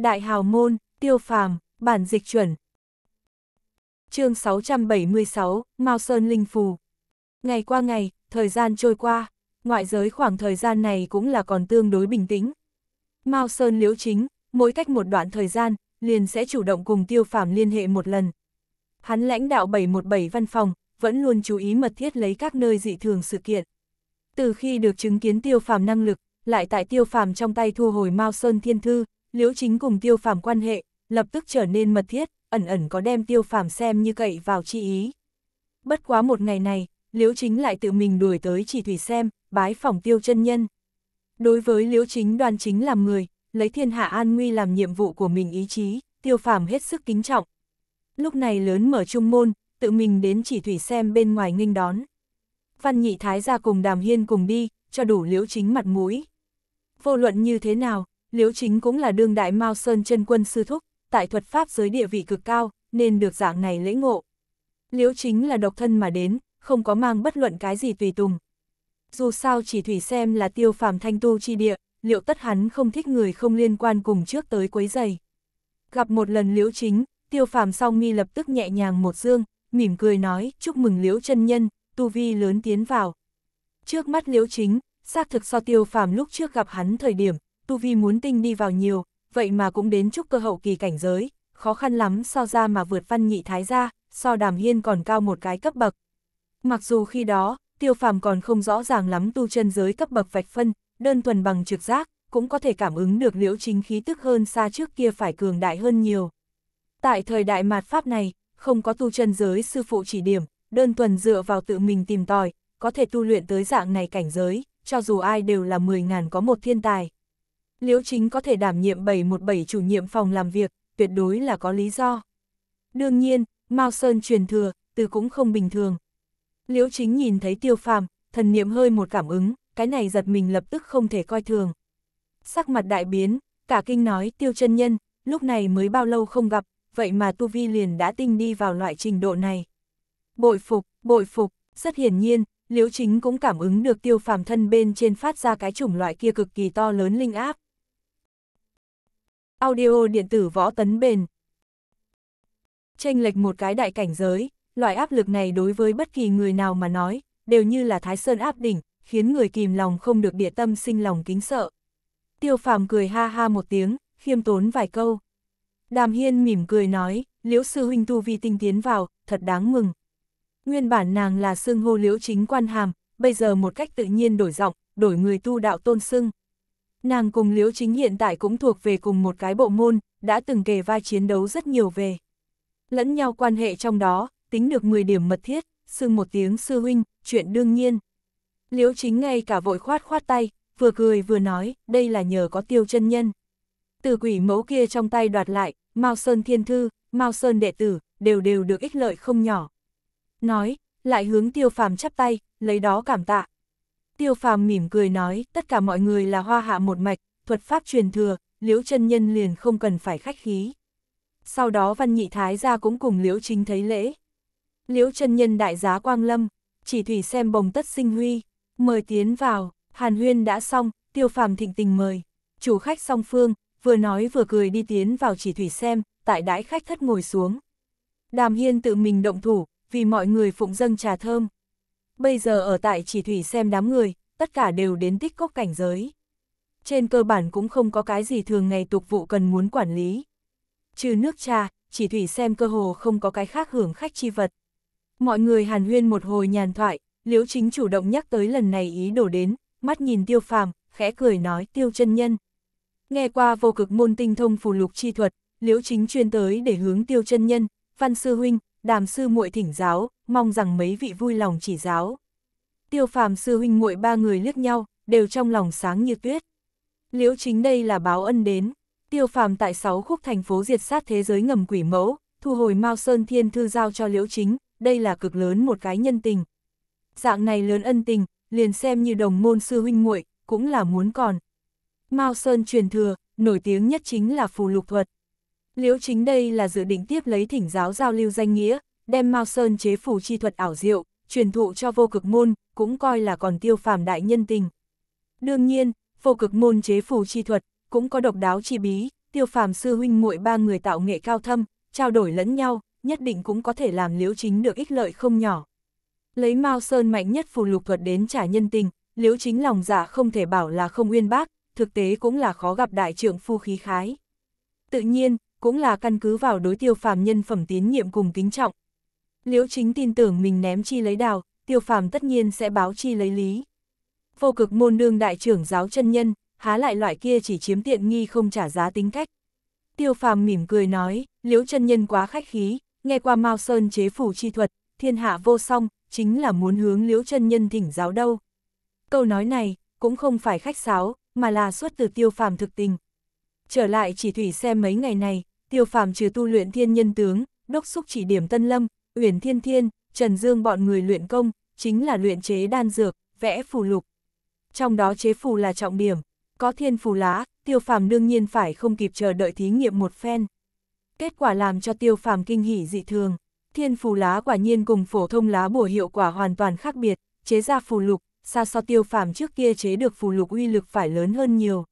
Đại hào môn, tiêu phàm, bản dịch chuẩn. chương 676, Mao Sơn Linh Phù. Ngày qua ngày, thời gian trôi qua, ngoại giới khoảng thời gian này cũng là còn tương đối bình tĩnh. Mao Sơn liễu chính, mỗi cách một đoạn thời gian, liền sẽ chủ động cùng tiêu phàm liên hệ một lần. Hắn lãnh đạo 717 văn phòng, vẫn luôn chú ý mật thiết lấy các nơi dị thường sự kiện. Từ khi được chứng kiến tiêu phàm năng lực, lại tại tiêu phàm trong tay thu hồi Mao Sơn Thiên Thư, Liễu Chính cùng Tiêu Phàm quan hệ, lập tức trở nên mật thiết, ẩn ẩn có đem Tiêu Phàm xem như cậy vào chi ý. Bất quá một ngày này, Liễu Chính lại tự mình đuổi tới chỉ thủy xem, bái phòng Tiêu chân nhân. Đối với Liễu Chính đoàn chính làm người, lấy thiên hạ an nguy làm nhiệm vụ của mình ý chí, Tiêu Phàm hết sức kính trọng. Lúc này lớn mở trung môn, tự mình đến chỉ thủy xem bên ngoài nghênh đón. Văn nhị thái ra cùng đàm hiên cùng đi, cho đủ liễu chính mặt mũi. Vô luận như thế nào, Liễu Chính cũng là đương đại Mao Sơn chân quân sư thúc, tại thuật pháp giới địa vị cực cao, nên được dạng này lễ ngộ. Liễu Chính là độc thân mà đến, không có mang bất luận cái gì tùy tùng. Dù sao chỉ thủy xem là tiêu phàm thanh tu chi địa, liệu tất hắn không thích người không liên quan cùng trước tới quấy giày. Gặp một lần Liễu Chính, tiêu phàm song mi lập tức nhẹ nhàng một dương, mỉm cười nói chúc mừng Liễu chân nhân, tu vi lớn tiến vào. Trước mắt Liễu Chính, xác thực so tiêu phàm lúc trước gặp hắn thời điểm, tu vi muốn tinh đi vào nhiều, vậy mà cũng đến trúc cơ hậu kỳ cảnh giới, khó khăn lắm so ra mà vượt văn nhị thái ra, so đàm hiên còn cao một cái cấp bậc. Mặc dù khi đó, tiêu phàm còn không rõ ràng lắm tu chân giới cấp bậc vạch phân, đơn thuần bằng trực giác, cũng có thể cảm ứng được liễu chính khí tức hơn xa trước kia phải cường đại hơn nhiều. Tại thời đại mạt pháp này, không có tu chân giới sư phụ chỉ điểm, đơn thuần dựa vào tự mình tìm tòi, có thể tu luyện tới dạng này cảnh giới, cho dù ai đều là 10.000 có một thiên tài. Liễu Chính có thể đảm nhiệm 717 chủ nhiệm phòng làm việc, tuyệt đối là có lý do. Đương nhiên, Mao Sơn truyền thừa, từ cũng không bình thường. Liễu Chính nhìn thấy tiêu phàm, thần niệm hơi một cảm ứng, cái này giật mình lập tức không thể coi thường. Sắc mặt đại biến, cả kinh nói tiêu chân nhân, lúc này mới bao lâu không gặp, vậy mà Tu Vi liền đã tinh đi vào loại trình độ này. Bội phục, bội phục, rất hiển nhiên, Liễu Chính cũng cảm ứng được tiêu phàm thân bên trên phát ra cái chủng loại kia cực kỳ to lớn linh áp. Audio điện tử võ tấn bền. tranh lệch một cái đại cảnh giới, loại áp lực này đối với bất kỳ người nào mà nói, đều như là thái sơn áp đỉnh, khiến người kìm lòng không được địa tâm sinh lòng kính sợ. Tiêu phàm cười ha ha một tiếng, khiêm tốn vài câu. Đàm hiên mỉm cười nói, liễu sư huynh tu vi tinh tiến vào, thật đáng mừng. Nguyên bản nàng là xưng hô liễu chính quan hàm, bây giờ một cách tự nhiên đổi giọng, đổi người tu đạo tôn xưng. Nàng cùng Liễu Chính hiện tại cũng thuộc về cùng một cái bộ môn, đã từng kề vai chiến đấu rất nhiều về. Lẫn nhau quan hệ trong đó, tính được 10 điểm mật thiết, sưng một tiếng sư huynh, chuyện đương nhiên. Liễu Chính ngay cả vội khoát khoát tay, vừa cười vừa nói, đây là nhờ có tiêu chân nhân. Từ quỷ mẫu kia trong tay đoạt lại, Mao Sơn Thiên Thư, Mao Sơn đệ tử, đều đều được ích lợi không nhỏ. Nói, lại hướng tiêu phàm chắp tay, lấy đó cảm tạ, Tiêu phàm mỉm cười nói, tất cả mọi người là hoa hạ một mạch, thuật pháp truyền thừa, liễu chân nhân liền không cần phải khách khí. Sau đó văn nhị thái gia cũng cùng liễu chính thấy lễ. Liễu chân nhân đại giá quang lâm, chỉ thủy xem bồng tất sinh huy, mời tiến vào, hàn huyên đã xong, tiêu phàm thịnh tình mời. Chủ khách song phương, vừa nói vừa cười đi tiến vào chỉ thủy xem, tại đãi khách thất ngồi xuống. Đàm hiên tự mình động thủ, vì mọi người phụng dâng trà thơm bây giờ ở tại chỉ thủy xem đám người, tất cả đều đến tích cốc cảnh giới. Trên cơ bản cũng không có cái gì thường ngày tục vụ cần muốn quản lý. Trừ nước trà, chỉ thủy xem cơ hồ không có cái khác hưởng khách chi vật. Mọi người hàn huyên một hồi nhàn thoại, liễu chính chủ động nhắc tới lần này ý đổ đến, mắt nhìn tiêu phàm, khẽ cười nói tiêu chân nhân. Nghe qua vô cực môn tinh thông phù lục chi thuật, liễu chính chuyên tới để hướng tiêu chân nhân, văn sư huynh, đàm sư muội thỉnh giáo, mong rằng mấy vị vui lòng chỉ giáo. Tiêu phàm sư huynh muội ba người liếc nhau, đều trong lòng sáng như tuyết. Liễu chính đây là báo ân đến, tiêu phàm tại sáu khúc thành phố diệt sát thế giới ngầm quỷ mẫu, thu hồi Mao Sơn Thiên Thư giao cho liễu chính, đây là cực lớn một cái nhân tình. Dạng này lớn ân tình, liền xem như đồng môn sư huynh muội cũng là muốn còn. Mao Sơn truyền thừa, nổi tiếng nhất chính là phù lục thuật. Liễu chính đây là dự định tiếp lấy thỉnh giáo giao lưu danh nghĩa, đem Mao Sơn chế phủ chi thuật ảo diệu, truyền thụ cho vô cực môn, cũng coi là còn tiêu phàm đại nhân tình. Đương nhiên, vô cực môn chế phủ chi thuật, cũng có độc đáo chi bí, tiêu phàm sư huynh muội ba người tạo nghệ cao thâm, trao đổi lẫn nhau, nhất định cũng có thể làm liễu chính được ích lợi không nhỏ. Lấy Mao Sơn mạnh nhất phù lục thuật đến trả nhân tình, liễu chính lòng giả dạ không thể bảo là không uyên bác, thực tế cũng là khó gặp đại trưởng phu khí khái. Tự nhiên, cũng là căn cứ vào đối tiêu phàm nhân phẩm tín nhiệm cùng kính trọng, Liễu chính tin tưởng mình ném chi lấy đào, tiêu phàm tất nhiên sẽ báo chi lấy lý. Vô cực môn đương đại trưởng giáo chân nhân, há lại loại kia chỉ chiếm tiện nghi không trả giá tính cách. Tiêu phàm mỉm cười nói, liễu chân nhân quá khách khí, nghe qua Mao Sơn chế phủ chi thuật, thiên hạ vô song, chính là muốn hướng liễu chân nhân thỉnh giáo đâu. Câu nói này, cũng không phải khách sáo, mà là xuất từ tiêu phàm thực tình. Trở lại chỉ thủy xem mấy ngày này, tiêu phàm trừ tu luyện thiên nhân tướng, đốc xúc chỉ điểm tân lâm, Uyển Thiên Thiên, Trần Dương bọn người luyện công, chính là luyện chế đan dược, vẽ phù lục. Trong đó chế phù là trọng điểm, có thiên phù lá, tiêu phàm đương nhiên phải không kịp chờ đợi thí nghiệm một phen. Kết quả làm cho tiêu phàm kinh hỉ dị thường, thiên phù lá quả nhiên cùng phổ thông lá bùa hiệu quả hoàn toàn khác biệt, chế ra phù lục, xa so tiêu phàm trước kia chế được phù lục uy lực phải lớn hơn nhiều.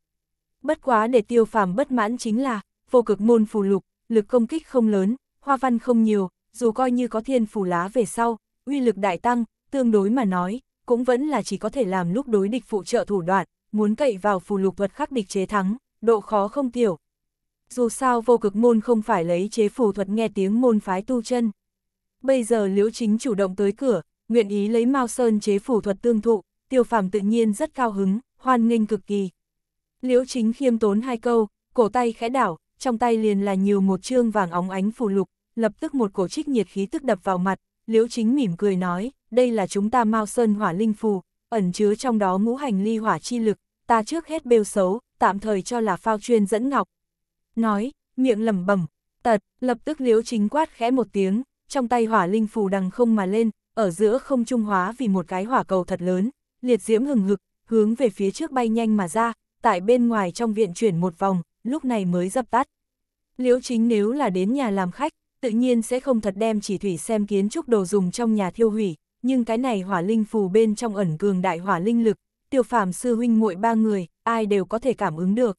Bất quá để tiêu phàm bất mãn chính là, vô cực môn phù lục, lực công kích không lớn, hoa văn không nhiều, dù coi như có thiên phù lá về sau, uy lực đại tăng, tương đối mà nói, cũng vẫn là chỉ có thể làm lúc đối địch phụ trợ thủ đoạn, muốn cậy vào phù lục thuật khắc địch chế thắng, độ khó không tiểu. Dù sao vô cực môn không phải lấy chế phù thuật nghe tiếng môn phái tu chân. Bây giờ Liễu Chính chủ động tới cửa, nguyện ý lấy Mao Sơn chế phù thuật tương thụ, tiêu phàm tự nhiên rất cao hứng, hoan nghênh cực kỳ. Liễu Chính khiêm tốn hai câu, cổ tay khẽ đảo, trong tay liền là nhiều một chương vàng óng ánh phù lục, lập tức một cổ trích nhiệt khí tức đập vào mặt, Liễu Chính mỉm cười nói, đây là chúng ta Mao Sơn Hỏa Linh Phù, ẩn chứa trong đó ngũ hành ly hỏa chi lực, ta trước hết bêu xấu, tạm thời cho là phao chuyên dẫn ngọc. Nói, miệng lẩm bẩm, tật, lập tức Liễu Chính quát khẽ một tiếng, trong tay Hỏa Linh Phù đằng không mà lên, ở giữa không trung hóa vì một cái hỏa cầu thật lớn, liệt diễm hừng hực, hướng về phía trước bay nhanh mà ra, tại bên ngoài trong viện chuyển một vòng, lúc này mới dập tắt. Liễu Chính nếu là đến nhà làm khách, tự nhiên sẽ không thật đem chỉ thủy xem kiến trúc đồ dùng trong nhà thiêu hủy, nhưng cái này hỏa linh phù bên trong ẩn cường đại hỏa linh lực, tiêu phàm sư huynh muội ba người, ai đều có thể cảm ứng được.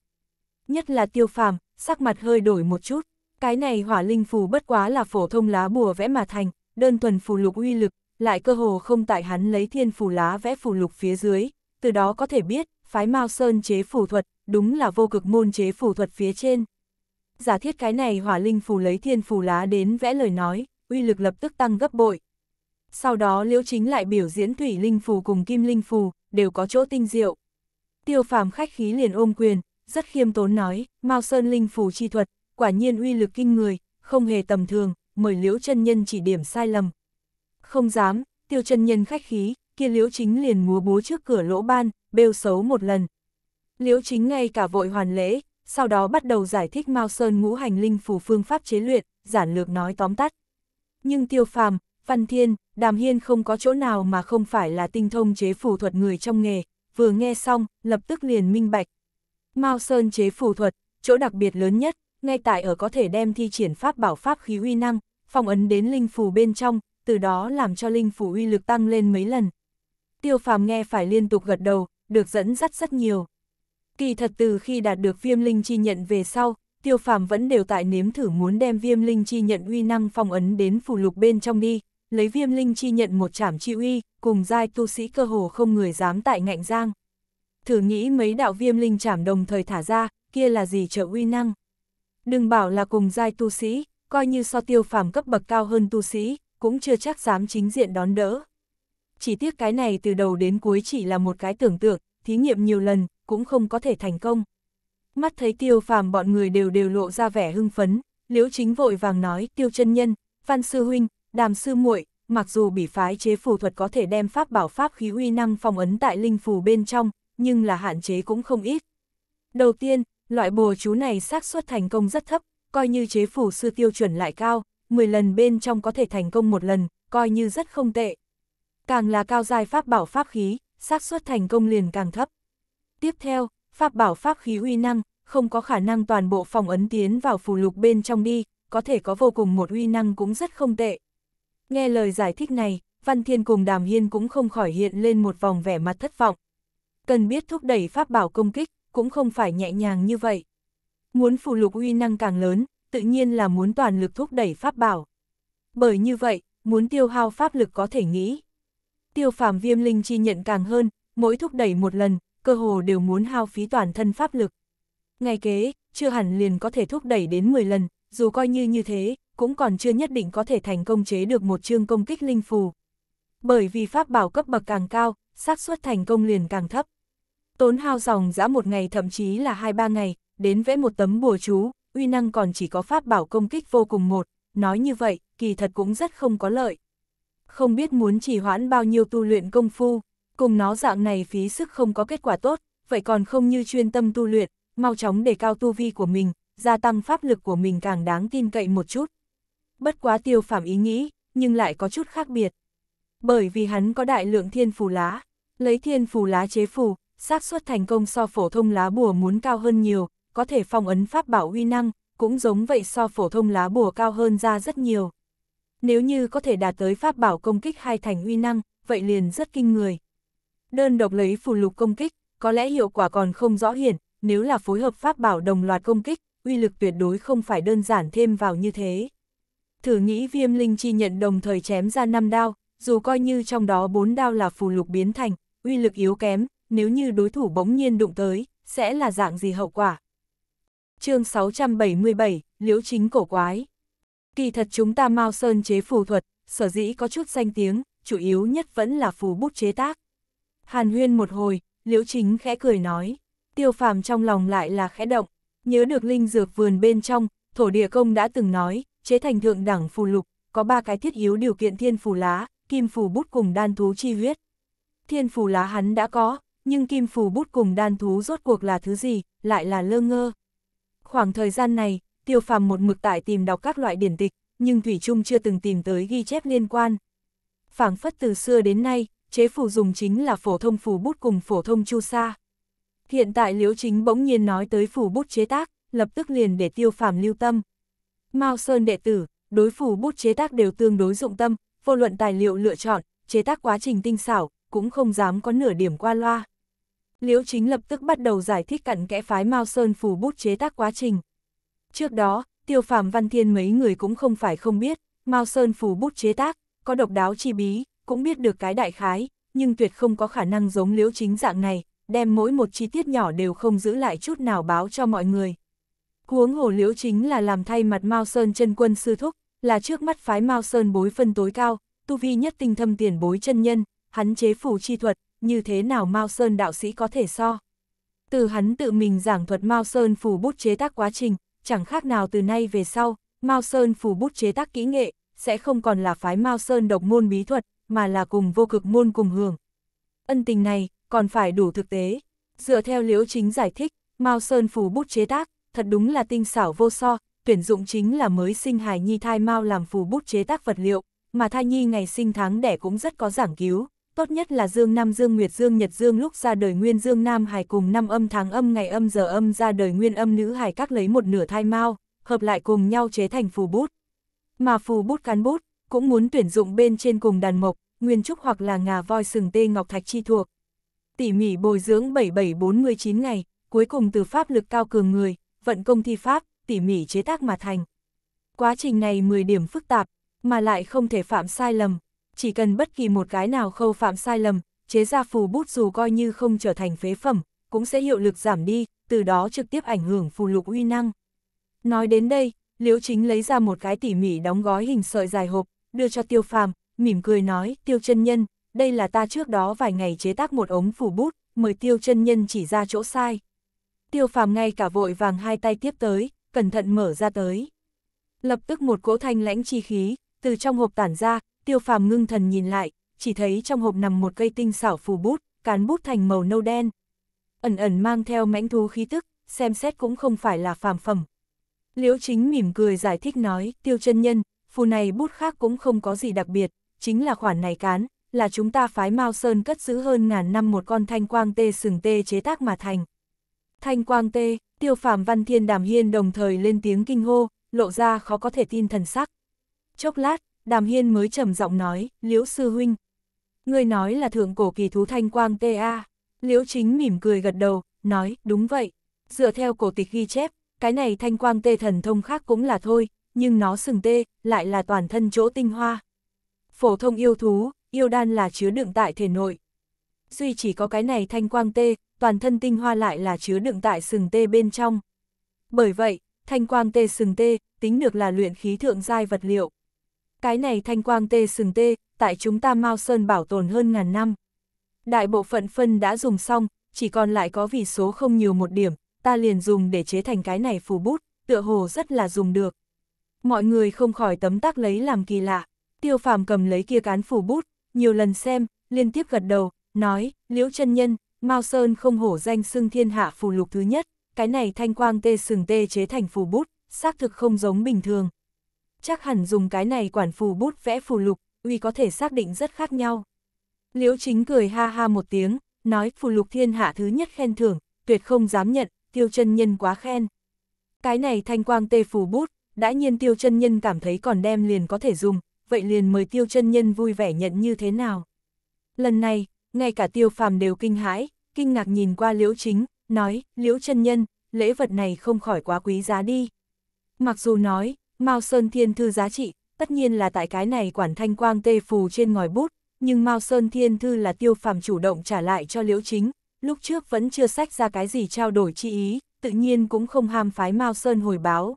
Nhất là tiêu phàm, sắc mặt hơi đổi một chút, cái này hỏa linh phù bất quá là phổ thông lá bùa vẽ mà thành, đơn thuần phù lục uy lực, lại cơ hồ không tại hắn lấy thiên phù lá vẽ phù lục phía dưới, từ đó có thể biết, phái Mao Sơn chế phù thuật, đúng là vô cực môn chế phù thuật phía trên giả thiết cái này hỏa linh phù lấy thiên phù lá đến vẽ lời nói, uy lực lập tức tăng gấp bội. Sau đó liễu chính lại biểu diễn thủy linh phù cùng kim linh phù, đều có chỗ tinh diệu. Tiêu phàm khách khí liền ôm quyền, rất khiêm tốn nói, Mao Sơn linh phù chi thuật, quả nhiên uy lực kinh người, không hề tầm thường, mời liễu chân nhân chỉ điểm sai lầm. Không dám, tiêu chân nhân khách khí, kia liễu chính liền múa búa trước cửa lỗ ban, bêu xấu một lần. Liễu chính ngay cả vội hoàn lễ, sau đó bắt đầu giải thích Mao Sơn ngũ hành linh phù phương pháp chế luyện, giản lược nói tóm tắt. Nhưng Tiêu Phàm, Văn Thiên, Đàm Hiên không có chỗ nào mà không phải là tinh thông chế phù thuật người trong nghề, vừa nghe xong, lập tức liền minh bạch. Mao Sơn chế phù thuật, chỗ đặc biệt lớn nhất, ngay tại ở có thể đem thi triển pháp bảo pháp khí uy năng, phong ấn đến linh phù bên trong, từ đó làm cho linh phù uy lực tăng lên mấy lần. Tiêu Phàm nghe phải liên tục gật đầu, được dẫn dắt rất nhiều. Kỳ thật từ khi đạt được viêm linh chi nhận về sau, tiêu phàm vẫn đều tại nếm thử muốn đem viêm linh chi nhận uy năng phong ấn đến phù lục bên trong đi, lấy viêm linh chi nhận một trảm chi uy, cùng giai tu sĩ cơ hồ không người dám tại ngạnh giang. Thử nghĩ mấy đạo viêm linh trảm đồng thời thả ra, kia là gì trợ uy năng. Đừng bảo là cùng giai tu sĩ, coi như so tiêu phàm cấp bậc cao hơn tu sĩ, cũng chưa chắc dám chính diện đón đỡ. Chỉ tiếc cái này từ đầu đến cuối chỉ là một cái tưởng tượng, thí nghiệm nhiều lần, cũng không có thể thành công. Mắt thấy tiêu phàm bọn người đều đều lộ ra vẻ hưng phấn, liễu chính vội vàng nói tiêu chân nhân, văn sư huynh, đàm sư muội mặc dù bị phái chế phù thuật có thể đem pháp bảo pháp khí uy năng phong ấn tại linh phù bên trong, nhưng là hạn chế cũng không ít. Đầu tiên, loại bùa chú này xác suất thành công rất thấp, coi như chế phù sư tiêu chuẩn lại cao, 10 lần bên trong có thể thành công một lần, coi như rất không tệ. Càng là cao dài pháp bảo pháp khí, xác suất thành công liền càng thấp. Tiếp theo, pháp bảo pháp khí huy năng, không có khả năng toàn bộ phòng ấn tiến vào phù lục bên trong đi, có thể có vô cùng một huy năng cũng rất không tệ. Nghe lời giải thích này, Văn Thiên cùng Đàm Hiên cũng không khỏi hiện lên một vòng vẻ mặt thất vọng. Cần biết thúc đẩy pháp bảo công kích, cũng không phải nhẹ nhàng như vậy. Muốn phù lục huy năng càng lớn, tự nhiên là muốn toàn lực thúc đẩy pháp bảo. Bởi như vậy, muốn tiêu hao pháp lực có thể nghĩ. Tiêu phàm viêm linh chi nhận càng hơn, mỗi thúc đẩy một lần, cơ hồ đều muốn hao phí toàn thân pháp lực. Ngày kế, chưa hẳn liền có thể thúc đẩy đến 10 lần, dù coi như như thế, cũng còn chưa nhất định có thể thành công chế được một chương công kích linh phù. Bởi vì pháp bảo cấp bậc càng cao, xác suất thành công liền càng thấp. Tốn hao dòng dã một ngày thậm chí là hai ba ngày, đến vẽ một tấm bùa chú, uy năng còn chỉ có pháp bảo công kích vô cùng một, nói như vậy, kỳ thật cũng rất không có lợi. Không biết muốn trì hoãn bao nhiêu tu luyện công phu cùng nó dạng này phí sức không có kết quả tốt, vậy còn không như chuyên tâm tu luyện, mau chóng để cao tu vi của mình, gia tăng pháp lực của mình càng đáng tin cậy một chút. Bất quá tiêu phạm ý nghĩ, nhưng lại có chút khác biệt. Bởi vì hắn có đại lượng thiên phù lá, lấy thiên phù lá chế phù, xác suất thành công so phổ thông lá bùa muốn cao hơn nhiều, có thể phong ấn pháp bảo uy năng, cũng giống vậy so phổ thông lá bùa cao hơn ra rất nhiều. Nếu như có thể đạt tới pháp bảo công kích hai thành uy năng, vậy liền rất kinh người. Đơn độc lấy phù lục công kích, có lẽ hiệu quả còn không rõ hiển, nếu là phối hợp pháp bảo đồng loạt công kích, uy lực tuyệt đối không phải đơn giản thêm vào như thế. Thử nghĩ viêm linh chi nhận đồng thời chém ra 5 đao, dù coi như trong đó 4 đao là phù lục biến thành, uy lực yếu kém, nếu như đối thủ bỗng nhiên đụng tới, sẽ là dạng gì hậu quả. chương 677, Liễu Chính Cổ Quái Kỳ thật chúng ta Mao Sơn chế phù thuật, sở dĩ có chút danh tiếng, chủ yếu nhất vẫn là phù bút chế tác. Hàn huyên một hồi, liễu chính khẽ cười nói, tiêu phàm trong lòng lại là khẽ động, nhớ được linh dược vườn bên trong, thổ địa công đã từng nói, chế thành thượng đẳng phù lục, có ba cái thiết yếu điều kiện thiên phù lá, kim phù bút cùng đan thú chi huyết. Thiên phù lá hắn đã có, nhưng kim phù bút cùng đan thú rốt cuộc là thứ gì, lại là lơ ngơ. Khoảng thời gian này, tiêu phàm một mực tại tìm đọc các loại điển tịch, nhưng Thủy Trung chưa từng tìm tới ghi chép liên quan. phảng phất từ xưa đến nay, chế phù dùng chính là phổ thông phù bút cùng phổ thông chu sa. Hiện tại Liễu Chính bỗng nhiên nói tới phù bút chế tác, lập tức liền để tiêu phàm lưu tâm. Mao Sơn đệ tử, đối phù bút chế tác đều tương đối dụng tâm, vô luận tài liệu lựa chọn, chế tác quá trình tinh xảo, cũng không dám có nửa điểm qua loa. Liễu Chính lập tức bắt đầu giải thích cặn kẽ phái Mao Sơn phù bút chế tác quá trình. Trước đó, Tiêu Phàm Văn Thiên mấy người cũng không phải không biết, Mao Sơn phù bút chế tác có độc đáo chi bí, cũng biết được cái đại khái, nhưng tuyệt không có khả năng giống liễu chính dạng này, đem mỗi một chi tiết nhỏ đều không giữ lại chút nào báo cho mọi người. Huống hồ liễu chính là làm thay mặt Mao Sơn chân quân sư thúc, là trước mắt phái Mao Sơn bối phân tối cao, tu vi nhất tinh thâm tiền bối chân nhân, hắn chế phủ chi thuật, như thế nào Mao Sơn đạo sĩ có thể so. Từ hắn tự mình giảng thuật Mao Sơn phủ bút chế tác quá trình, chẳng khác nào từ nay về sau, Mao Sơn phủ bút chế tác kỹ nghệ, sẽ không còn là phái Mao Sơn độc môn bí thuật, mà là cùng vô cực môn cùng hưởng. Ân tình này, còn phải đủ thực tế. Dựa theo liễu chính giải thích, Mao Sơn phù bút chế tác, thật đúng là tinh xảo vô so, tuyển dụng chính là mới sinh hài nhi thai Mao làm phù bút chế tác vật liệu, mà thai nhi ngày sinh tháng đẻ cũng rất có giảng cứu, tốt nhất là dương năm dương nguyệt dương nhật dương lúc ra đời nguyên dương nam hài cùng năm âm tháng âm ngày âm giờ âm ra đời nguyên âm nữ hài các lấy một nửa thai mao, hợp lại cùng nhau chế thành phù bút. Mà phù bút cán bút, cũng muốn tuyển dụng bên trên cùng đàn mộc, nguyên trúc hoặc là ngà voi sừng tê ngọc thạch chi thuộc. Tỉ mỉ bồi dưỡng 7749 ngày, cuối cùng từ pháp lực cao cường người, vận công thi pháp, tỉ mỉ chế tác mà thành. Quá trình này 10 điểm phức tạp, mà lại không thể phạm sai lầm, chỉ cần bất kỳ một cái nào khâu phạm sai lầm, chế ra phù bút dù coi như không trở thành phế phẩm, cũng sẽ hiệu lực giảm đi, từ đó trực tiếp ảnh hưởng phù lục uy năng. Nói đến đây, Liễu Chính lấy ra một cái tỉ mỉ đóng gói hình sợi dài hộp, đưa cho tiêu phàm, mỉm cười nói, tiêu chân nhân, đây là ta trước đó vài ngày chế tác một ống phủ bút, mời tiêu chân nhân chỉ ra chỗ sai. Tiêu phàm ngay cả vội vàng hai tay tiếp tới, cẩn thận mở ra tới. Lập tức một cỗ thanh lãnh chi khí, từ trong hộp tản ra, tiêu phàm ngưng thần nhìn lại, chỉ thấy trong hộp nằm một cây tinh xảo phù bút, cán bút thành màu nâu đen. Ẩn ẩn mang theo mãnh thú khí tức, xem xét cũng không phải là phàm phẩm. Liễu chính mỉm cười giải thích nói, tiêu chân nhân, phù này bút khác cũng không có gì đặc biệt, chính là khoản này cán, là chúng ta phái Mao Sơn cất giữ hơn ngàn năm một con thanh quang tê sừng tê chế tác mà thành. Thanh quang tê, tiêu phàm văn thiên đàm hiên đồng thời lên tiếng kinh hô, lộ ra khó có thể tin thần sắc. Chốc lát, đàm hiên mới trầm giọng nói, liễu sư huynh. Người nói là thượng cổ kỳ thú thanh quang tê a à. liễu chính mỉm cười gật đầu, nói, đúng vậy. Dựa theo cổ tịch ghi chép, cái này thanh quang tê thần thông khác cũng là thôi, nhưng nó sừng tê, lại là toàn thân chỗ tinh hoa. Phổ thông yêu thú, yêu đan là chứa đựng tại thể nội. Duy chỉ có cái này thanh quang tê, toàn thân tinh hoa lại là chứa đựng tại sừng tê bên trong. Bởi vậy, thanh quang tê sừng tê, tính được là luyện khí thượng giai vật liệu. Cái này thanh quang tê sừng tê, tại chúng ta Mao Sơn bảo tồn hơn ngàn năm. Đại bộ phận phân đã dùng xong, chỉ còn lại có vì số không nhiều một điểm, ta liền dùng để chế thành cái này phù bút, tựa hồ rất là dùng được. Mọi người không khỏi tấm tắc lấy làm kỳ lạ. Tiêu phàm cầm lấy kia cán phủ bút, nhiều lần xem, liên tiếp gật đầu, nói, liễu chân nhân, Mao Sơn không hổ danh xưng thiên hạ phù lục thứ nhất, cái này thanh quang tê sừng tê chế thành phù bút, xác thực không giống bình thường. Chắc hẳn dùng cái này quản phù bút vẽ phù lục, uy có thể xác định rất khác nhau. Liễu chính cười ha ha một tiếng, nói phù lục thiên hạ thứ nhất khen thưởng, tuyệt không dám nhận, tiêu chân nhân quá khen. Cái này thanh quang tê phù bút, đã nhiên tiêu chân nhân cảm thấy còn đem liền có thể dùng, vậy liền mời tiêu chân nhân vui vẻ nhận như thế nào. Lần này, ngay cả tiêu phàm đều kinh hãi, kinh ngạc nhìn qua liễu chính, nói, liễu chân nhân, lễ vật này không khỏi quá quý giá đi. Mặc dù nói, Mao Sơn Thiên Thư giá trị, tất nhiên là tại cái này quản thanh quang tê phù trên ngòi bút, nhưng Mao Sơn Thiên Thư là tiêu phàm chủ động trả lại cho liễu chính, lúc trước vẫn chưa sách ra cái gì trao đổi chi ý, tự nhiên cũng không ham phái Mao Sơn hồi báo,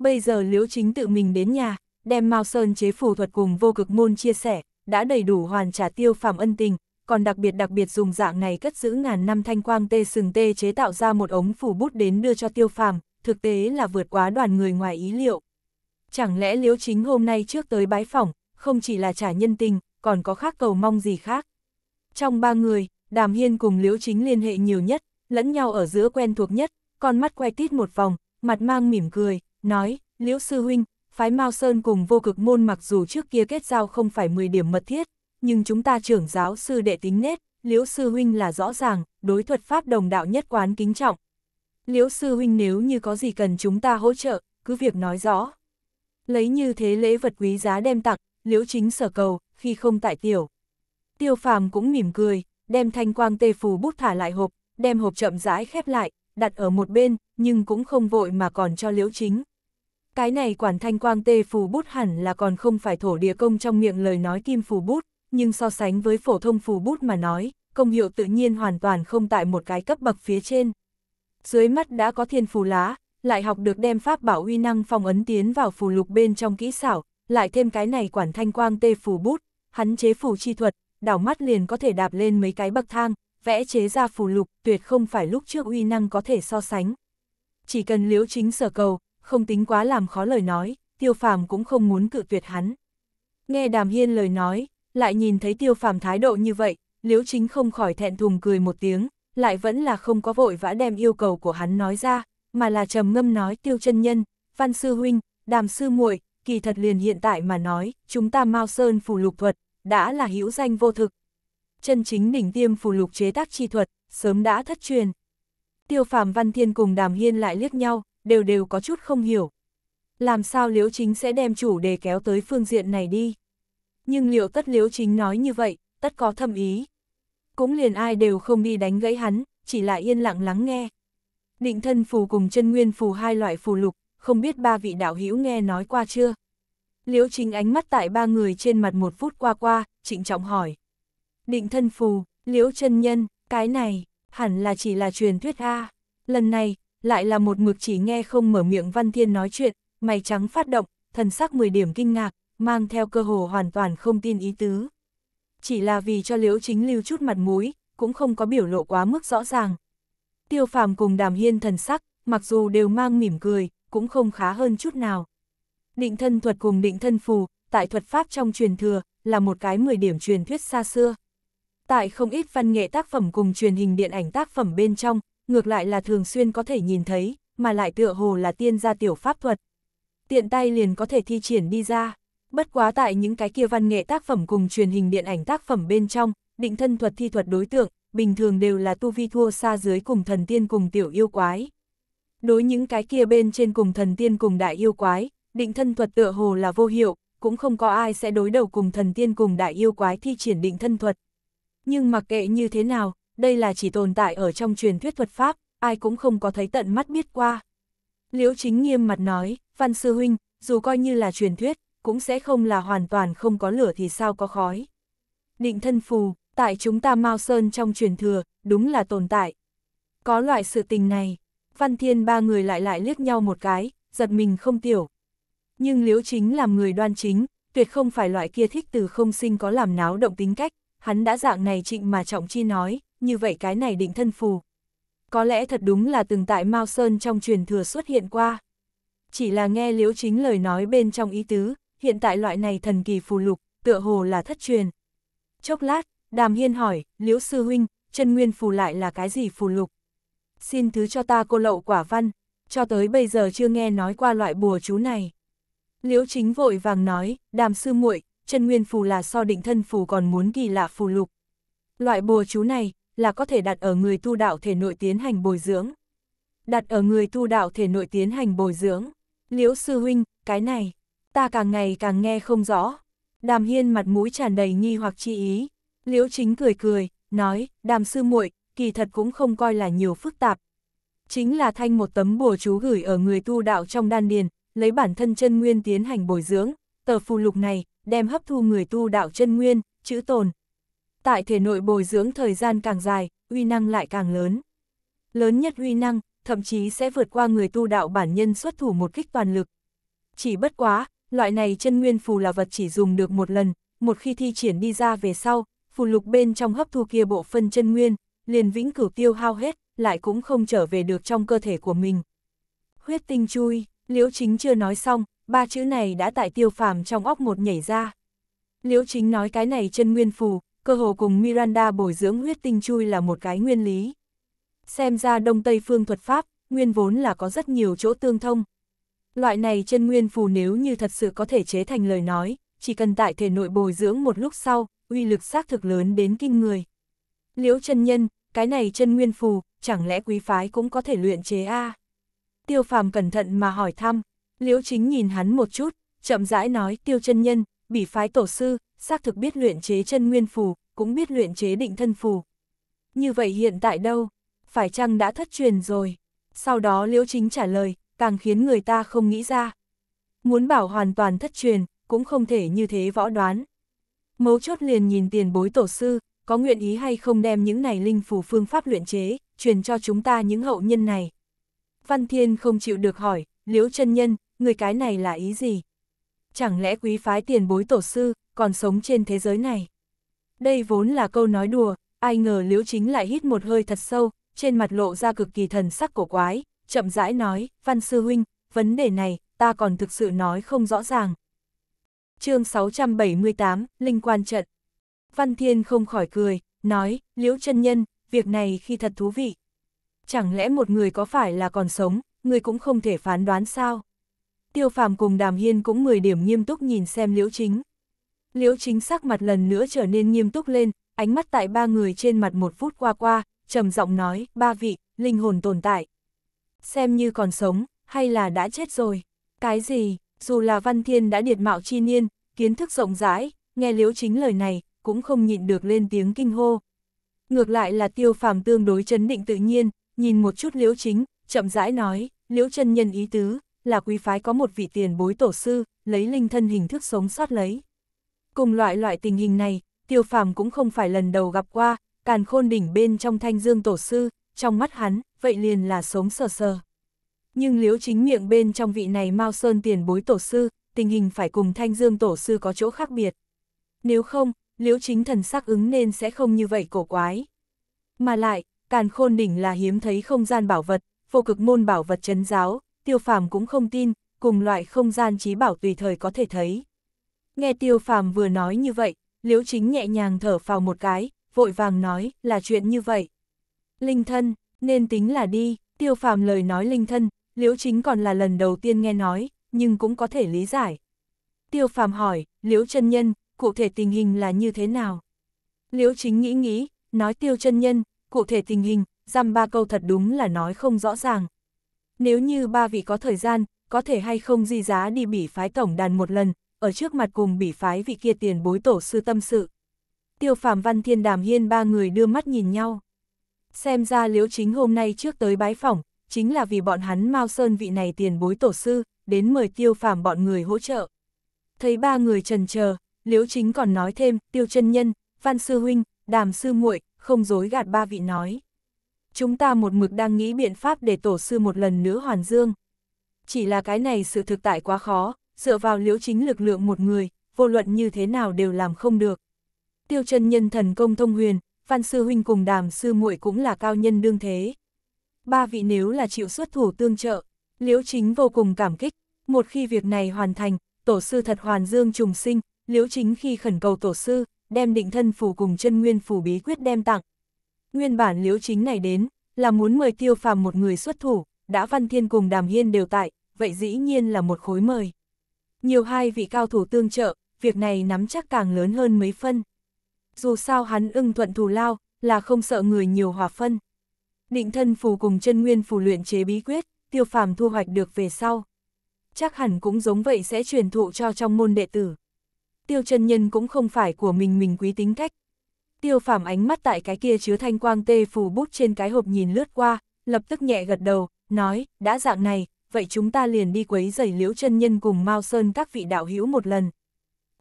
bây giờ Liễu Chính tự mình đến nhà, đem Mao Sơn chế phù thuật cùng vô cực môn chia sẻ, đã đầy đủ hoàn trả tiêu phàm ân tình, còn đặc biệt đặc biệt dùng dạng này cất giữ ngàn năm thanh quang tê sừng tê chế tạo ra một ống phủ bút đến đưa cho tiêu phàm, thực tế là vượt quá đoàn người ngoài ý liệu. Chẳng lẽ Liễu Chính hôm nay trước tới bái phỏng, không chỉ là trả nhân tình, còn có khác cầu mong gì khác. Trong ba người, Đàm Hiên cùng Liễu Chính liên hệ nhiều nhất, lẫn nhau ở giữa quen thuộc nhất, con mắt quay tít một vòng, mặt mang mỉm cười, nói, Liễu Sư Huynh, phái Mao Sơn cùng vô cực môn mặc dù trước kia kết giao không phải 10 điểm mật thiết, nhưng chúng ta trưởng giáo sư đệ tính nết, Liễu Sư Huynh là rõ ràng, đối thuật pháp đồng đạo nhất quán kính trọng. Liễu Sư Huynh nếu như có gì cần chúng ta hỗ trợ, cứ việc nói rõ. Lấy như thế lễ vật quý giá đem tặng, Liễu Chính sở cầu, khi không tại tiểu. Tiêu phàm cũng mỉm cười, đem thanh quang tê phù bút thả lại hộp, đem hộp chậm rãi khép lại, đặt ở một bên, nhưng cũng không vội mà còn cho Liễu Chính. Cái này quản thanh quang tê phù bút hẳn là còn không phải thổ địa công trong miệng lời nói kim phù bút, nhưng so sánh với phổ thông phù bút mà nói, công hiệu tự nhiên hoàn toàn không tại một cái cấp bậc phía trên. Dưới mắt đã có thiên phù lá, lại học được đem pháp bảo uy năng phong ấn tiến vào phù lục bên trong kỹ xảo, lại thêm cái này quản thanh quang tê phù bút, hắn chế phù chi thuật, đảo mắt liền có thể đạp lên mấy cái bậc thang, vẽ chế ra phù lục tuyệt không phải lúc trước uy năng có thể so sánh. Chỉ cần liễu chính sở cầu, không tính quá làm khó lời nói, tiêu phàm cũng không muốn cự tuyệt hắn. Nghe đàm hiên lời nói, lại nhìn thấy tiêu phàm thái độ như vậy, liễu chính không khỏi thẹn thùng cười một tiếng, lại vẫn là không có vội vã đem yêu cầu của hắn nói ra, mà là trầm ngâm nói tiêu chân nhân, văn sư huynh, đàm sư muội kỳ thật liền hiện tại mà nói, chúng ta Mao Sơn phù lục thuật, đã là hữu danh vô thực. Chân chính đỉnh tiêm phù lục chế tác chi thuật, sớm đã thất truyền. Tiêu phàm văn thiên cùng đàm hiên lại liếc nhau, đều đều có chút không hiểu. Làm sao Liễu Chính sẽ đem chủ đề kéo tới phương diện này đi? Nhưng liệu tất Liễu Chính nói như vậy, tất có thâm ý. Cũng liền ai đều không đi đánh gãy hắn, chỉ là yên lặng lắng nghe. Định thân phù cùng chân nguyên phù hai loại phù lục, không biết ba vị đạo hữu nghe nói qua chưa? Liễu Chính ánh mắt tại ba người trên mặt một phút qua qua, trịnh trọng hỏi. Định thân phù, Liễu chân nhân, cái này, hẳn là chỉ là truyền thuyết A. Lần này, lại là một mực chỉ nghe không mở miệng Văn Thiên nói chuyện, mày trắng phát động, thần sắc 10 điểm kinh ngạc, mang theo cơ hồ hoàn toàn không tin ý tứ. Chỉ là vì cho Liễu Chính lưu chút mặt mũi, cũng không có biểu lộ quá mức rõ ràng. Tiêu phàm cùng đàm hiên thần sắc, mặc dù đều mang mỉm cười, cũng không khá hơn chút nào. Định thân thuật cùng định thân phù, tại thuật pháp trong truyền thừa, là một cái 10 điểm truyền thuyết xa xưa. Tại không ít văn nghệ tác phẩm cùng truyền hình điện ảnh tác phẩm bên trong, ngược lại là thường xuyên có thể nhìn thấy, mà lại tựa hồ là tiên gia tiểu pháp thuật. Tiện tay liền có thể thi triển đi ra, bất quá tại những cái kia văn nghệ tác phẩm cùng truyền hình điện ảnh tác phẩm bên trong, định thân thuật thi thuật đối tượng, bình thường đều là tu vi thua xa dưới cùng thần tiên cùng tiểu yêu quái. Đối những cái kia bên trên cùng thần tiên cùng đại yêu quái, định thân thuật tựa hồ là vô hiệu, cũng không có ai sẽ đối đầu cùng thần tiên cùng đại yêu quái thi triển định thân thuật. Nhưng mặc kệ như thế nào, đây là chỉ tồn tại ở trong truyền thuyết thuật pháp, ai cũng không có thấy tận mắt biết qua. Liễu chính nghiêm mặt nói, văn sư huynh, dù coi như là truyền thuyết, cũng sẽ không là hoàn toàn không có lửa thì sao có khói. Định thân phù, tại chúng ta Mao Sơn trong truyền thừa, đúng là tồn tại. Có loại sự tình này, văn thiên ba người lại lại liếc nhau một cái, giật mình không tiểu. Nhưng liễu chính làm người đoan chính, tuyệt không phải loại kia thích từ không sinh có làm náo động tính cách, hắn đã dạng này trịnh mà trọng chi nói, như vậy cái này định thân phù. Có lẽ thật đúng là từng tại Mao Sơn trong truyền thừa xuất hiện qua. Chỉ là nghe liễu chính lời nói bên trong ý tứ, hiện tại loại này thần kỳ phù lục, tựa hồ là thất truyền. Chốc lát, Đàm Hiên hỏi, liễu sư huynh, chân nguyên phù lại là cái gì phù lục? Xin thứ cho ta cô lậu quả văn, cho tới bây giờ chưa nghe nói qua loại bùa chú này. Liễu chính vội vàng nói, đàm sư muội, chân nguyên phù là so định thân phù còn muốn kỳ lạ phù lục. Loại bùa chú này, là có thể đặt ở người tu đạo thể nội tiến hành bồi dưỡng. Đặt ở người tu đạo thể nội tiến hành bồi dưỡng. Liễu sư huynh, cái này, ta càng ngày càng nghe không rõ. Đàm Hiên mặt mũi tràn đầy nghi hoặc chi ý. Liễu chính cười cười, nói, đàm sư muội kỳ thật cũng không coi là nhiều phức tạp. Chính là thanh một tấm bùa chú gửi ở người tu đạo trong đan điền, lấy bản thân chân nguyên tiến hành bồi dưỡng, tờ phù lục này, đem hấp thu người tu đạo chân nguyên, chữ tồn, tại thể nội bồi dưỡng thời gian càng dài, uy năng lại càng lớn. Lớn nhất uy năng, thậm chí sẽ vượt qua người tu đạo bản nhân xuất thủ một kích toàn lực. Chỉ bất quá, loại này chân nguyên phù là vật chỉ dùng được một lần, một khi thi triển đi ra về sau, phù lục bên trong hấp thu kia bộ phân chân nguyên, liền vĩnh cửu tiêu hao hết, lại cũng không trở về được trong cơ thể của mình. Huyết tinh chui, Liễu Chính chưa nói xong, ba chữ này đã tại tiêu phàm trong óc một nhảy ra. Liễu Chính nói cái này chân nguyên phù, cơ hồ cùng Miranda bồi dưỡng huyết tinh chui là một cái nguyên lý. Xem ra Đông Tây phương thuật pháp, nguyên vốn là có rất nhiều chỗ tương thông. Loại này chân nguyên phù nếu như thật sự có thể chế thành lời nói, chỉ cần tại thể nội bồi dưỡng một lúc sau, uy lực xác thực lớn đến kinh người. Liễu chân nhân, cái này chân nguyên phù, chẳng lẽ quý phái cũng có thể luyện chế a? Tiêu phàm cẩn thận mà hỏi thăm, liễu chính nhìn hắn một chút, chậm rãi nói tiêu chân nhân, bỉ phái tổ sư, xác thực biết luyện chế chân nguyên phù, cũng biết luyện chế định thân phù. Như vậy hiện tại đâu? Phải chăng đã thất truyền rồi? Sau đó Liễu Chính trả lời, càng khiến người ta không nghĩ ra. Muốn bảo hoàn toàn thất truyền, cũng không thể như thế võ đoán. Mấu chốt liền nhìn tiền bối tổ sư, có nguyện ý hay không đem những này linh phù phương pháp luyện chế, truyền cho chúng ta những hậu nhân này. Văn Thiên không chịu được hỏi, Liễu chân Nhân, người cái này là ý gì? Chẳng lẽ quý phái tiền bối tổ sư, còn sống trên thế giới này. Đây vốn là câu nói đùa, ai ngờ Liễu Chính lại hít một hơi thật sâu, trên mặt lộ ra cực kỳ thần sắc cổ quái, chậm rãi nói, Văn Sư Huynh, vấn đề này, ta còn thực sự nói không rõ ràng. chương 678, Linh Quan Trận Văn Thiên không khỏi cười, nói, Liễu chân Nhân, việc này khi thật thú vị. Chẳng lẽ một người có phải là còn sống, người cũng không thể phán đoán sao? Tiêu phàm cùng đàm hiên cũng 10 điểm nghiêm túc nhìn xem liễu chính. Liễu chính sắc mặt lần nữa trở nên nghiêm túc lên, ánh mắt tại ba người trên mặt một phút qua qua, trầm giọng nói, ba vị, linh hồn tồn tại. Xem như còn sống, hay là đã chết rồi. Cái gì, dù là Văn Thiên đã điệt mạo chi niên, kiến thức rộng rãi, nghe liễu chính lời này, cũng không nhịn được lên tiếng kinh hô. Ngược lại là tiêu phàm tương đối chấn định tự nhiên, nhìn một chút liễu chính, chậm rãi nói, liễu chân nhân ý tứ, là quý phái có một vị tiền bối tổ sư, lấy linh thân hình thức sống sót lấy. Cùng loại loại tình hình này, tiêu phàm cũng không phải lần đầu gặp qua, càn khôn đỉnh bên trong thanh dương tổ sư, trong mắt hắn, vậy liền là sống sờ sờ. Nhưng liếu chính miệng bên trong vị này Mao Sơn tiền bối tổ sư, tình hình phải cùng thanh dương tổ sư có chỗ khác biệt. Nếu không, liếu chính thần sắc ứng nên sẽ không như vậy cổ quái. Mà lại, càn khôn đỉnh là hiếm thấy không gian bảo vật, vô cực môn bảo vật chấn giáo, tiêu phàm cũng không tin, cùng loại không gian trí bảo tùy thời có thể thấy. Nghe tiêu phàm vừa nói như vậy, liễu chính nhẹ nhàng thở phào một cái, vội vàng nói là chuyện như vậy. Linh thân, nên tính là đi, tiêu phàm lời nói linh thân, liễu chính còn là lần đầu tiên nghe nói, nhưng cũng có thể lý giải. Tiêu phàm hỏi, liễu chân nhân, cụ thể tình hình là như thế nào? Liễu chính nghĩ nghĩ, nói tiêu chân nhân, cụ thể tình hình, dăm ba câu thật đúng là nói không rõ ràng. Nếu như ba vị có thời gian, có thể hay không di giá đi bỉ phái tổng đàn một lần, ở trước mặt cùng bỉ phái vị kia tiền bối tổ sư tâm sự. Tiêu phàm văn thiên đàm hiên ba người đưa mắt nhìn nhau. Xem ra liễu chính hôm nay trước tới bái phỏng, chính là vì bọn hắn mau Sơn vị này tiền bối tổ sư, đến mời tiêu phàm bọn người hỗ trợ. Thấy ba người trần chờ liễu chính còn nói thêm, tiêu chân nhân, văn sư huynh, đàm sư muội không dối gạt ba vị nói. Chúng ta một mực đang nghĩ biện pháp để tổ sư một lần nữa hoàn dương. Chỉ là cái này sự thực tại quá khó, dựa vào liễu chính lực lượng một người, vô luận như thế nào đều làm không được. Tiêu chân nhân thần công thông huyền, văn sư huynh cùng đàm sư muội cũng là cao nhân đương thế. Ba vị nếu là chịu xuất thủ tương trợ, liễu chính vô cùng cảm kích, một khi việc này hoàn thành, tổ sư thật hoàn dương trùng sinh, liễu chính khi khẩn cầu tổ sư, đem định thân phù cùng chân nguyên phù bí quyết đem tặng. Nguyên bản liễu chính này đến, là muốn mời tiêu phàm một người xuất thủ, đã văn thiên cùng đàm hiên đều tại, vậy dĩ nhiên là một khối mời nhiều hai vị cao thủ tương trợ, việc này nắm chắc càng lớn hơn mấy phân. Dù sao hắn ưng thuận thù lao, là không sợ người nhiều hòa phân. Định thân phù cùng chân nguyên phù luyện chế bí quyết, tiêu phàm thu hoạch được về sau. Chắc hẳn cũng giống vậy sẽ truyền thụ cho trong môn đệ tử. Tiêu chân nhân cũng không phải của mình mình quý tính cách. Tiêu phàm ánh mắt tại cái kia chứa thanh quang tê phù bút trên cái hộp nhìn lướt qua, lập tức nhẹ gật đầu, nói, đã dạng này, vậy chúng ta liền đi quấy giày liễu chân nhân cùng Mao Sơn các vị đạo hữu một lần.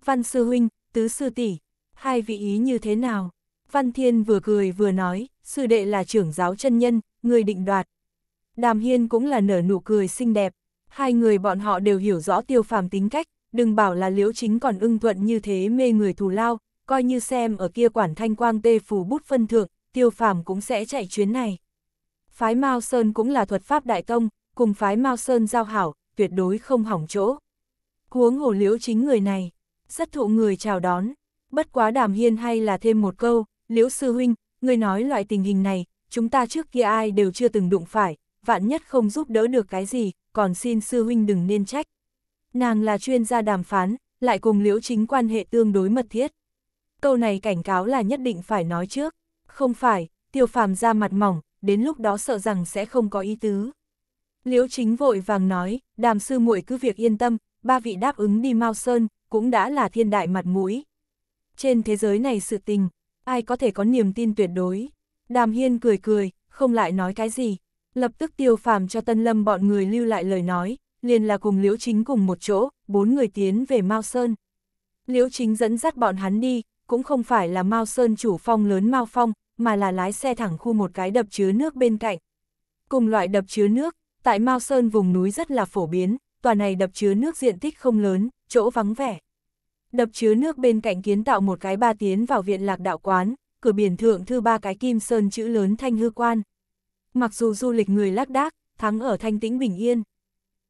Văn sư huynh, tứ sư tỷ, hai vị ý như thế nào? Văn Thiên vừa cười vừa nói, sư đệ là trưởng giáo chân nhân, người định đoạt. Đàm Hiên cũng là nở nụ cười xinh đẹp, hai người bọn họ đều hiểu rõ tiêu phàm tính cách, đừng bảo là liễu chính còn ưng thuận như thế mê người thù lao, coi như xem ở kia quản thanh quang tê phù bút phân thượng, tiêu phàm cũng sẽ chạy chuyến này. Phái Mao Sơn cũng là thuật pháp đại công cùng phái Mao Sơn giao hảo, tuyệt đối không hỏng chỗ. Huống hồ liễu chính người này, rất thụ người chào đón, bất quá đàm hiên hay là thêm một câu, liễu sư huynh, người nói loại tình hình này, chúng ta trước kia ai đều chưa từng đụng phải, vạn nhất không giúp đỡ được cái gì, còn xin sư huynh đừng nên trách. Nàng là chuyên gia đàm phán, lại cùng liễu chính quan hệ tương đối mật thiết. Câu này cảnh cáo là nhất định phải nói trước, không phải, tiêu phàm ra mặt mỏng, đến lúc đó sợ rằng sẽ không có ý tứ. Liễu chính vội vàng nói, đàm sư muội cứ việc yên tâm, ba vị đáp ứng đi Mao Sơn, cũng đã là thiên đại mặt mũi. Trên thế giới này sự tình, ai có thể có niềm tin tuyệt đối. Đàm Hiên cười cười, không lại nói cái gì. Lập tức tiêu phàm cho Tân Lâm bọn người lưu lại lời nói, liền là cùng Liễu Chính cùng một chỗ, bốn người tiến về Mao Sơn. Liễu Chính dẫn dắt bọn hắn đi, cũng không phải là Mao Sơn chủ phong lớn Mao Phong, mà là lái xe thẳng khu một cái đập chứa nước bên cạnh. Cùng loại đập chứa nước, Tại Mao Sơn vùng núi rất là phổ biến, tòa này đập chứa nước diện tích không lớn, chỗ vắng vẻ. Đập chứa nước bên cạnh kiến tạo một cái ba tiến vào viện lạc đạo quán, cửa biển thượng thư ba cái kim sơn chữ lớn thanh hư quan. Mặc dù du lịch người lác đác, thắng ở thanh tĩnh bình yên.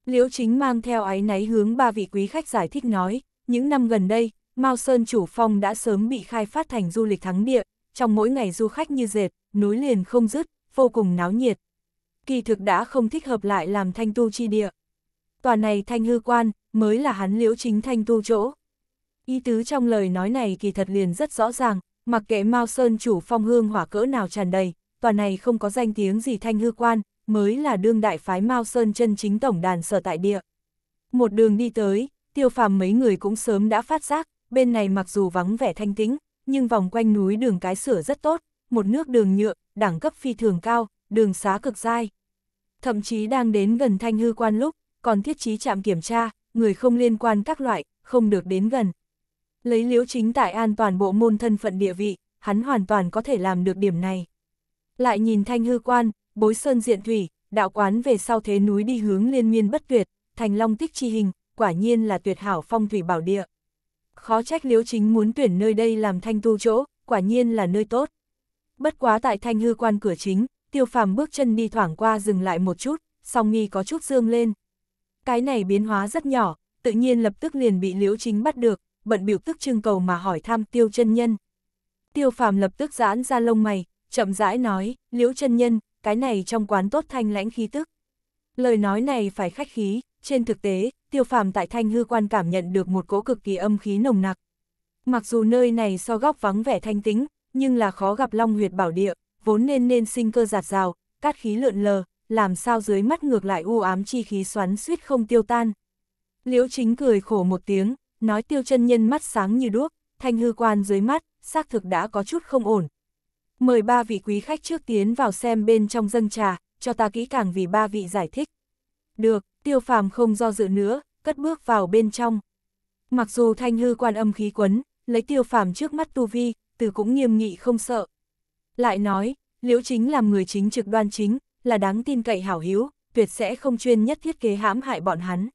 Liễu chính mang theo ái náy hướng ba vị quý khách giải thích nói, những năm gần đây, Mao Sơn chủ phong đã sớm bị khai phát thành du lịch thắng địa, trong mỗi ngày du khách như dệt, núi liền không dứt, vô cùng náo nhiệt kỳ thực đã không thích hợp lại làm thanh tu chi địa. Tòa này thanh hư quan, mới là hắn liễu chính thanh tu chỗ. Ý tứ trong lời nói này kỳ thật liền rất rõ ràng, mặc kệ Mao Sơn chủ phong hương hỏa cỡ nào tràn đầy, tòa này không có danh tiếng gì thanh hư quan, mới là đương đại phái Mao Sơn chân chính tổng đàn sở tại địa. Một đường đi tới, tiêu phàm mấy người cũng sớm đã phát giác, bên này mặc dù vắng vẻ thanh tĩnh, nhưng vòng quanh núi đường cái sửa rất tốt, một nước đường nhựa, đẳng cấp phi thường cao, đường xá cực dai thậm chí đang đến gần thanh hư quan lúc, còn thiết trí chạm kiểm tra, người không liên quan các loại, không được đến gần. Lấy liếu chính tại an toàn bộ môn thân phận địa vị, hắn hoàn toàn có thể làm được điểm này. Lại nhìn thanh hư quan, bối sơn diện thủy, đạo quán về sau thế núi đi hướng liên miên bất tuyệt, thành long tích chi hình, quả nhiên là tuyệt hảo phong thủy bảo địa. Khó trách liếu chính muốn tuyển nơi đây làm thanh tu chỗ, quả nhiên là nơi tốt. Bất quá tại thanh hư quan cửa chính, tiêu phàm bước chân đi thoảng qua dừng lại một chút, song nghi có chút dương lên. Cái này biến hóa rất nhỏ, tự nhiên lập tức liền bị liễu chính bắt được, bận biểu tức trưng cầu mà hỏi thăm tiêu chân nhân. Tiêu phàm lập tức giãn ra lông mày, chậm rãi nói, liễu chân nhân, cái này trong quán tốt thanh lãnh khí tức. Lời nói này phải khách khí, trên thực tế, tiêu phàm tại thanh hư quan cảm nhận được một cỗ cực kỳ âm khí nồng nặc. Mặc dù nơi này so góc vắng vẻ thanh tính, nhưng là khó gặp long huyệt bảo địa, vốn nên nên sinh cơ giạt rào, cát khí lượn lờ, làm sao dưới mắt ngược lại u ám chi khí xoắn suýt không tiêu tan. Liễu chính cười khổ một tiếng, nói tiêu chân nhân mắt sáng như đuốc, thanh hư quan dưới mắt, xác thực đã có chút không ổn. Mời ba vị quý khách trước tiến vào xem bên trong dân trà, cho ta kỹ càng vì ba vị giải thích. Được, tiêu phàm không do dự nữa, cất bước vào bên trong. Mặc dù thanh hư quan âm khí quấn, lấy tiêu phàm trước mắt tu vi, từ cũng nghiêm nghị không sợ, lại nói, Liễu Chính làm người chính trực đoan chính, là đáng tin cậy hảo hiếu, tuyệt sẽ không chuyên nhất thiết kế hãm hại bọn hắn.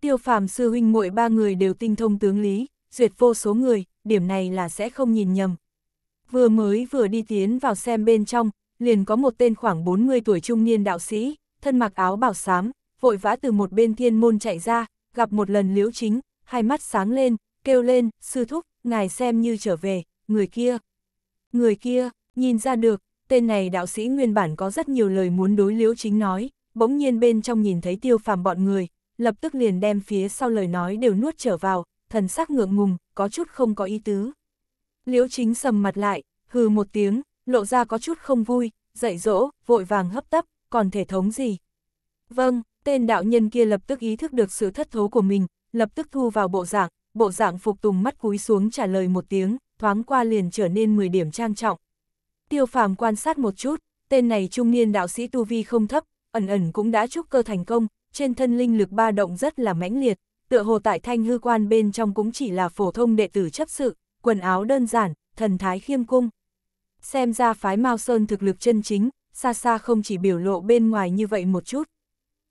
Tiêu phàm sư huynh muội ba người đều tinh thông tướng lý, duyệt vô số người, điểm này là sẽ không nhìn nhầm. Vừa mới vừa đi tiến vào xem bên trong, liền có một tên khoảng 40 tuổi trung niên đạo sĩ, thân mặc áo bảo xám, vội vã từ một bên thiên môn chạy ra, gặp một lần liễu chính, hai mắt sáng lên, kêu lên, sư thúc, ngài xem như trở về, người kia. Người kia, Nhìn ra được, tên này đạo sĩ nguyên bản có rất nhiều lời muốn đối liễu chính nói, bỗng nhiên bên trong nhìn thấy tiêu phàm bọn người, lập tức liền đem phía sau lời nói đều nuốt trở vào, thần sắc ngượng ngùng, có chút không có ý tứ. Liễu chính sầm mặt lại, hừ một tiếng, lộ ra có chút không vui, dạy dỗ, vội vàng hấp tấp, còn thể thống gì. Vâng, tên đạo nhân kia lập tức ý thức được sự thất thố của mình, lập tức thu vào bộ dạng, bộ dạng phục tùng mắt cúi xuống trả lời một tiếng, thoáng qua liền trở nên 10 điểm trang trọng, Tiêu phàm quan sát một chút, tên này trung niên đạo sĩ tu vi không thấp, ẩn ẩn cũng đã trúc cơ thành công, trên thân linh lực ba động rất là mãnh liệt, tựa hồ tại thanh hư quan bên trong cũng chỉ là phổ thông đệ tử chấp sự, quần áo đơn giản, thần thái khiêm cung. Xem ra phái Mao Sơn thực lực chân chính, xa xa không chỉ biểu lộ bên ngoài như vậy một chút.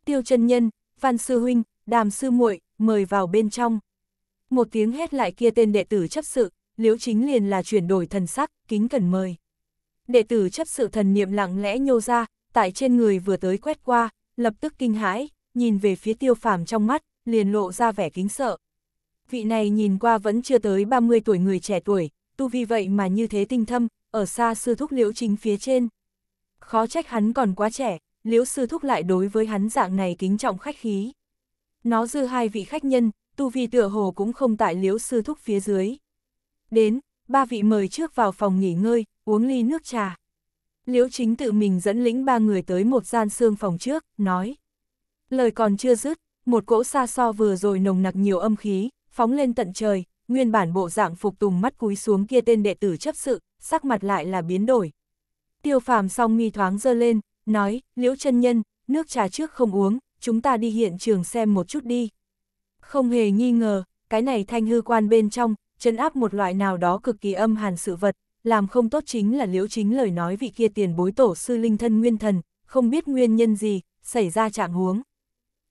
Tiêu chân nhân, Văn Sư Huynh, Đàm Sư muội mời vào bên trong. Một tiếng hét lại kia tên đệ tử chấp sự, liễu chính liền là chuyển đổi thần sắc, kính cần mời đệ tử chấp sự thần niệm lặng lẽ nhô ra, tại trên người vừa tới quét qua, lập tức kinh hãi, nhìn về phía tiêu phàm trong mắt, liền lộ ra vẻ kính sợ. Vị này nhìn qua vẫn chưa tới 30 tuổi người trẻ tuổi, tu vi vậy mà như thế tinh thâm, ở xa sư thúc liễu chính phía trên. Khó trách hắn còn quá trẻ, liễu sư thúc lại đối với hắn dạng này kính trọng khách khí. Nó dư hai vị khách nhân, tu vi tựa hồ cũng không tại liễu sư thúc phía dưới. Đến, ba vị mời trước vào phòng nghỉ ngơi, uống ly nước trà. Liễu chính tự mình dẫn lĩnh ba người tới một gian xương phòng trước, nói. Lời còn chưa dứt, một cỗ xa so vừa rồi nồng nặc nhiều âm khí, phóng lên tận trời, nguyên bản bộ dạng phục tùng mắt cúi xuống kia tên đệ tử chấp sự, sắc mặt lại là biến đổi. Tiêu phàm song mi thoáng dơ lên, nói, liễu chân nhân, nước trà trước không uống, chúng ta đi hiện trường xem một chút đi. Không hề nghi ngờ, cái này thanh hư quan bên trong, chấn áp một loại nào đó cực kỳ âm hàn sự vật, làm không tốt chính là liễu chính lời nói vị kia tiền bối tổ sư linh thân nguyên thần, không biết nguyên nhân gì, xảy ra trạng huống.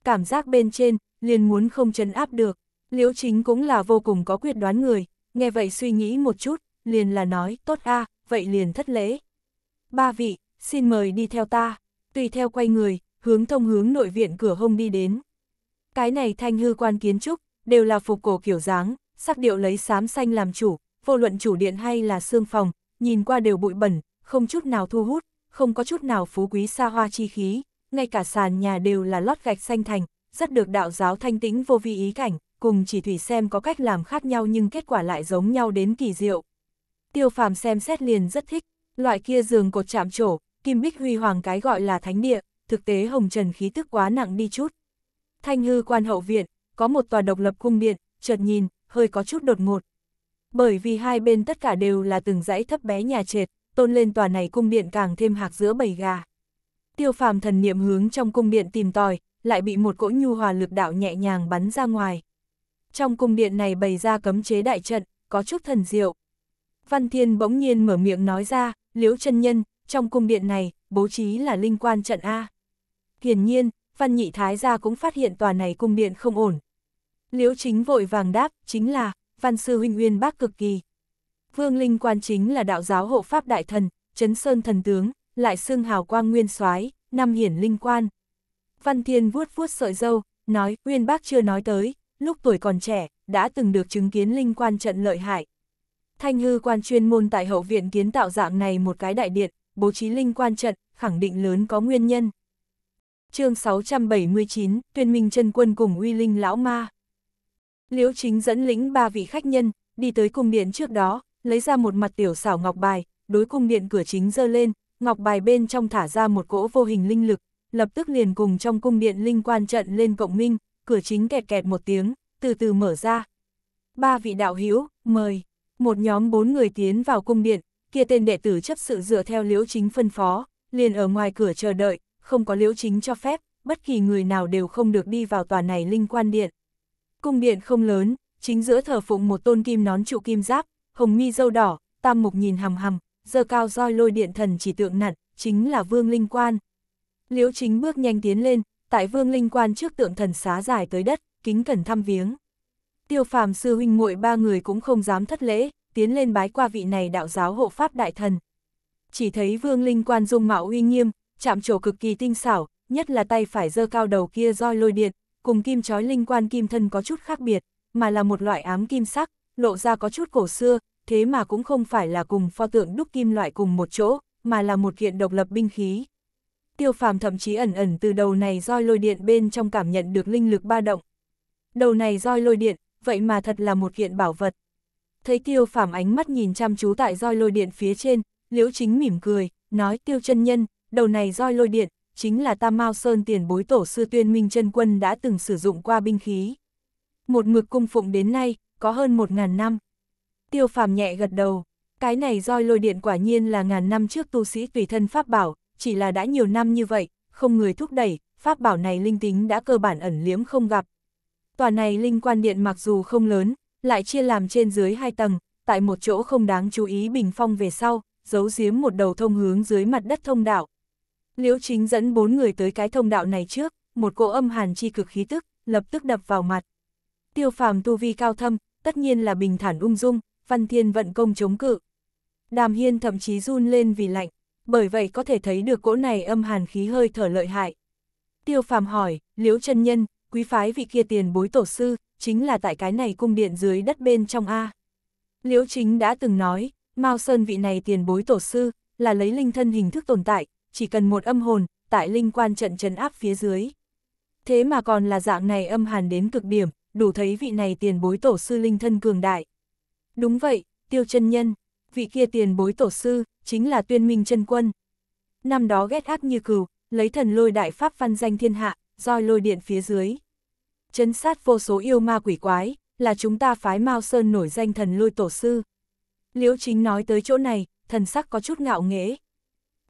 Cảm giác bên trên, liền muốn không chấn áp được, liễu chính cũng là vô cùng có quyết đoán người, nghe vậy suy nghĩ một chút, liền là nói, tốt a vậy liền thất lễ. Ba vị, xin mời đi theo ta, tùy theo quay người, hướng thông hướng nội viện cửa hông đi đến. Cái này thanh hư quan kiến trúc, đều là phục cổ kiểu dáng, sắc điệu lấy xám xanh làm chủ, vô luận chủ điện hay là xương phòng, nhìn qua đều bụi bẩn, không chút nào thu hút, không có chút nào phú quý xa hoa chi khí, ngay cả sàn nhà đều là lót gạch xanh thành, rất được đạo giáo thanh tĩnh vô vi ý cảnh, cùng chỉ thủy xem có cách làm khác nhau nhưng kết quả lại giống nhau đến kỳ diệu. Tiêu phàm xem xét liền rất thích, loại kia giường cột chạm trổ, kim bích huy hoàng cái gọi là thánh địa, thực tế hồng trần khí tức quá nặng đi chút. Thanh hư quan hậu viện, có một tòa độc lập cung điện, chợt nhìn, hơi có chút đột ngột, bởi vì hai bên tất cả đều là từng dãy thấp bé nhà trệt, tôn lên tòa này cung điện càng thêm hạc giữa bầy gà. Tiêu phàm thần niệm hướng trong cung điện tìm tòi, lại bị một cỗ nhu hòa lực đạo nhẹ nhàng bắn ra ngoài. Trong cung điện này bày ra cấm chế đại trận, có chút thần diệu. Văn Thiên bỗng nhiên mở miệng nói ra, liễu chân nhân, trong cung điện này, bố trí là linh quan trận A. Hiển nhiên, Văn Nhị Thái gia cũng phát hiện tòa này cung điện không ổn. Liễu chính vội vàng đáp, chính là, văn sư huynh uyên bác cực kỳ. Vương Linh Quan chính là đạo giáo hộ pháp đại thần, chấn sơn thần tướng, lại xưng hào quang nguyên soái, năm hiển linh quan. Văn Thiên vuốt vuốt sợi dâu, nói, uyên bác chưa nói tới, lúc tuổi còn trẻ, đã từng được chứng kiến linh quan trận lợi hại. Thanh hư quan chuyên môn tại hậu viện kiến tạo dạng này một cái đại điện, bố trí linh quan trận, khẳng định lớn có nguyên nhân. chương 679, tuyên minh chân quân cùng uy linh lão ma. Liễu chính dẫn lĩnh ba vị khách nhân, đi tới cung điện trước đó, lấy ra một mặt tiểu xảo ngọc bài, đối cung điện cửa chính dơ lên, ngọc bài bên trong thả ra một cỗ vô hình linh lực, lập tức liền cùng trong cung điện linh quan trận lên cộng minh, cửa chính kẹt kẹt một tiếng, từ từ mở ra. Ba vị đạo hữu mời, một nhóm bốn người tiến vào cung điện, kia tên đệ tử chấp sự dựa theo liễu chính phân phó, liền ở ngoài cửa chờ đợi, không có liễu chính cho phép, bất kỳ người nào đều không được đi vào tòa này linh quan điện cung điện không lớn, chính giữa thờ phụng một tôn kim nón trụ kim giáp, hồng mi dâu đỏ, tam mục nhìn hầm hầm, giơ cao roi lôi điện thần chỉ tượng nặn, chính là Vương Linh Quan. Liễu Chính bước nhanh tiến lên, tại Vương Linh Quan trước tượng thần xá dài tới đất, kính cẩn thăm viếng. Tiêu Phàm sư huynh muội ba người cũng không dám thất lễ, tiến lên bái qua vị này đạo giáo hộ pháp đại thần. Chỉ thấy Vương Linh Quan dung mạo uy nghiêm, chạm trổ cực kỳ tinh xảo, nhất là tay phải dơ cao đầu kia roi lôi điện, cùng kim chói linh quan kim thân có chút khác biệt, mà là một loại ám kim sắc, lộ ra có chút cổ xưa, thế mà cũng không phải là cùng pho tượng đúc kim loại cùng một chỗ, mà là một kiện độc lập binh khí. Tiêu phàm thậm chí ẩn ẩn từ đầu này roi lôi điện bên trong cảm nhận được linh lực ba động. Đầu này roi lôi điện, vậy mà thật là một kiện bảo vật. Thấy tiêu phàm ánh mắt nhìn chăm chú tại roi lôi điện phía trên, liễu chính mỉm cười, nói tiêu chân nhân, đầu này roi lôi điện, chính là Tam Mao Sơn tiền bối tổ sư tuyên minh chân quân đã từng sử dụng qua binh khí. Một mực cung phụng đến nay, có hơn một ngàn năm. Tiêu phàm nhẹ gật đầu, cái này roi lôi điện quả nhiên là ngàn năm trước tu sĩ tùy thân pháp bảo, chỉ là đã nhiều năm như vậy, không người thúc đẩy, pháp bảo này linh tính đã cơ bản ẩn liếm không gặp. Tòa này linh quan điện mặc dù không lớn, lại chia làm trên dưới hai tầng, tại một chỗ không đáng chú ý bình phong về sau, giấu giếm một đầu thông hướng dưới mặt đất thông đạo, Liễu chính dẫn bốn người tới cái thông đạo này trước, một cỗ âm hàn chi cực khí tức, lập tức đập vào mặt. Tiêu phàm tu vi cao thâm, tất nhiên là bình thản ung dung, văn thiên vận công chống cự. Đàm hiên thậm chí run lên vì lạnh, bởi vậy có thể thấy được cỗ này âm hàn khí hơi thở lợi hại. Tiêu phàm hỏi, liễu chân nhân, quý phái vị kia tiền bối tổ sư, chính là tại cái này cung điện dưới đất bên trong A. Liễu chính đã từng nói, Mao Sơn vị này tiền bối tổ sư, là lấy linh thân hình thức tồn tại, chỉ cần một âm hồn, tại linh quan trận trấn áp phía dưới. Thế mà còn là dạng này âm hàn đến cực điểm, đủ thấy vị này tiền bối tổ sư linh thân cường đại. Đúng vậy, tiêu chân nhân, vị kia tiền bối tổ sư, chính là tuyên minh chân quân. Năm đó ghét ác như cừu, lấy thần lôi đại pháp văn danh thiên hạ, roi lôi điện phía dưới. Chấn sát vô số yêu ma quỷ quái, là chúng ta phái Mao Sơn nổi danh thần lôi tổ sư. Liễu chính nói tới chỗ này, thần sắc có chút ngạo nghễ.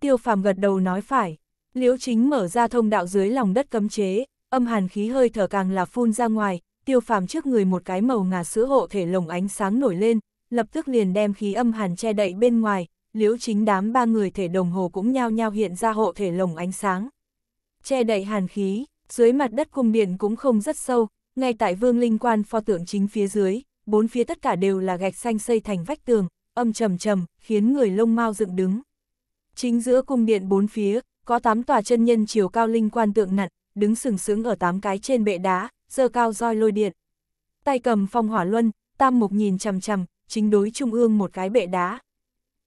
Tiêu phàm gật đầu nói phải. Liễu chính mở ra thông đạo dưới lòng đất cấm chế, âm hàn khí hơi thở càng là phun ra ngoài, tiêu phàm trước người một cái màu ngà sữa hộ thể lồng ánh sáng nổi lên, lập tức liền đem khí âm hàn che đậy bên ngoài, liễu chính đám ba người thể đồng hồ cũng nhao nhao hiện ra hộ thể lồng ánh sáng. Che đậy hàn khí, dưới mặt đất cung điện cũng không rất sâu, ngay tại vương linh quan pho tượng chính phía dưới, bốn phía tất cả đều là gạch xanh xây thành vách tường, âm trầm trầm, khiến người lông mau dựng đứng. Chính giữa cung điện bốn phía, có tám tòa chân nhân chiều cao linh quan tượng nặn, đứng sừng sững ở tám cái trên bệ đá, dơ cao roi lôi điện. Tay cầm phong hỏa luân, Tam Mục nhìn chằm chằm, chính đối trung ương một cái bệ đá.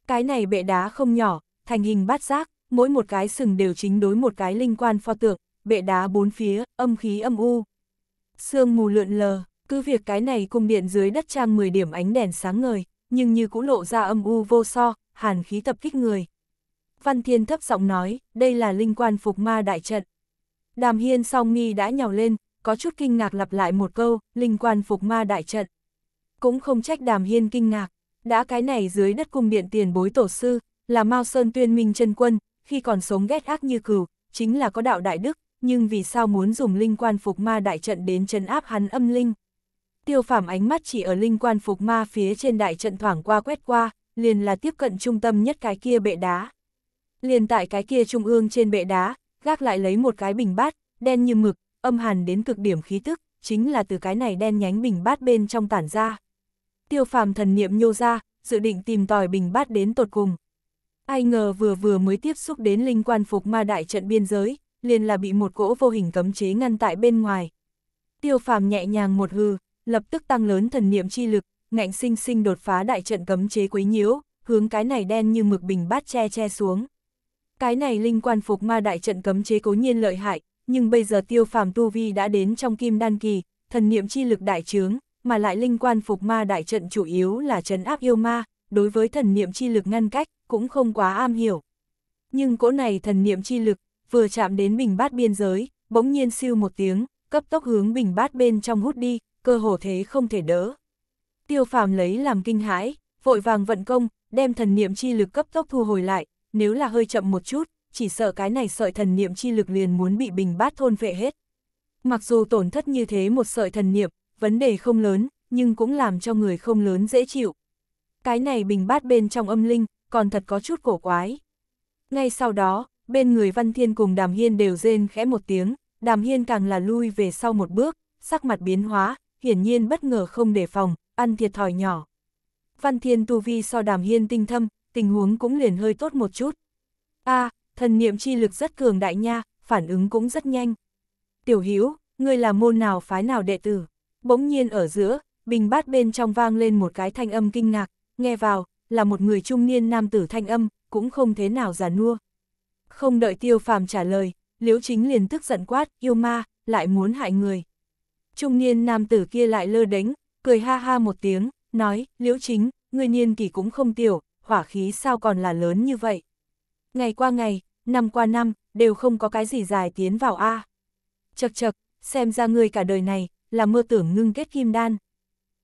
Cái này bệ đá không nhỏ, thành hình bát giác, mỗi một cái sừng đều chính đối một cái linh quan pho tượng, bệ đá bốn phía, âm khí âm u. Sương mù lượn lờ, cứ việc cái này cung điện dưới đất trang 10 điểm ánh đèn sáng ngời, nhưng như cũng lộ ra âm u vô so, hàn khí tập kích người. Văn Thiên thấp giọng nói, đây là linh quan phục ma đại trận. Đàm Hiên song nghi đã nhào lên, có chút kinh ngạc lặp lại một câu, linh quan phục ma đại trận. Cũng không trách Đàm Hiên kinh ngạc, đã cái này dưới đất cung điện tiền bối tổ sư, là Mao Sơn Tuyên Minh chân quân, khi còn sống ghét ác như cừu, chính là có đạo đại đức, nhưng vì sao muốn dùng linh quan phục ma đại trận đến trấn áp hắn âm linh? Tiêu Phàm ánh mắt chỉ ở linh quan phục ma phía trên đại trận thoảng qua quét qua, liền là tiếp cận trung tâm nhất cái kia bệ đá liền tại cái kia trung ương trên bệ đá, gác lại lấy một cái bình bát, đen như mực, âm hàn đến cực điểm khí tức, chính là từ cái này đen nhánh bình bát bên trong tản ra. Tiêu phàm thần niệm nhô ra, dự định tìm tòi bình bát đến tột cùng. Ai ngờ vừa vừa mới tiếp xúc đến linh quan phục ma đại trận biên giới, liền là bị một cỗ vô hình cấm chế ngăn tại bên ngoài. Tiêu phàm nhẹ nhàng một hư, lập tức tăng lớn thần niệm chi lực, ngạnh sinh sinh đột phá đại trận cấm chế quấy nhiễu, hướng cái này đen như mực bình bát che che xuống. Cái này linh quan phục ma đại trận cấm chế cố nhiên lợi hại, nhưng bây giờ tiêu phàm tu vi đã đến trong kim đan kỳ, thần niệm chi lực đại trướng, mà lại linh quan phục ma đại trận chủ yếu là trấn áp yêu ma, đối với thần niệm chi lực ngăn cách cũng không quá am hiểu. Nhưng cỗ này thần niệm chi lực vừa chạm đến bình bát biên giới, bỗng nhiên siêu một tiếng, cấp tốc hướng bình bát bên trong hút đi, cơ hồ thế không thể đỡ. Tiêu phàm lấy làm kinh hãi, vội vàng vận công, đem thần niệm chi lực cấp tốc thu hồi lại, nếu là hơi chậm một chút, chỉ sợ cái này sợi thần niệm chi lực liền muốn bị bình bát thôn vệ hết. Mặc dù tổn thất như thế một sợi thần niệm, vấn đề không lớn, nhưng cũng làm cho người không lớn dễ chịu. Cái này bình bát bên trong âm linh, còn thật có chút cổ quái. Ngay sau đó, bên người Văn Thiên cùng Đàm Hiên đều rên khẽ một tiếng, Đàm Hiên càng là lui về sau một bước, sắc mặt biến hóa, hiển nhiên bất ngờ không đề phòng, ăn thiệt thòi nhỏ. Văn Thiên tu vi so Đàm Hiên tinh thâm, tình huống cũng liền hơi tốt một chút. a à, thần niệm chi lực rất cường đại nha, phản ứng cũng rất nhanh. Tiểu Hữu ngươi là môn nào phái nào đệ tử? Bỗng nhiên ở giữa, bình bát bên trong vang lên một cái thanh âm kinh ngạc, nghe vào, là một người trung niên nam tử thanh âm, cũng không thế nào giả nua. Không đợi tiêu phàm trả lời, liễu chính liền tức giận quát, yêu ma, lại muốn hại người. Trung niên nam tử kia lại lơ đánh, cười ha ha một tiếng, nói, liễu chính, người niên kỳ cũng không tiểu, hỏa khí sao còn là lớn như vậy. Ngày qua ngày, năm qua năm, đều không có cái gì dài tiến vào A. À. Chật chật, xem ra người cả đời này, là mơ tưởng ngưng kết kim đan.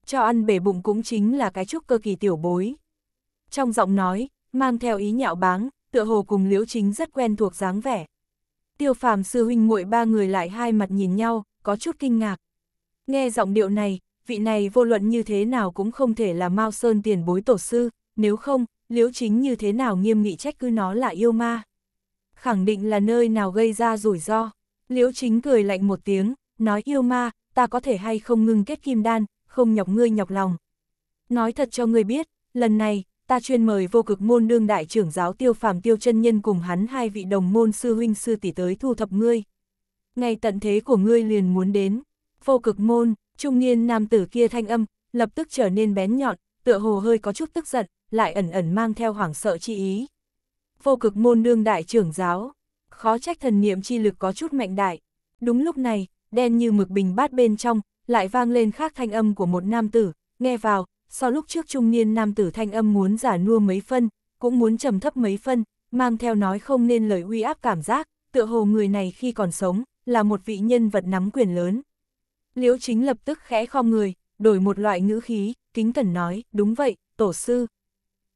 Cho ăn bể bụng cũng chính là cái trúc cơ kỳ tiểu bối. Trong giọng nói, mang theo ý nhạo báng, tựa hồ cùng liễu chính rất quen thuộc dáng vẻ. Tiêu phàm sư huynh muội ba người lại hai mặt nhìn nhau, có chút kinh ngạc. Nghe giọng điệu này, vị này vô luận như thế nào cũng không thể là Mao Sơn tiền bối tổ sư, nếu không, liễu chính như thế nào nghiêm nghị trách cứ nó là yêu ma. Khẳng định là nơi nào gây ra rủi ro. Liễu chính cười lạnh một tiếng, nói yêu ma, ta có thể hay không ngưng kết kim đan, không nhọc ngươi nhọc lòng. Nói thật cho ngươi biết, lần này, ta chuyên mời vô cực môn đương đại trưởng giáo tiêu phàm tiêu chân nhân cùng hắn hai vị đồng môn sư huynh sư tỷ tới thu thập ngươi. Ngày tận thế của ngươi liền muốn đến, vô cực môn, trung niên nam tử kia thanh âm, lập tức trở nên bén nhọn, tựa hồ hơi có chút tức giận, lại ẩn ẩn mang theo hoảng sợ chi ý. Vô cực môn đương đại trưởng giáo, khó trách thần niệm chi lực có chút mạnh đại. Đúng lúc này, đen như mực bình bát bên trong, lại vang lên khác thanh âm của một nam tử, nghe vào, sau lúc trước trung niên nam tử thanh âm muốn giả nua mấy phân, cũng muốn trầm thấp mấy phân, mang theo nói không nên lời uy áp cảm giác, tựa hồ người này khi còn sống, là một vị nhân vật nắm quyền lớn. Liễu chính lập tức khẽ khom người, đổi một loại ngữ khí, kính cẩn nói, đúng vậy, tổ sư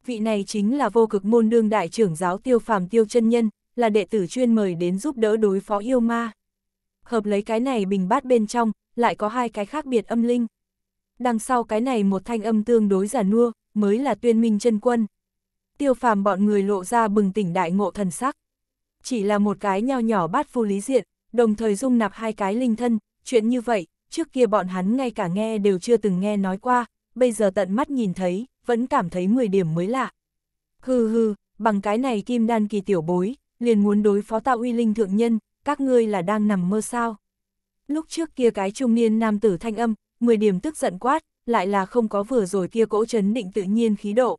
vị này chính là vô cực môn đương đại trưởng giáo tiêu phàm tiêu chân nhân, là đệ tử chuyên mời đến giúp đỡ đối phó yêu ma. Hợp lấy cái này bình bát bên trong, lại có hai cái khác biệt âm linh. Đằng sau cái này một thanh âm tương đối giả nua, mới là tuyên minh chân quân. Tiêu phàm bọn người lộ ra bừng tỉnh đại ngộ thần sắc. Chỉ là một cái nho nhỏ bát phu lý diện, đồng thời dung nạp hai cái linh thân, chuyện như vậy, trước kia bọn hắn ngay cả nghe đều chưa từng nghe nói qua, bây giờ tận mắt nhìn thấy, vẫn cảm thấy 10 điểm mới lạ. Hừ hừ, bằng cái này kim đan kỳ tiểu bối, liền muốn đối phó tạo uy linh thượng nhân, các ngươi là đang nằm mơ sao. Lúc trước kia cái trung niên nam tử thanh âm, 10 điểm tức giận quát, lại là không có vừa rồi kia cỗ chấn định tự nhiên khí độ.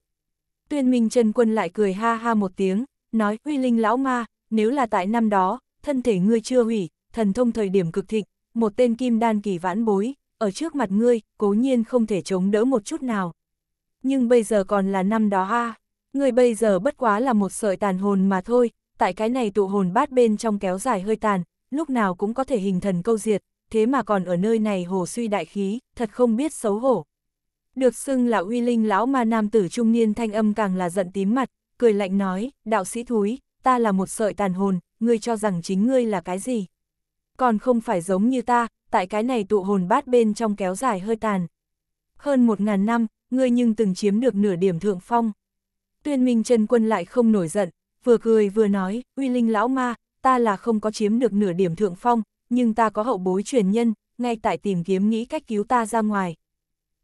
Tuyên Minh chân Quân lại cười ha ha một tiếng, nói uy linh lão ma, nếu là tại năm đó, thân thể ngươi chưa hủy, thần thông thời điểm cực thịnh, một tên kim đan kỳ vãn bối, ở trước mặt ngươi, cố nhiên không thể chống đỡ một chút nào nhưng bây giờ còn là năm đó a Người bây giờ bất quá là một sợi tàn hồn mà thôi, tại cái này tụ hồn bát bên trong kéo dài hơi tàn, lúc nào cũng có thể hình thần câu diệt, thế mà còn ở nơi này hồ suy đại khí, thật không biết xấu hổ. Được xưng là uy linh lão ma nam tử trung niên thanh âm càng là giận tím mặt, cười lạnh nói, đạo sĩ thúi, ta là một sợi tàn hồn, ngươi cho rằng chính ngươi là cái gì. Còn không phải giống như ta, tại cái này tụ hồn bát bên trong kéo dài hơi tàn. Hơn một ngàn năm, ngươi nhưng từng chiếm được nửa điểm thượng phong. Tuyên Minh chân quân lại không nổi giận, vừa cười vừa nói, uy linh lão ma, ta là không có chiếm được nửa điểm thượng phong, nhưng ta có hậu bối truyền nhân, ngay tại tìm kiếm nghĩ cách cứu ta ra ngoài.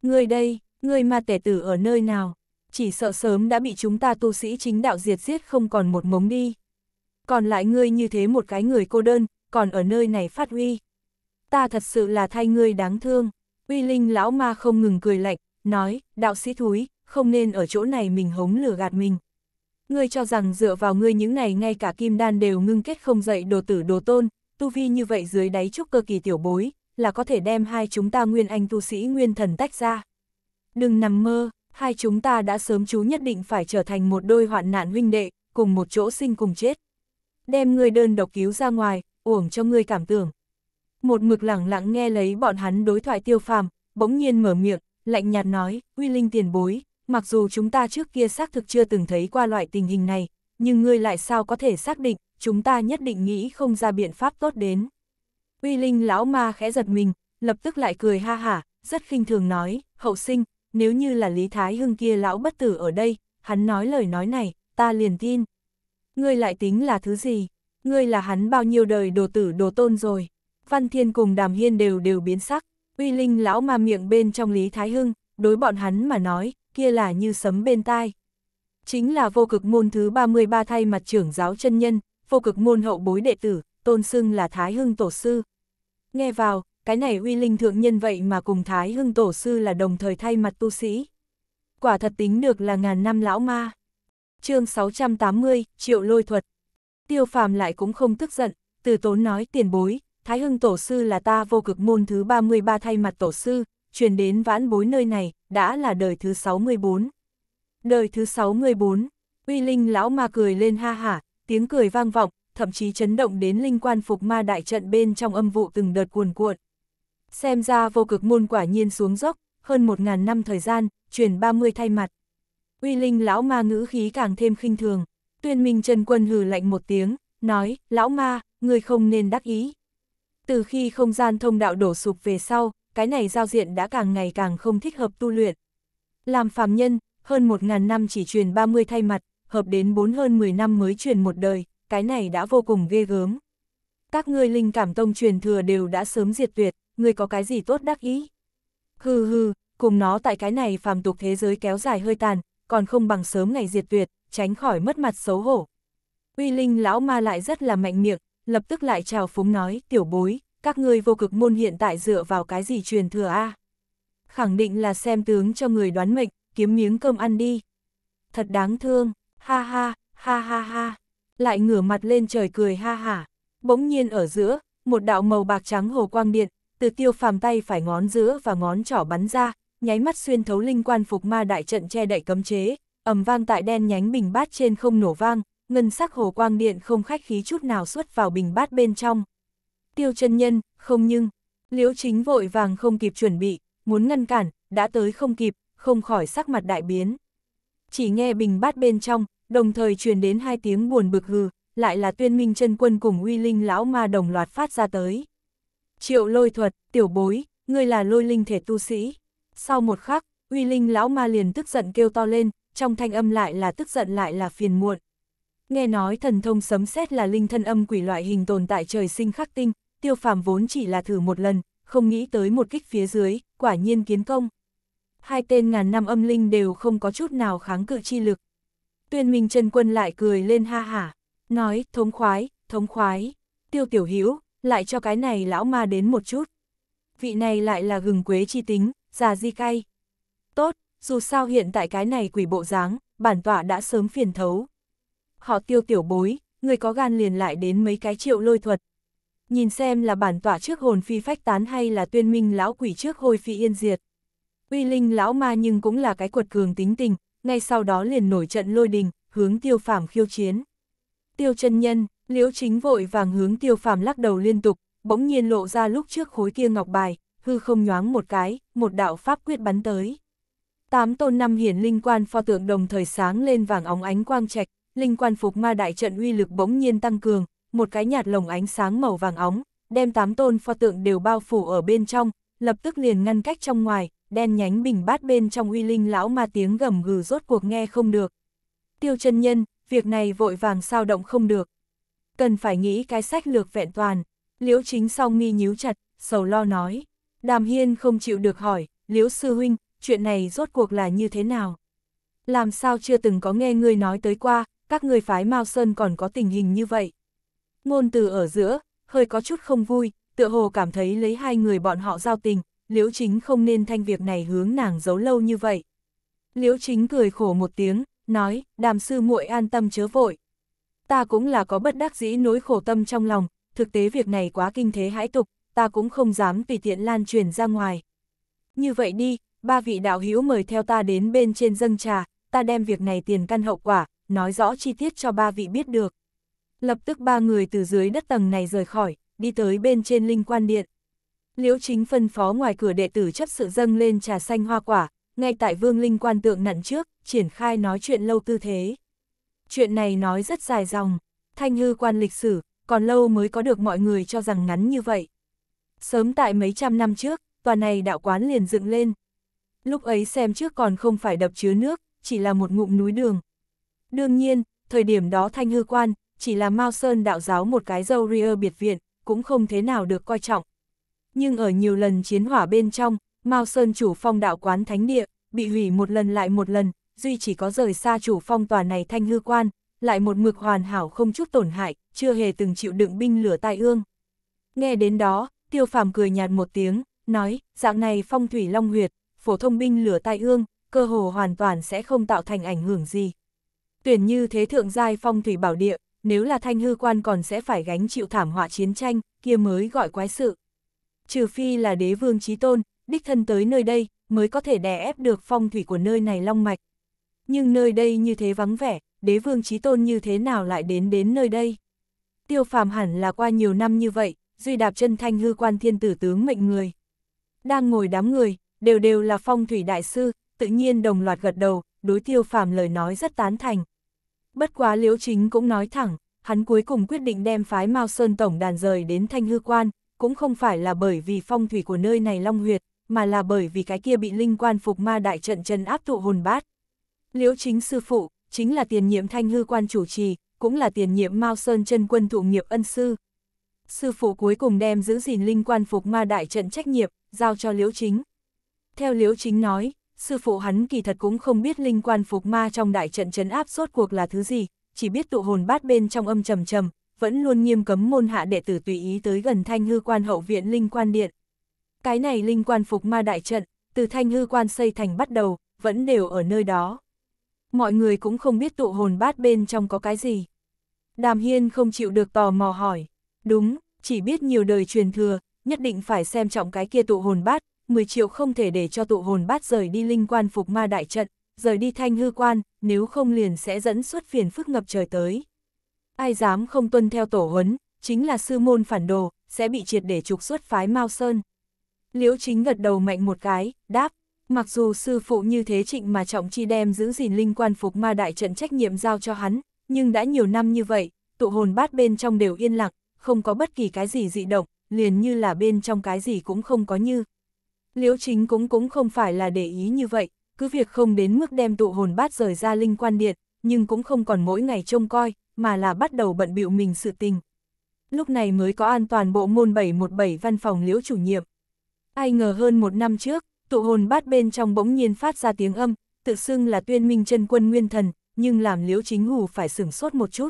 Ngươi đây, ngươi ma tẻ tử ở nơi nào, chỉ sợ sớm đã bị chúng ta tu sĩ chính đạo diệt giết không còn một mống đi. Còn lại ngươi như thế một cái người cô đơn, còn ở nơi này phát huy. Ta thật sự là thay ngươi đáng thương, uy linh lão ma không ngừng cười lạnh, nói, đạo sĩ thúi, không nên ở chỗ này mình hống lừa gạt mình. Ngươi cho rằng dựa vào ngươi những này ngay cả kim đan đều ngưng kết không dậy đồ tử đồ tôn, tu vi như vậy dưới đáy trúc cơ kỳ tiểu bối, là có thể đem hai chúng ta nguyên anh tu sĩ nguyên thần tách ra. Đừng nằm mơ, hai chúng ta đã sớm chú nhất định phải trở thành một đôi hoạn nạn huynh đệ, cùng một chỗ sinh cùng chết. Đem ngươi đơn độc cứu ra ngoài, uổng cho ngươi cảm tưởng. Một mực lẳng lặng nghe lấy bọn hắn đối thoại tiêu phàm, bỗng nhiên mở miệng, lạnh nhạt nói, uy linh tiền bối, mặc dù chúng ta trước kia xác thực chưa từng thấy qua loại tình hình này, nhưng ngươi lại sao có thể xác định, chúng ta nhất định nghĩ không ra biện pháp tốt đến. Uy linh lão ma khẽ giật mình, lập tức lại cười ha hả, rất khinh thường nói, hậu sinh, nếu như là Lý Thái Hưng kia lão bất tử ở đây, hắn nói lời nói này, ta liền tin. Ngươi lại tính là thứ gì? Ngươi là hắn bao nhiêu đời đồ tử đồ tôn rồi. Văn Thiên cùng Đàm Hiên đều đều biến sắc, uy linh lão ma miệng bên trong Lý Thái Hưng, đối bọn hắn mà nói, kia là như sấm bên tai. Chính là vô cực môn thứ 33 thay mặt trưởng giáo chân nhân, vô cực môn hậu bối đệ tử, tôn xưng là Thái Hưng Tổ Sư. Nghe vào, cái này uy linh thượng nhân vậy mà cùng Thái Hưng Tổ Sư là đồng thời thay mặt tu sĩ. Quả thật tính được là ngàn năm lão ma. chương 680, triệu lôi thuật. Tiêu phàm lại cũng không tức giận, từ tốn nói tiền bối, Thái Hưng Tổ Sư là ta vô cực môn thứ 33 thay mặt Tổ Sư, truyền đến vãn bối nơi này, đã là đời thứ 64. Đời thứ 64, uy linh lão ma cười lên ha hả, tiếng cười vang vọng, thậm chí chấn động đến linh quan phục ma đại trận bên trong âm vụ từng đợt cuồn cuộn. Xem ra vô cực môn quả nhiên xuống dốc, hơn một ngàn năm thời gian, truyền 30 thay mặt. Uy linh lão ma ngữ khí càng thêm khinh thường, tuyên minh chân quân hừ lạnh một tiếng, nói, lão ma, người không nên đắc ý. Từ khi không gian thông đạo đổ sụp về sau, cái này giao diện đã càng ngày càng không thích hợp tu luyện. Làm phàm nhân, hơn 1.000 năm chỉ truyền 30 thay mặt, hợp đến 4 hơn 10 năm mới truyền một đời, cái này đã vô cùng ghê gớm. Các ngươi linh cảm tông truyền thừa đều đã sớm diệt tuyệt, ngươi có cái gì tốt đắc ý? Hừ hừ, cùng nó tại cái này phàm tục thế giới kéo dài hơi tàn, còn không bằng sớm ngày diệt tuyệt, tránh khỏi mất mặt xấu hổ. Uy Linh lão ma lại rất là mạnh miệng, lập tức lại chào phúng nói, tiểu bối, các ngươi vô cực môn hiện tại dựa vào cái gì truyền thừa a Khẳng định là xem tướng cho người đoán mệnh, kiếm miếng cơm ăn đi. Thật đáng thương, ha ha, ha ha ha, lại ngửa mặt lên trời cười ha ha. Bỗng nhiên ở giữa, một đạo màu bạc trắng hồ quang điện, từ tiêu phàm tay phải ngón giữa và ngón trỏ bắn ra, nháy mắt xuyên thấu linh quan phục ma đại trận che đậy cấm chế, ầm vang tại đen nhánh bình bát trên không nổ vang, ngân sắc hồ quang điện không khách khí chút nào xuất vào bình bát bên trong. Tiêu chân nhân, không nhưng, liễu chính vội vàng không kịp chuẩn bị, muốn ngăn cản, đã tới không kịp, không khỏi sắc mặt đại biến. Chỉ nghe bình bát bên trong, đồng thời truyền đến hai tiếng buồn bực gừ lại là tuyên minh chân quân cùng uy linh lão ma đồng loạt phát ra tới. Triệu lôi thuật, tiểu bối, ngươi là lôi linh thể tu sĩ. Sau một khắc, uy linh lão ma liền tức giận kêu to lên, trong thanh âm lại là tức giận lại là phiền muộn. Nghe nói thần thông sấm sét là linh thân âm quỷ loại hình tồn tại trời sinh khắc tinh, tiêu phàm vốn chỉ là thử một lần, không nghĩ tới một kích phía dưới, quả nhiên kiến công. Hai tên ngàn năm âm linh đều không có chút nào kháng cự chi lực. Tuyên Minh chân Quân lại cười lên ha hả, nói, thống khoái, thống khoái, tiêu tiểu hữu lại cho cái này lão ma đến một chút. Vị này lại là gừng quế chi tính, già di cay. Tốt, dù sao hiện tại cái này quỷ bộ dáng, bản tọa đã sớm phiền thấu họ tiêu tiểu bối, người có gan liền lại đến mấy cái triệu lôi thuật. Nhìn xem là bản tỏa trước hồn phi phách tán hay là tuyên minh lão quỷ trước hôi phi yên diệt. Uy linh lão ma nhưng cũng là cái quật cường tính tình, ngay sau đó liền nổi trận lôi đình, hướng tiêu phàm khiêu chiến. Tiêu chân nhân, liễu chính vội vàng hướng tiêu phàm lắc đầu liên tục, bỗng nhiên lộ ra lúc trước khối kia ngọc bài, hư không nhoáng một cái, một đạo pháp quyết bắn tới. Tám tôn năm hiển linh quan pho tượng đồng thời sáng lên vàng óng ánh quang trạch, linh quan phục ma đại trận uy lực bỗng nhiên tăng cường, một cái nhạt lồng ánh sáng màu vàng óng, đem tám tôn pho tượng đều bao phủ ở bên trong, lập tức liền ngăn cách trong ngoài, đen nhánh bình bát bên trong uy linh lão ma tiếng gầm gừ rốt cuộc nghe không được. Tiêu chân nhân, việc này vội vàng sao động không được. Cần phải nghĩ cái sách lược vẹn toàn, liễu chính song nghi nhíu chặt, sầu lo nói. Đàm hiên không chịu được hỏi, liễu sư huynh, chuyện này rốt cuộc là như thế nào? Làm sao chưa từng có nghe người nói tới qua, các người phái Mao Sơn còn có tình hình như vậy. Ngôn từ ở giữa, hơi có chút không vui, tựa hồ cảm thấy lấy hai người bọn họ giao tình, Liễu Chính không nên thanh việc này hướng nàng giấu lâu như vậy. Liễu Chính cười khổ một tiếng, nói, đàm sư muội an tâm chớ vội. Ta cũng là có bất đắc dĩ nỗi khổ tâm trong lòng, thực tế việc này quá kinh thế hãi tục, ta cũng không dám tùy tiện lan truyền ra ngoài. Như vậy đi, ba vị đạo hữu mời theo ta đến bên trên dâng trà, ta đem việc này tiền căn hậu quả, nói rõ chi tiết cho ba vị biết được. Lập tức ba người từ dưới đất tầng này rời khỏi, đi tới bên trên linh quan điện. Liễu chính phân phó ngoài cửa đệ tử chấp sự dâng lên trà xanh hoa quả, ngay tại vương linh quan tượng nặn trước, triển khai nói chuyện lâu tư thế. Chuyện này nói rất dài dòng, thanh hư quan lịch sử, còn lâu mới có được mọi người cho rằng ngắn như vậy. Sớm tại mấy trăm năm trước, tòa này đạo quán liền dựng lên. Lúc ấy xem trước còn không phải đập chứa nước, chỉ là một ngụm núi đường, Đương nhiên, thời điểm đó thanh hư quan, chỉ là Mao Sơn đạo giáo một cái dâu ria biệt viện, cũng không thế nào được coi trọng. Nhưng ở nhiều lần chiến hỏa bên trong, Mao Sơn chủ phong đạo quán thánh địa, bị hủy một lần lại một lần, duy chỉ có rời xa chủ phong tòa này thanh hư quan, lại một mực hoàn hảo không chút tổn hại, chưa hề từng chịu đựng binh lửa tai ương. Nghe đến đó, tiêu phàm cười nhạt một tiếng, nói, dạng này phong thủy long huyệt, phổ thông binh lửa tai ương, cơ hồ hoàn toàn sẽ không tạo thành ảnh hưởng gì, Tuyển như thế thượng giai phong thủy bảo địa, nếu là thanh hư quan còn sẽ phải gánh chịu thảm họa chiến tranh, kia mới gọi quái sự. Trừ phi là đế vương trí tôn, đích thân tới nơi đây, mới có thể đè ép được phong thủy của nơi này long mạch. Nhưng nơi đây như thế vắng vẻ, đế vương trí tôn như thế nào lại đến đến nơi đây? Tiêu phàm hẳn là qua nhiều năm như vậy, duy đạp chân thanh hư quan thiên tử tướng mệnh người. Đang ngồi đám người, đều đều là phong thủy đại sư, tự nhiên đồng loạt gật đầu, đối tiêu phàm lời nói rất tán thành. Bất quá Liễu Chính cũng nói thẳng, hắn cuối cùng quyết định đem phái Mao Sơn Tổng đàn rời đến Thanh Hư Quan, cũng không phải là bởi vì phong thủy của nơi này long huyệt, mà là bởi vì cái kia bị linh quan phục ma đại trận chân áp thụ hồn bát. Liễu Chính sư phụ, chính là tiền nhiệm Thanh Hư Quan chủ trì, cũng là tiền nhiệm Mao Sơn chân quân thụ nghiệp ân sư. Sư phụ cuối cùng đem giữ gìn linh quan phục ma đại trận trách nhiệm, giao cho Liễu Chính. Theo Liễu Chính nói, sư phụ hắn kỳ thật cũng không biết linh quan phục ma trong đại trận chấn áp suốt cuộc là thứ gì, chỉ biết tụ hồn bát bên trong âm trầm trầm, vẫn luôn nghiêm cấm môn hạ đệ tử tùy ý tới gần thanh hư quan hậu viện linh quan điện. Cái này linh quan phục ma đại trận, từ thanh hư quan xây thành bắt đầu, vẫn đều ở nơi đó. Mọi người cũng không biết tụ hồn bát bên trong có cái gì. Đàm Hiên không chịu được tò mò hỏi. Đúng, chỉ biết nhiều đời truyền thừa, nhất định phải xem trọng cái kia tụ hồn bát, 10 triệu không thể để cho tụ hồn bát rời đi linh quan phục ma đại trận, rời đi thanh hư quan, nếu không liền sẽ dẫn xuất phiền phức ngập trời tới. Ai dám không tuân theo tổ huấn, chính là sư môn phản đồ, sẽ bị triệt để trục xuất phái Mao Sơn. Liễu chính gật đầu mạnh một cái, đáp, mặc dù sư phụ như thế trịnh mà trọng chi đem giữ gìn linh quan phục ma đại trận trách nhiệm giao cho hắn, nhưng đã nhiều năm như vậy, tụ hồn bát bên trong đều yên lặng, không có bất kỳ cái gì dị động, liền như là bên trong cái gì cũng không có như, Liễu chính cũng cũng không phải là để ý như vậy, cứ việc không đến mức đem tụ hồn bát rời ra linh quan điện, nhưng cũng không còn mỗi ngày trông coi, mà là bắt đầu bận bịu mình sự tình. Lúc này mới có an toàn bộ môn 717 văn phòng liễu chủ nhiệm. Ai ngờ hơn một năm trước, tụ hồn bát bên trong bỗng nhiên phát ra tiếng âm, tự xưng là tuyên minh chân quân nguyên thần, nhưng làm liễu chính ngủ phải sửng sốt một chút.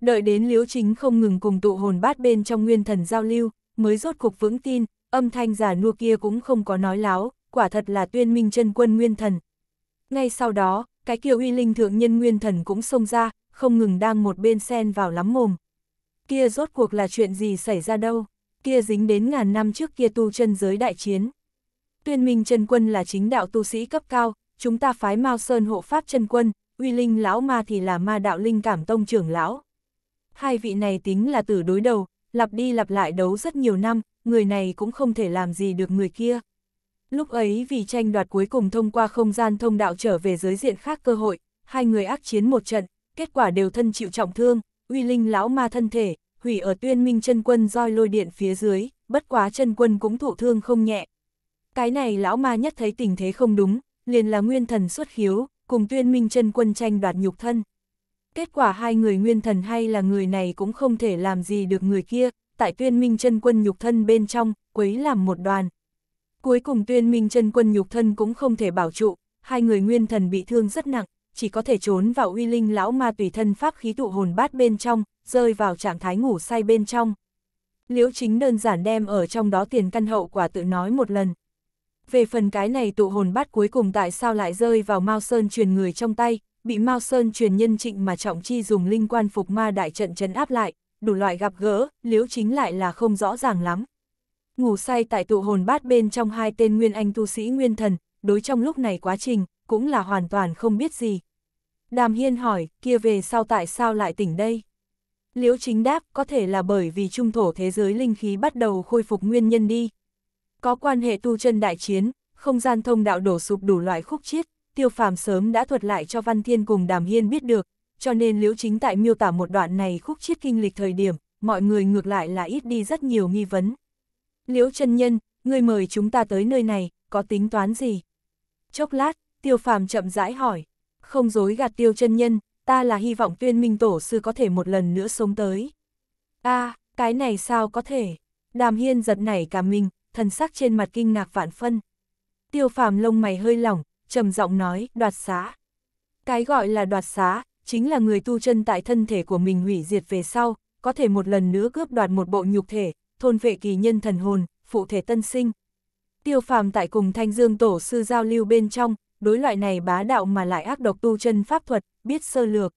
Đợi đến liễu chính không ngừng cùng tụ hồn bát bên trong nguyên thần giao lưu, mới rốt cục vững tin, âm thanh giả nua kia cũng không có nói láo, quả thật là tuyên minh chân quân nguyên thần. Ngay sau đó, cái kiều uy linh thượng nhân nguyên thần cũng xông ra, không ngừng đang một bên sen vào lắm mồm. Kia rốt cuộc là chuyện gì xảy ra đâu, kia dính đến ngàn năm trước kia tu chân giới đại chiến. Tuyên minh chân quân là chính đạo tu sĩ cấp cao, chúng ta phái Mao Sơn hộ pháp chân quân, uy linh lão ma thì là ma đạo linh cảm tông trưởng lão. Hai vị này tính là tử đối đầu, lặp đi lặp lại đấu rất nhiều năm, người này cũng không thể làm gì được người kia. Lúc ấy vì tranh đoạt cuối cùng thông qua không gian thông đạo trở về giới diện khác cơ hội, hai người ác chiến một trận, kết quả đều thân chịu trọng thương, uy linh lão ma thân thể, hủy ở tuyên minh chân quân roi lôi điện phía dưới, bất quá chân quân cũng thụ thương không nhẹ. Cái này lão ma nhất thấy tình thế không đúng, liền là nguyên thần xuất khiếu, cùng tuyên minh chân quân tranh đoạt nhục thân. Kết quả hai người nguyên thần hay là người này cũng không thể làm gì được người kia, tại tuyên minh chân quân nhục thân bên trong, quấy làm một đoàn. Cuối cùng tuyên minh chân quân nhục thân cũng không thể bảo trụ, hai người nguyên thần bị thương rất nặng, chỉ có thể trốn vào uy linh lão ma tùy thân pháp khí tụ hồn bát bên trong, rơi vào trạng thái ngủ say bên trong. Liễu chính đơn giản đem ở trong đó tiền căn hậu quả tự nói một lần. Về phần cái này tụ hồn bát cuối cùng tại sao lại rơi vào Mao Sơn truyền người trong tay, bị Mao Sơn truyền nhân trịnh mà trọng chi dùng linh quan phục ma đại trận chấn áp lại, đủ loại gặp gỡ, liễu chính lại là không rõ ràng lắm. Ngủ say tại tụ hồn bát bên trong hai tên nguyên anh tu sĩ nguyên thần, đối trong lúc này quá trình, cũng là hoàn toàn không biết gì. Đàm Hiên hỏi, kia về sau tại sao lại tỉnh đây? Liễu chính đáp, có thể là bởi vì trung thổ thế giới linh khí bắt đầu khôi phục nguyên nhân đi. Có quan hệ tu chân đại chiến, không gian thông đạo đổ sụp đủ loại khúc chiết tiêu phàm sớm đã thuật lại cho Văn Thiên cùng Đàm Hiên biết được, cho nên liễu chính tại miêu tả một đoạn này khúc chiết kinh lịch thời điểm, mọi người ngược lại là ít đi rất nhiều nghi vấn. Liễu Trân nhân, người mời chúng ta tới nơi này, có tính toán gì? Chốc lát, tiêu phàm chậm rãi hỏi, không dối gạt tiêu Trân nhân, ta là hy vọng tuyên minh tổ sư có thể một lần nữa sống tới. a cái này sao có thể? Đàm hiên giật nảy cả mình, thần sắc trên mặt kinh ngạc vạn phân. Tiêu phàm lông mày hơi lỏng, trầm giọng nói, đoạt xá. Cái gọi là đoạt xá, chính là người tu chân tại thân thể của mình hủy diệt về sau, có thể một lần nữa cướp đoạt một bộ nhục thể, thôn vệ kỳ nhân thần hồn, phụ thể tân sinh. Tiêu phàm tại cùng Thanh Dương Tổ sư giao lưu bên trong, đối loại này bá đạo mà lại ác độc tu chân pháp thuật, biết sơ lược.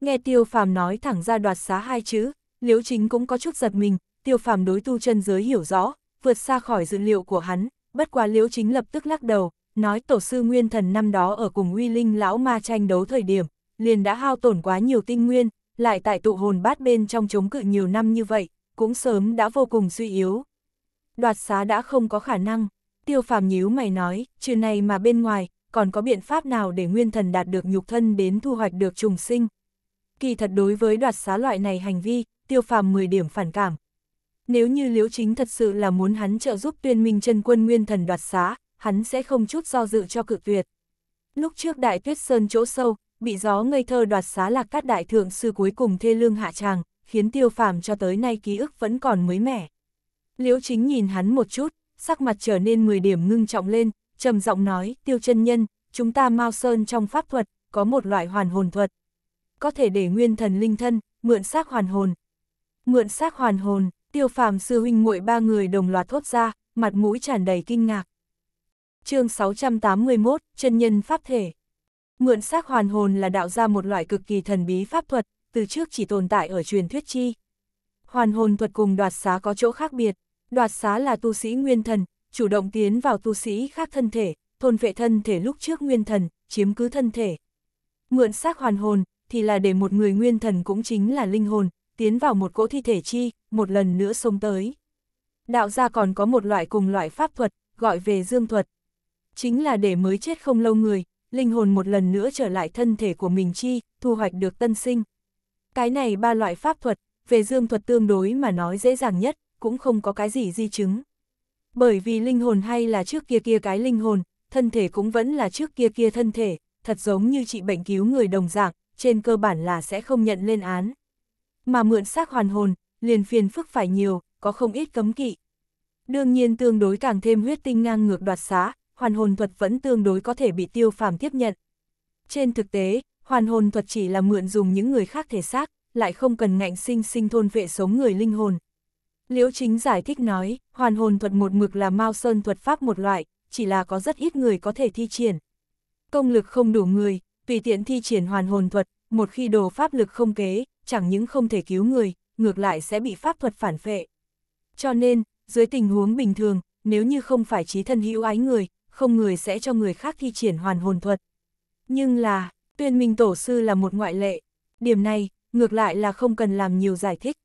Nghe tiêu phàm nói thẳng ra đoạt xá hai chữ, liễu chính cũng có chút giật mình, tiêu phàm đối tu chân giới hiểu rõ, vượt xa khỏi dữ liệu của hắn, bất quá liễu chính lập tức lắc đầu, nói tổ sư nguyên thần năm đó ở cùng uy linh lão ma tranh đấu thời điểm, liền đã hao tổn quá nhiều tinh nguyên, lại tại tụ hồn bát bên trong chống cự nhiều năm như vậy, cũng sớm đã vô cùng suy yếu. Đoạt xá đã không có khả năng, tiêu phàm nhíu mày nói, trừ này mà bên ngoài, còn có biện pháp nào để nguyên thần đạt được nhục thân đến thu hoạch được trùng sinh. Kỳ thật đối với đoạt xá loại này hành vi, tiêu phàm 10 điểm phản cảm. Nếu như liễu chính thật sự là muốn hắn trợ giúp tuyên minh chân quân nguyên thần đoạt xá, hắn sẽ không chút do dự cho cự tuyệt. Lúc trước đại tuyết sơn chỗ sâu, bị gió ngây thơ đoạt xá lạc các đại thượng sư cuối cùng thê lương hạ tràng, khiến tiêu phàm cho tới nay ký ức vẫn còn mới mẻ. Liễu chính nhìn hắn một chút, sắc mặt trở nên 10 điểm ngưng trọng lên, trầm giọng nói, tiêu chân nhân, chúng ta Mao Sơn trong pháp thuật, có một loại hoàn hồn thuật. Có thể để nguyên thần linh thân, mượn xác hoàn hồn. Mượn xác hoàn hồn, tiêu phàm sư huynh muội ba người đồng loạt thốt ra, mặt mũi tràn đầy kinh ngạc chương 681, chân nhân pháp thể. Mượn xác hoàn hồn là đạo ra một loại cực kỳ thần bí pháp thuật, từ trước chỉ tồn tại ở truyền thuyết chi. Hoàn hồn thuật cùng đoạt xá có chỗ khác biệt, đoạt xá là tu sĩ nguyên thần, chủ động tiến vào tu sĩ khác thân thể, thôn vệ thân thể lúc trước nguyên thần, chiếm cứ thân thể. Mượn xác hoàn hồn thì là để một người nguyên thần cũng chính là linh hồn, tiến vào một cỗ thi thể chi, một lần nữa sống tới. Đạo gia còn có một loại cùng loại pháp thuật, gọi về dương thuật, chính là để mới chết không lâu người, linh hồn một lần nữa trở lại thân thể của mình chi, thu hoạch được tân sinh. Cái này ba loại pháp thuật, về dương thuật tương đối mà nói dễ dàng nhất, cũng không có cái gì di chứng. Bởi vì linh hồn hay là trước kia kia cái linh hồn, thân thể cũng vẫn là trước kia kia thân thể, thật giống như trị bệnh cứu người đồng dạng, trên cơ bản là sẽ không nhận lên án. Mà mượn xác hoàn hồn, liền phiền phức phải nhiều, có không ít cấm kỵ. Đương nhiên tương đối càng thêm huyết tinh ngang ngược đoạt xá, hoàn hồn thuật vẫn tương đối có thể bị tiêu phàm tiếp nhận. Trên thực tế, hoàn hồn thuật chỉ là mượn dùng những người khác thể xác, lại không cần ngạnh sinh sinh thôn vệ sống người linh hồn. Liễu chính giải thích nói, hoàn hồn thuật một mực là mao sơn thuật pháp một loại, chỉ là có rất ít người có thể thi triển. Công lực không đủ người, tùy tiện thi triển hoàn hồn thuật, một khi đồ pháp lực không kế, chẳng những không thể cứu người, ngược lại sẽ bị pháp thuật phản phệ. Cho nên, dưới tình huống bình thường, nếu như không phải trí thân hữu ái người, không người sẽ cho người khác thi triển hoàn hồn thuật. Nhưng là, tuyên minh tổ sư là một ngoại lệ, điểm này, ngược lại là không cần làm nhiều giải thích.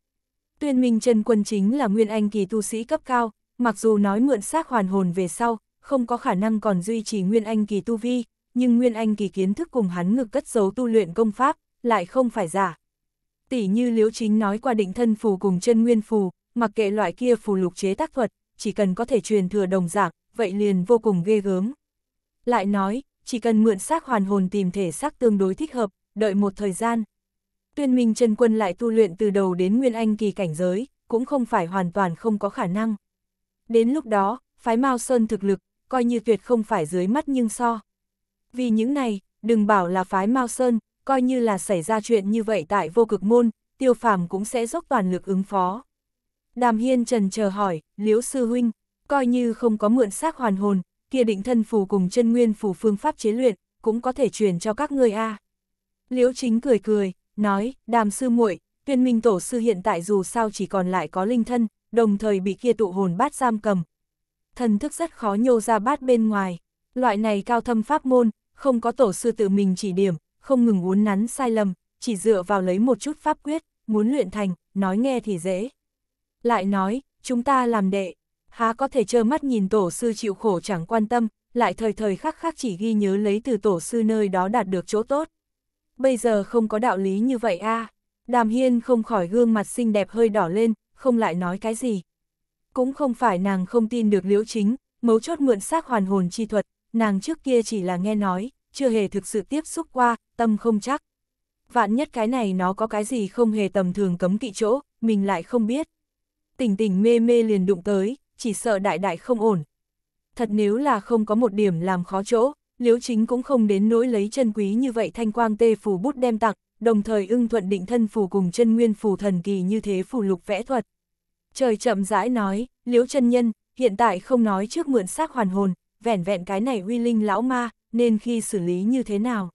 Tuyên minh chân quân chính là nguyên anh kỳ tu sĩ cấp cao, mặc dù nói mượn xác hoàn hồn về sau, không có khả năng còn duy trì nguyên anh kỳ tu vi, nhưng nguyên anh kỳ kiến thức cùng hắn ngược cất giấu tu luyện công pháp, lại không phải giả. Tỷ như liễu chính nói qua định thân phù cùng chân nguyên phù, mặc kệ loại kia phù lục chế tác thuật, chỉ cần có thể truyền thừa đồng dạng, vậy liền vô cùng ghê gớm. Lại nói, chỉ cần mượn xác hoàn hồn tìm thể xác tương đối thích hợp, đợi một thời gian. Tuyên Minh chân quân lại tu luyện từ đầu đến nguyên anh kỳ cảnh giới, cũng không phải hoàn toàn không có khả năng. Đến lúc đó, phái Mao Sơn thực lực, coi như tuyệt không phải dưới mắt nhưng so. Vì những này, đừng bảo là phái Mao Sơn, coi như là xảy ra chuyện như vậy tại vô cực môn, tiêu phàm cũng sẽ dốc toàn lực ứng phó. Đàm Hiên Trần chờ hỏi, Liễu Sư Huynh, coi như không có mượn xác hoàn hồn, kia định thân phù cùng chân nguyên phù phương pháp chế luyện, cũng có thể truyền cho các ngươi a. Liễu Chính cười cười, nói, đàm sư muội, tuyên minh tổ sư hiện tại dù sao chỉ còn lại có linh thân, đồng thời bị kia tụ hồn bát giam cầm. Thần thức rất khó nhô ra bát bên ngoài, loại này cao thâm pháp môn, không có tổ sư tự mình chỉ điểm, không ngừng uốn nắn sai lầm, chỉ dựa vào lấy một chút pháp quyết, muốn luyện thành, nói nghe thì dễ. Lại nói, chúng ta làm đệ, há có thể trơ mắt nhìn tổ sư chịu khổ chẳng quan tâm, lại thời thời khắc khắc chỉ ghi nhớ lấy từ tổ sư nơi đó đạt được chỗ tốt. Bây giờ không có đạo lý như vậy a. Đàm Hiên không khỏi gương mặt xinh đẹp hơi đỏ lên, không lại nói cái gì. Cũng không phải nàng không tin được liễu chính, mấu chốt mượn xác hoàn hồn chi thuật, nàng trước kia chỉ là nghe nói, chưa hề thực sự tiếp xúc qua, tâm không chắc. Vạn nhất cái này nó có cái gì không hề tầm thường cấm kỵ chỗ, mình lại không biết. Tỉnh tỉnh mê mê liền đụng tới, chỉ sợ đại đại không ổn. Thật nếu là không có một điểm làm khó chỗ, liễu chính cũng không đến nỗi lấy chân quý như vậy thanh quang tê phù bút đem tặng, đồng thời ưng thuận định thân phù cùng chân nguyên phù thần kỳ như thế phù lục vẽ thuật. Trời chậm rãi nói, liễu chân nhân, hiện tại không nói trước mượn xác hoàn hồn, vẻn vẹn cái này uy linh lão ma, nên khi xử lý như thế nào.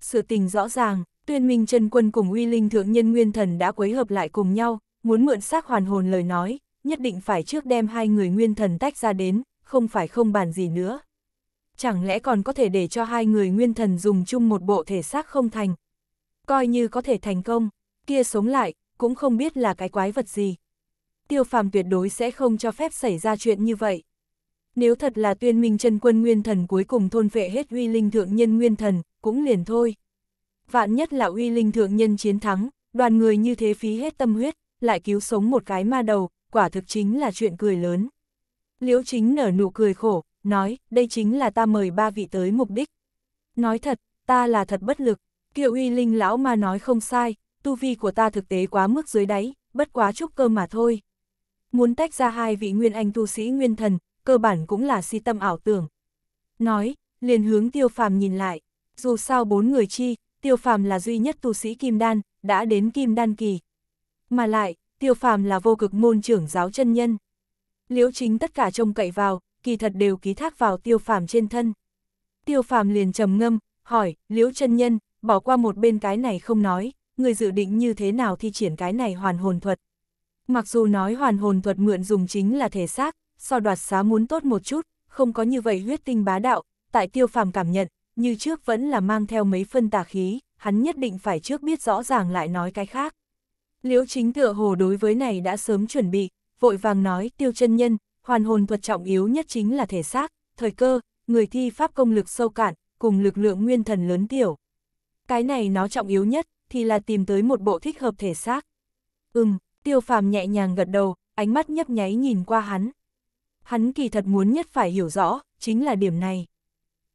Sự tình rõ ràng, tuyên minh chân quân cùng uy linh thượng nhân nguyên thần đã quấy hợp lại cùng nhau, muốn mượn xác hoàn hồn lời nói, nhất định phải trước đem hai người nguyên thần tách ra đến, không phải không bàn gì nữa. Chẳng lẽ còn có thể để cho hai người nguyên thần dùng chung một bộ thể xác không thành? Coi như có thể thành công, kia sống lại, cũng không biết là cái quái vật gì. Tiêu phàm tuyệt đối sẽ không cho phép xảy ra chuyện như vậy. Nếu thật là tuyên minh chân quân nguyên thần cuối cùng thôn vệ hết uy linh thượng nhân nguyên thần, cũng liền thôi. Vạn nhất là uy linh thượng nhân chiến thắng, đoàn người như thế phí hết tâm huyết, lại cứu sống một cái ma đầu, quả thực chính là chuyện cười lớn. Liễu chính nở nụ cười khổ, nói, đây chính là ta mời ba vị tới mục đích. Nói thật, ta là thật bất lực, kiệu uy linh lão mà nói không sai, tu vi của ta thực tế quá mức dưới đáy, bất quá chút cơ mà thôi. Muốn tách ra hai vị nguyên anh tu sĩ nguyên thần, cơ bản cũng là si tâm ảo tưởng. Nói, liền hướng tiêu phàm nhìn lại, dù sao bốn người chi, tiêu phàm là duy nhất tu sĩ kim đan, đã đến kim đan kỳ. Mà lại, tiêu phàm là vô cực môn trưởng giáo chân nhân. Liễu chính tất cả trông cậy vào, kỳ thật đều ký thác vào tiêu phàm trên thân. Tiêu phàm liền trầm ngâm, hỏi, liễu chân nhân, bỏ qua một bên cái này không nói, người dự định như thế nào thi triển cái này hoàn hồn thuật. Mặc dù nói hoàn hồn thuật mượn dùng chính là thể xác, so đoạt xá muốn tốt một chút, không có như vậy huyết tinh bá đạo, tại tiêu phàm cảm nhận, như trước vẫn là mang theo mấy phân tà khí, hắn nhất định phải trước biết rõ ràng lại nói cái khác. Liễu chính tựa hồ đối với này đã sớm chuẩn bị, vội vàng nói tiêu chân nhân, hoàn hồn thuật trọng yếu nhất chính là thể xác, thời cơ, người thi pháp công lực sâu cạn, cùng lực lượng nguyên thần lớn tiểu. Cái này nó trọng yếu nhất, thì là tìm tới một bộ thích hợp thể xác. Ừm, tiêu phàm nhẹ nhàng gật đầu, ánh mắt nhấp nháy nhìn qua hắn. Hắn kỳ thật muốn nhất phải hiểu rõ, chính là điểm này.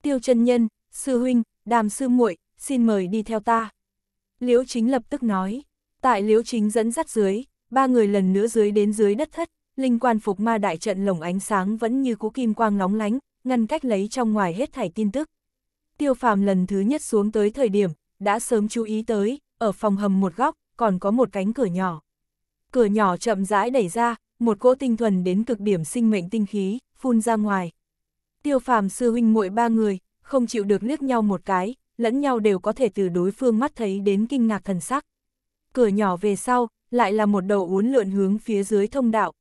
Tiêu chân nhân, sư huynh, đàm sư muội xin mời đi theo ta. Liễu chính lập tức nói. Tại liễu chính dẫn dắt dưới, ba người lần nữa dưới đến dưới đất thất, linh quan phục ma đại trận lồng ánh sáng vẫn như cú kim quang nóng lánh, ngăn cách lấy trong ngoài hết thảy tin tức. Tiêu phàm lần thứ nhất xuống tới thời điểm, đã sớm chú ý tới, ở phòng hầm một góc, còn có một cánh cửa nhỏ. Cửa nhỏ chậm rãi đẩy ra, một cỗ tinh thuần đến cực điểm sinh mệnh tinh khí, phun ra ngoài. Tiêu phàm sư huynh muội ba người, không chịu được liếc nhau một cái, lẫn nhau đều có thể từ đối phương mắt thấy đến kinh ngạc thần sắc cửa nhỏ về sau, lại là một đầu uốn lượn hướng phía dưới thông đạo.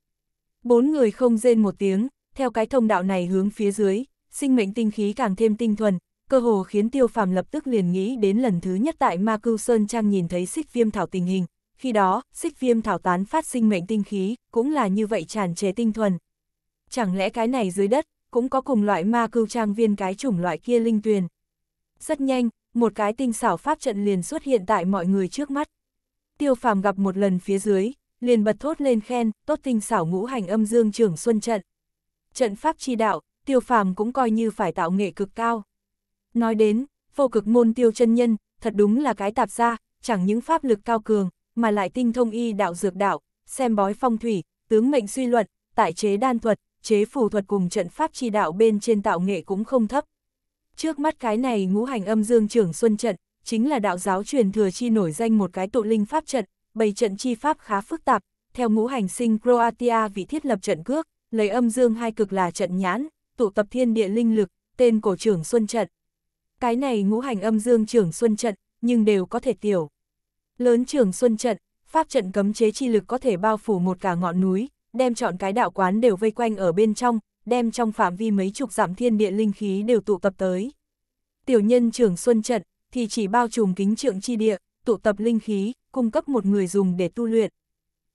Bốn người không rên một tiếng, theo cái thông đạo này hướng phía dưới, sinh mệnh tinh khí càng thêm tinh thuần, cơ hồ khiến tiêu phàm lập tức liền nghĩ đến lần thứ nhất tại Ma Cưu Sơn Trang nhìn thấy xích viêm thảo tình hình, khi đó, xích viêm thảo tán phát sinh mệnh tinh khí, cũng là như vậy tràn chế tinh thuần. Chẳng lẽ cái này dưới đất, cũng có cùng loại ma cưu trang viên cái chủng loại kia linh tuyền. Rất nhanh, một cái tinh xảo pháp trận liền xuất hiện tại mọi người trước mắt tiêu phàm gặp một lần phía dưới, liền bật thốt lên khen, tốt tinh xảo ngũ hành âm dương trưởng xuân trận. Trận pháp chi đạo, tiêu phàm cũng coi như phải tạo nghệ cực cao. Nói đến, vô cực môn tiêu chân nhân, thật đúng là cái tạp gia, chẳng những pháp lực cao cường, mà lại tinh thông y đạo dược đạo, xem bói phong thủy, tướng mệnh suy luận, tại chế đan thuật, chế phù thuật cùng trận pháp chi đạo bên trên tạo nghệ cũng không thấp. Trước mắt cái này ngũ hành âm dương trưởng xuân trận, chính là đạo giáo truyền thừa chi nổi danh một cái tụ linh pháp trận, bày trận chi pháp khá phức tạp, theo ngũ hành sinh Croatia vị thiết lập trận cước, lấy âm dương hai cực là trận nhãn, tụ tập thiên địa linh lực, tên cổ trưởng Xuân Trận. Cái này ngũ hành âm dương trưởng Xuân Trận, nhưng đều có thể tiểu. Lớn trưởng Xuân Trận, pháp trận cấm chế chi lực có thể bao phủ một cả ngọn núi, đem chọn cái đạo quán đều vây quanh ở bên trong, đem trong phạm vi mấy chục giảm thiên địa linh khí đều tụ tập tới. Tiểu nhân trưởng Xuân Trận, thì chỉ bao trùm kính trượng chi địa, tụ tập linh khí, cung cấp một người dùng để tu luyện.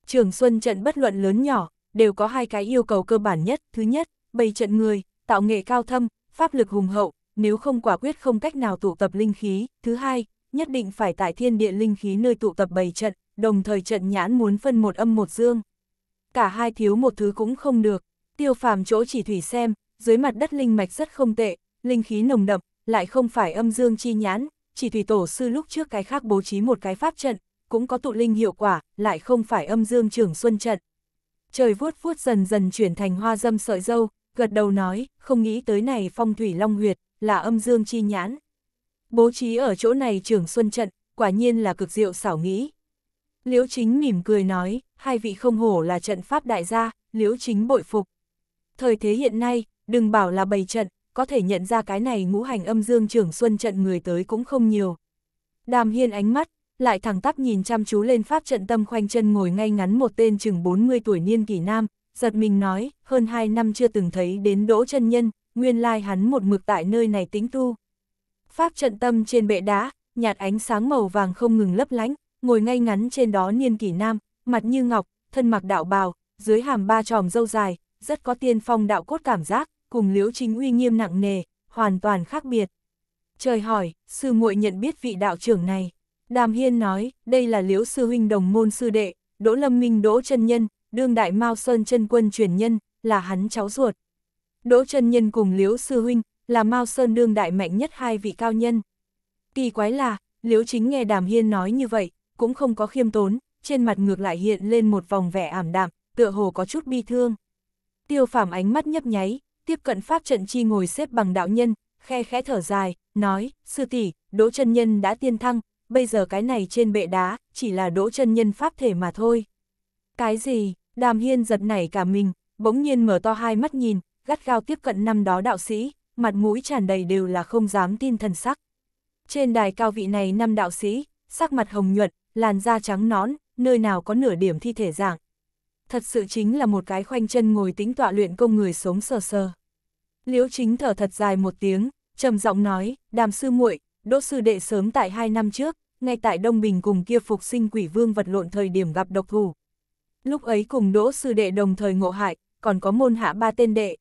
Trường Xuân trận bất luận lớn nhỏ, đều có hai cái yêu cầu cơ bản nhất. Thứ nhất, bày trận người, tạo nghệ cao thâm, pháp lực hùng hậu, nếu không quả quyết không cách nào tụ tập linh khí. Thứ hai, nhất định phải tại thiên địa linh khí nơi tụ tập bày trận, đồng thời trận nhãn muốn phân một âm một dương. Cả hai thiếu một thứ cũng không được. Tiêu phàm chỗ chỉ thủy xem, dưới mặt đất linh mạch rất không tệ, linh khí nồng đậm, lại không phải âm dương chi nhãn, chỉ thủy tổ sư lúc trước cái khác bố trí một cái pháp trận, cũng có tụ linh hiệu quả, lại không phải âm dương trường xuân trận. Trời vuốt vuốt dần dần chuyển thành hoa dâm sợi dâu, gật đầu nói, không nghĩ tới này phong thủy long huyệt, là âm dương chi nhãn. Bố trí ở chỗ này trường xuân trận, quả nhiên là cực diệu xảo nghĩ. Liễu chính mỉm cười nói, hai vị không hổ là trận pháp đại gia, liễu chính bội phục. Thời thế hiện nay, đừng bảo là bày trận, có thể nhận ra cái này ngũ hành âm dương trưởng xuân trận người tới cũng không nhiều. Đàm Hiên ánh mắt, lại thẳng tắp nhìn chăm chú lên pháp trận tâm khoanh chân ngồi ngay ngắn một tên chừng 40 tuổi niên kỷ nam, giật mình nói, hơn 2 năm chưa từng thấy đến đỗ chân nhân, nguyên lai hắn một mực tại nơi này tính tu. Pháp trận tâm trên bệ đá, nhạt ánh sáng màu vàng không ngừng lấp lánh, ngồi ngay ngắn trên đó niên kỷ nam, mặt như ngọc, thân mặc đạo bào, dưới hàm ba tròm dâu dài, rất có tiên phong đạo cốt cảm giác, cùng liễu chính uy nghiêm nặng nề, hoàn toàn khác biệt. Trời hỏi, sư muội nhận biết vị đạo trưởng này. Đàm Hiên nói, đây là liễu sư huynh đồng môn sư đệ, Đỗ Lâm Minh Đỗ chân Nhân, đương đại Mao Sơn chân quân truyền nhân, là hắn cháu ruột. Đỗ chân Nhân cùng liễu sư huynh, là Mao Sơn đương đại mạnh nhất hai vị cao nhân. Kỳ quái là, liễu chính nghe Đàm Hiên nói như vậy, cũng không có khiêm tốn, trên mặt ngược lại hiện lên một vòng vẻ ảm đạm, tựa hồ có chút bi thương. Tiêu phàm ánh mắt nhấp nháy, tiếp cận pháp trận chi ngồi xếp bằng đạo nhân, khe khẽ thở dài, nói, sư tỷ, đỗ chân nhân đã tiên thăng, bây giờ cái này trên bệ đá, chỉ là đỗ chân nhân pháp thể mà thôi. Cái gì, đàm hiên giật nảy cả mình, bỗng nhiên mở to hai mắt nhìn, gắt gao tiếp cận năm đó đạo sĩ, mặt mũi tràn đầy đều là không dám tin thần sắc. Trên đài cao vị này năm đạo sĩ, sắc mặt hồng nhuận, làn da trắng nón, nơi nào có nửa điểm thi thể dạng thật sự chính là một cái khoanh chân ngồi tĩnh tọa luyện công người sống sờ sờ. Liễu chính thở thật dài một tiếng, trầm giọng nói, đàm sư muội, đỗ sư đệ sớm tại hai năm trước, ngay tại Đông Bình cùng kia phục sinh quỷ vương vật lộn thời điểm gặp độc thủ. Lúc ấy cùng đỗ sư đệ đồng thời ngộ hại, còn có môn hạ ba tên đệ.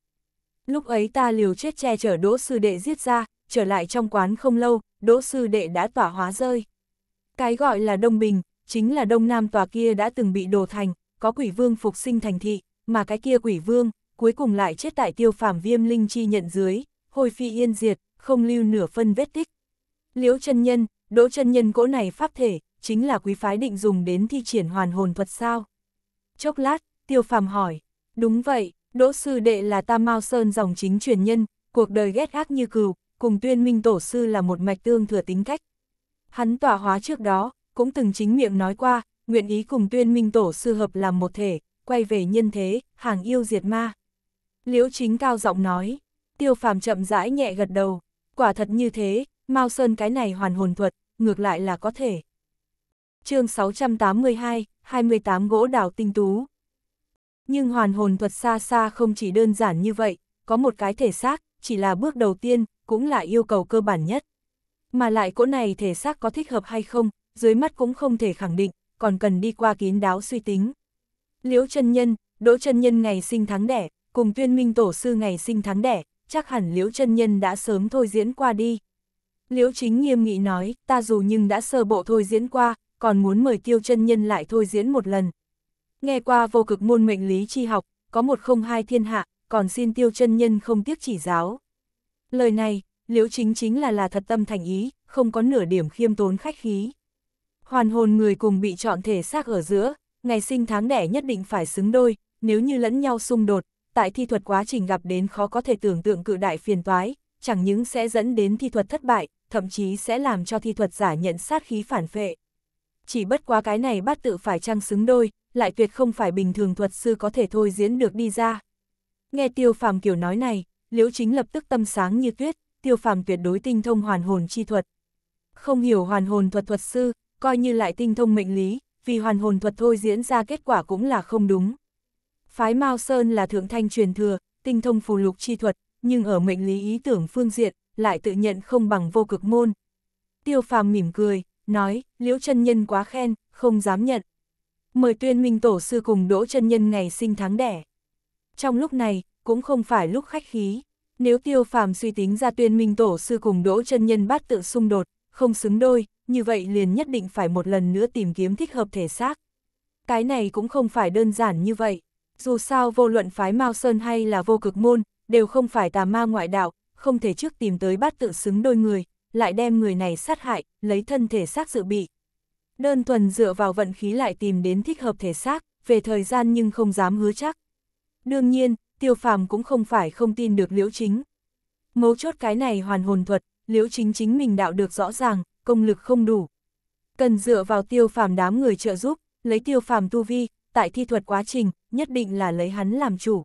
Lúc ấy ta liều chết che chở đỗ sư đệ giết ra, trở lại trong quán không lâu, đỗ sư đệ đã tỏa hóa rơi. Cái gọi là Đông Bình, chính là Đông Nam tòa kia đã từng bị đồ thành, có quỷ vương phục sinh thành thị, mà cái kia quỷ vương, cuối cùng lại chết tại tiêu phàm viêm linh chi nhận dưới, hồi phi yên diệt, không lưu nửa phân vết tích. Liễu chân nhân, đỗ chân nhân cỗ này pháp thể, chính là quý phái định dùng đến thi triển hoàn hồn thuật sao? Chốc lát, tiêu phàm hỏi, đúng vậy, đỗ sư đệ là ta Mao Sơn dòng chính truyền nhân, cuộc đời ghét ác như cừu, cùng tuyên minh tổ sư là một mạch tương thừa tính cách. Hắn tỏa hóa trước đó, cũng từng chính miệng nói qua, nguyện ý cùng tuyên minh tổ sư hợp làm một thể, quay về nhân thế, hàng yêu diệt ma. Liễu chính cao giọng nói, tiêu phàm chậm rãi nhẹ gật đầu, quả thật như thế, Mao Sơn cái này hoàn hồn thuật, ngược lại là có thể. chương 682, 28 gỗ đào tinh tú. Nhưng hoàn hồn thuật xa xa không chỉ đơn giản như vậy, có một cái thể xác, chỉ là bước đầu tiên, cũng là yêu cầu cơ bản nhất. Mà lại cỗ này thể xác có thích hợp hay không, dưới mắt cũng không thể khẳng định, còn cần đi qua kín đáo suy tính. Liễu chân Nhân, Đỗ chân Nhân ngày sinh tháng đẻ, cùng tuyên minh tổ sư ngày sinh tháng đẻ, chắc hẳn Liễu chân Nhân đã sớm thôi diễn qua đi. Liễu chính nghiêm nghị nói, ta dù nhưng đã sơ bộ thôi diễn qua, còn muốn mời tiêu chân nhân lại thôi diễn một lần. Nghe qua vô cực môn mệnh lý chi học, có một không hai thiên hạ, còn xin tiêu chân nhân không tiếc chỉ giáo. Lời này, liễu chính chính là là thật tâm thành ý, không có nửa điểm khiêm tốn khách khí. Hoàn hồn người cùng bị chọn thể xác ở giữa, ngày sinh tháng đẻ nhất định phải xứng đôi, nếu như lẫn nhau xung đột, tại thi thuật quá trình gặp đến khó có thể tưởng tượng cự đại phiền toái, chẳng những sẽ dẫn đến thi thuật thất bại, thậm chí sẽ làm cho thi thuật giả nhận sát khí phản phệ. Chỉ bất quá cái này bát tự phải trăng xứng đôi, lại tuyệt không phải bình thường thuật sư có thể thôi diễn được đi ra. Nghe tiêu phàm kiểu nói này, liễu chính lập tức tâm sáng như tuyết, tiêu phàm tuyệt đối tinh thông hoàn hồn chi thuật. Không hiểu hoàn hồn thuật thuật sư, coi như lại tinh thông mệnh lý, vì hoàn hồn thuật thôi diễn ra kết quả cũng là không đúng. Phái Mao Sơn là thượng thanh truyền thừa, tinh thông phù lục chi thuật, nhưng ở mệnh lý ý tưởng phương diện, lại tự nhận không bằng vô cực môn. Tiêu phàm mỉm cười, nói, liễu chân nhân quá khen, không dám nhận. Mời tuyên minh tổ sư cùng đỗ chân nhân ngày sinh tháng đẻ. Trong lúc này, cũng không phải lúc khách khí. Nếu tiêu phàm suy tính ra tuyên minh tổ sư cùng đỗ chân nhân bắt tự xung đột, không xứng đôi, như vậy liền nhất định phải một lần nữa tìm kiếm thích hợp thể xác. Cái này cũng không phải đơn giản như vậy. Dù sao vô luận phái Mao Sơn hay là vô cực môn, đều không phải tà ma ngoại đạo, không thể trước tìm tới bát tự xứng đôi người, lại đem người này sát hại, lấy thân thể xác dự bị. Đơn thuần dựa vào vận khí lại tìm đến thích hợp thể xác, về thời gian nhưng không dám hứa chắc. Đương nhiên, tiêu phàm cũng không phải không tin được liễu chính. Mấu chốt cái này hoàn hồn thuật, liễu chính chính mình đạo được rõ ràng, công lực không đủ. Cần dựa vào tiêu phàm đám người trợ giúp, lấy tiêu phàm tu vi, tại thi thuật quá trình, nhất định là lấy hắn làm chủ.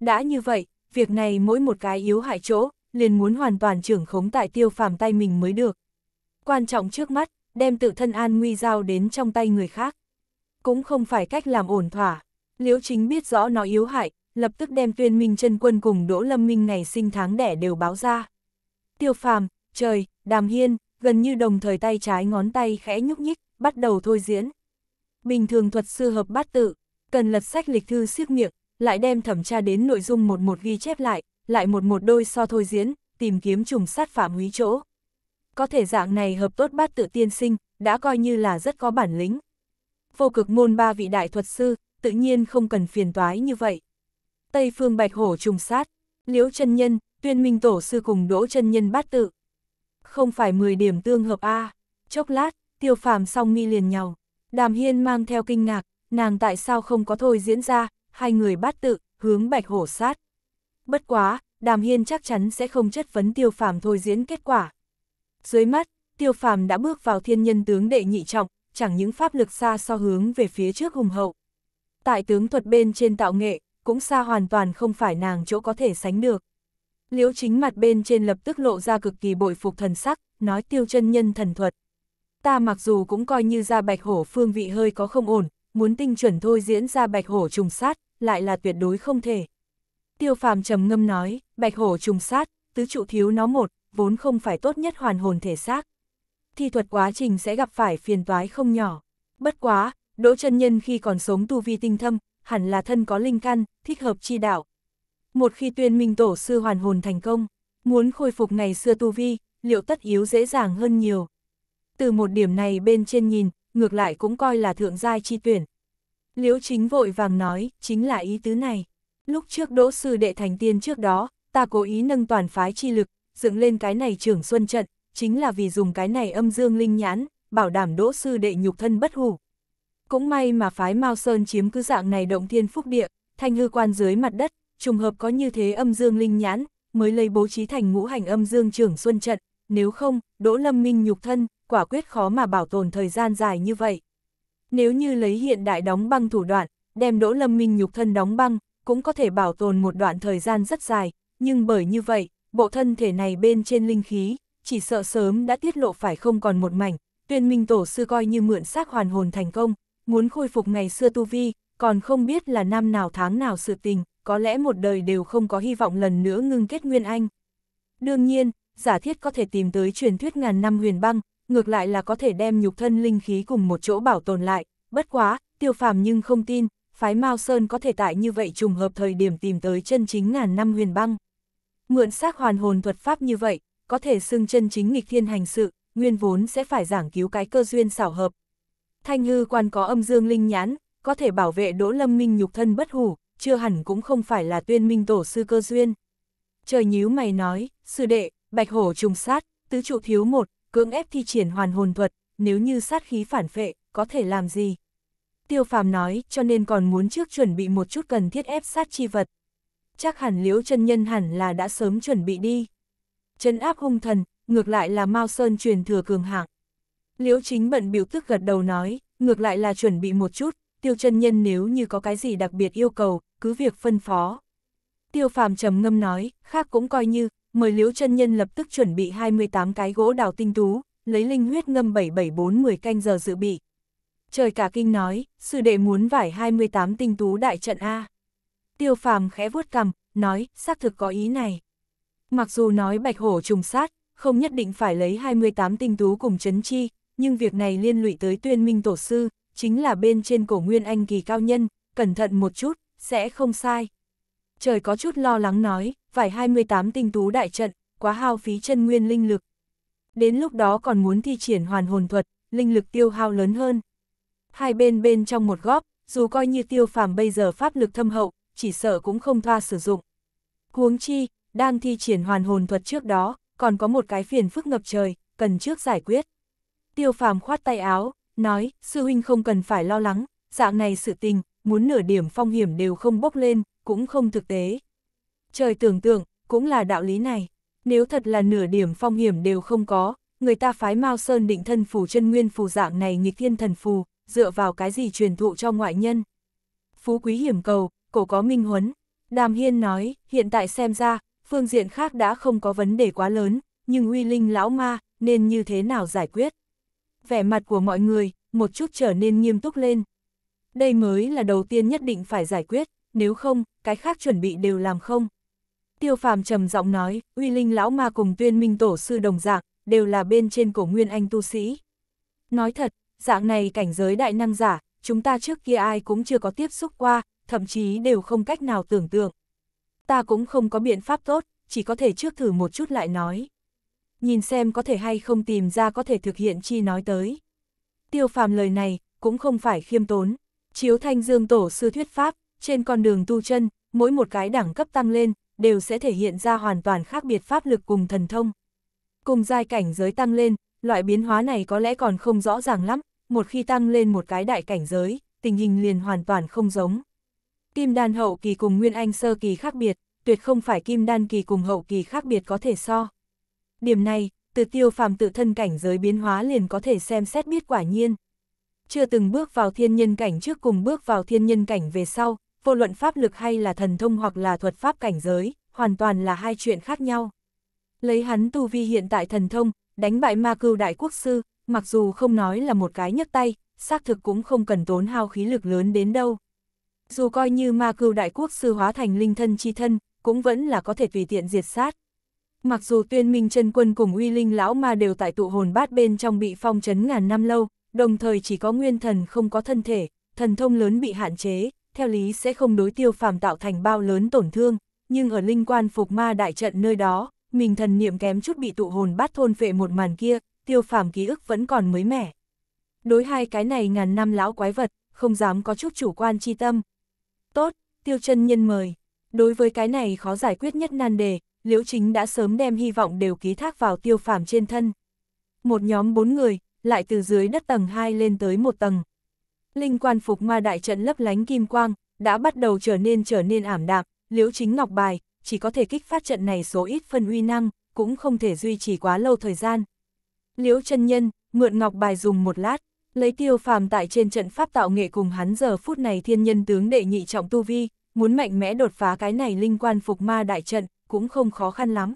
Đã như vậy, việc này mỗi một cái yếu hại chỗ, liền muốn hoàn toàn trưởng khống tại tiêu phàm tay mình mới được. Quan trọng trước mắt, đem tự thân an nguy giao đến trong tay người khác. Cũng không phải cách làm ổn thỏa. Liễu chính biết rõ nó yếu hại, lập tức đem tuyên minh chân quân cùng đỗ lâm minh ngày sinh tháng đẻ đều báo ra tiêu phàm, trời, đàm hiên, gần như đồng thời tay trái ngón tay khẽ nhúc nhích, bắt đầu thôi diễn. Bình thường thuật sư hợp bát tự, cần lật sách lịch thư siếc miệng, lại đem thẩm tra đến nội dung một một ghi chép lại, lại một một đôi so thôi diễn, tìm kiếm trùng sát phạm húy chỗ. Có thể dạng này hợp tốt bát tự tiên sinh, đã coi như là rất có bản lĩnh. Vô cực môn ba vị đại thuật sư, tự nhiên không cần phiền toái như vậy. Tây phương bạch hổ trùng sát, liễu chân nhân, tuyên minh tổ sư cùng đỗ chân nhân bát tự. Không phải 10 điểm tương hợp A, chốc lát, tiêu phàm song mi liền nhau, đàm hiên mang theo kinh ngạc, nàng tại sao không có thôi diễn ra, hai người bát tự, hướng bạch hổ sát. Bất quá, đàm hiên chắc chắn sẽ không chất vấn tiêu phàm thôi diễn kết quả. Dưới mắt, tiêu phàm đã bước vào thiên nhân tướng đệ nhị trọng, chẳng những pháp lực xa so hướng về phía trước hùng hậu. Tại tướng thuật bên trên tạo nghệ, cũng xa hoàn toàn không phải nàng chỗ có thể sánh được. Liễu chính mặt bên trên lập tức lộ ra cực kỳ bội phục thần sắc, nói tiêu chân nhân thần thuật. Ta mặc dù cũng coi như ra bạch hổ phương vị hơi có không ổn, muốn tinh chuẩn thôi diễn ra bạch hổ trùng sát, lại là tuyệt đối không thể. Tiêu phàm trầm ngâm nói, bạch hổ trùng sát, tứ trụ thiếu nó một, vốn không phải tốt nhất hoàn hồn thể xác. Thi thuật quá trình sẽ gặp phải phiền toái không nhỏ. Bất quá, đỗ chân nhân khi còn sống tu vi tinh thâm, hẳn là thân có linh căn, thích hợp chi đạo, một khi tuyên minh tổ sư hoàn hồn thành công, muốn khôi phục ngày xưa tu vi, liệu tất yếu dễ dàng hơn nhiều. Từ một điểm này bên trên nhìn, ngược lại cũng coi là thượng giai chi tuyển. Liễu chính vội vàng nói, chính là ý tứ này. Lúc trước đỗ sư đệ thành tiên trước đó, ta cố ý nâng toàn phái chi lực, dựng lên cái này trưởng xuân trận, chính là vì dùng cái này âm dương linh nhãn, bảo đảm đỗ sư đệ nhục thân bất hủ. Cũng may mà phái Mao Sơn chiếm cứ dạng này động thiên phúc địa, thanh hư quan dưới mặt đất, trùng hợp có như thế âm dương linh nhãn, mới lấy bố trí thành ngũ hành âm dương trưởng xuân trận, nếu không, Đỗ Lâm Minh nhục thân, quả quyết khó mà bảo tồn thời gian dài như vậy. Nếu như lấy hiện đại đóng băng thủ đoạn, đem Đỗ Lâm Minh nhục thân đóng băng, cũng có thể bảo tồn một đoạn thời gian rất dài, nhưng bởi như vậy, bộ thân thể này bên trên linh khí, chỉ sợ sớm đã tiết lộ phải không còn một mảnh, tuyên minh tổ sư coi như mượn xác hoàn hồn thành công, muốn khôi phục ngày xưa tu vi, còn không biết là năm nào tháng nào sự tình, có lẽ một đời đều không có hy vọng lần nữa ngưng kết Nguyên Anh. Đương nhiên, giả thiết có thể tìm tới truyền thuyết ngàn năm huyền băng, ngược lại là có thể đem nhục thân linh khí cùng một chỗ bảo tồn lại, bất quá, tiêu phàm nhưng không tin, phái Mao Sơn có thể tại như vậy trùng hợp thời điểm tìm tới chân chính ngàn năm huyền băng. Mượn xác hoàn hồn thuật pháp như vậy, có thể xưng chân chính nghịch thiên hành sự, nguyên vốn sẽ phải giảng cứu cái cơ duyên xảo hợp. Thanh hư quan có âm dương linh nhãn, có thể bảo vệ đỗ lâm minh nhục thân bất hủ, chưa hẳn cũng không phải là tuyên minh tổ sư cơ duyên. Trời nhíu mày nói, sư đệ, bạch hổ trùng sát, tứ trụ thiếu một, cưỡng ép thi triển hoàn hồn thuật, nếu như sát khí phản phệ, có thể làm gì? Tiêu phàm nói, cho nên còn muốn trước chuẩn bị một chút cần thiết ép sát chi vật. Chắc hẳn liễu chân nhân hẳn là đã sớm chuẩn bị đi. Chân áp hung thần, ngược lại là Mao Sơn truyền thừa cường hạng. Liễu chính bận biểu tức gật đầu nói, ngược lại là chuẩn bị một chút, tiêu chân nhân nếu như có cái gì đặc biệt yêu cầu, cứ việc phân phó. Tiêu phàm trầm ngâm nói, khác cũng coi như, mời liễu chân nhân lập tức chuẩn bị 28 cái gỗ đào tinh tú, lấy linh huyết ngâm 7740 canh giờ dự bị. Trời cả kinh nói, sư đệ muốn vải 28 tinh tú đại trận A. Tiêu phàm khẽ vuốt cằm, nói, xác thực có ý này. Mặc dù nói bạch hổ trùng sát, không nhất định phải lấy 28 tinh tú cùng chấn chi, nhưng việc này liên lụy tới tuyên minh tổ sư, chính là bên trên cổ nguyên anh kỳ cao nhân, cẩn thận một chút, sẽ không sai. Trời có chút lo lắng nói, vải 28 tinh tú đại trận, quá hao phí chân nguyên linh lực. Đến lúc đó còn muốn thi triển hoàn hồn thuật, linh lực tiêu hao lớn hơn. Hai bên bên trong một góp, dù coi như tiêu phàm bây giờ pháp lực thâm hậu, chỉ sợ cũng không thoa sử dụng. Huống chi, đang thi triển hoàn hồn thuật trước đó, còn có một cái phiền phức ngập trời, cần trước giải quyết. Tiêu phàm khoát tay áo, nói, sư huynh không cần phải lo lắng, dạng này sự tình, muốn nửa điểm phong hiểm đều không bốc lên, cũng không thực tế. Trời tưởng tượng, cũng là đạo lý này. Nếu thật là nửa điểm phong hiểm đều không có, người ta phái Mao Sơn định thân phù chân nguyên phù dạng này nghịch thiên thần phù, dựa vào cái gì truyền thụ cho ngoại nhân. Phú quý hiểm cầu, cổ có minh huấn. Đàm Hiên nói, hiện tại xem ra, phương diện khác đã không có vấn đề quá lớn, nhưng uy linh lão ma, nên như thế nào giải quyết? Vẻ mặt của mọi người, một chút trở nên nghiêm túc lên. Đây mới là đầu tiên nhất định phải giải quyết, nếu không, cái khác chuẩn bị đều làm không. Tiêu phàm trầm giọng nói, uy linh lão ma cùng tuyên minh tổ sư đồng dạng, đều là bên trên cổ nguyên anh tu sĩ. Nói thật, dạng này cảnh giới đại năng giả, chúng ta trước kia ai cũng chưa có tiếp xúc qua, thậm chí đều không cách nào tưởng tượng. Ta cũng không có biện pháp tốt, chỉ có thể trước thử một chút lại nói. Nhìn xem có thể hay không tìm ra có thể thực hiện chi nói tới. Tiêu phàm lời này, cũng không phải khiêm tốn, Chiếu Thanh Dương Tổ sư thuyết pháp, trên con đường tu chân, mỗi một cái đẳng cấp tăng lên, đều sẽ thể hiện ra hoàn toàn khác biệt pháp lực cùng thần thông. Cùng giai cảnh giới tăng lên, loại biến hóa này có lẽ còn không rõ ràng lắm, một khi tăng lên một cái đại cảnh giới, tình hình liền hoàn toàn không giống. Kim đan hậu kỳ cùng nguyên anh sơ kỳ khác biệt, tuyệt không phải kim đan kỳ cùng hậu kỳ khác biệt có thể so. Điểm này, từ tiêu phàm tự thân cảnh giới biến hóa liền có thể xem xét biết quả nhiên, chưa từng bước vào thiên nhân cảnh trước cùng bước vào thiên nhân cảnh về sau, vô luận pháp lực hay là thần thông hoặc là thuật pháp cảnh giới, hoàn toàn là hai chuyện khác nhau. Lấy hắn tu vi hiện tại thần thông, đánh bại ma cưu đại quốc sư, mặc dù không nói là một cái nhấc tay, xác thực cũng không cần tốn hao khí lực lớn đến đâu. Dù coi như ma cưu đại quốc sư hóa thành linh thân chi thân, cũng vẫn là có thể tùy tiện diệt sát. Mặc dù tuyên minh chân quân cùng uy linh lão ma đều tại tụ hồn bát bên trong bị phong trấn ngàn năm lâu, đồng thời chỉ có nguyên thần không có thân thể, thần thông lớn bị hạn chế, theo lý sẽ không đối tiêu phàm tạo thành bao lớn tổn thương, nhưng ở linh quan phục ma đại trận nơi đó, mình thần niệm kém chút bị tụ hồn bát thôn phệ một màn kia, tiêu phàm ký ức vẫn còn mới mẻ. Đối hai cái này ngàn năm lão quái vật, không dám có chút chủ quan chi tâm. Tốt, tiêu chân nhân mời. Đối với cái này khó giải quyết nhất nan đề, Liễu Chính đã sớm đem hy vọng đều ký thác vào tiêu phàm trên thân. Một nhóm bốn người, lại từ dưới đất tầng 2 lên tới một tầng. Linh quan phục ma đại trận lấp lánh kim quang, đã bắt đầu trở nên trở nên ảm đạm, liễu chính ngọc bài, chỉ có thể kích phát trận này số ít phân uy năng, cũng không thể duy trì quá lâu thời gian. Liễu chân nhân, mượn ngọc bài dùng một lát, lấy tiêu phàm tại trên trận pháp tạo nghệ cùng hắn giờ phút này thiên nhân tướng đệ nhị trọng tu vi, muốn mạnh mẽ đột phá cái này linh quan phục ma đại trận, cũng không khó khăn lắm.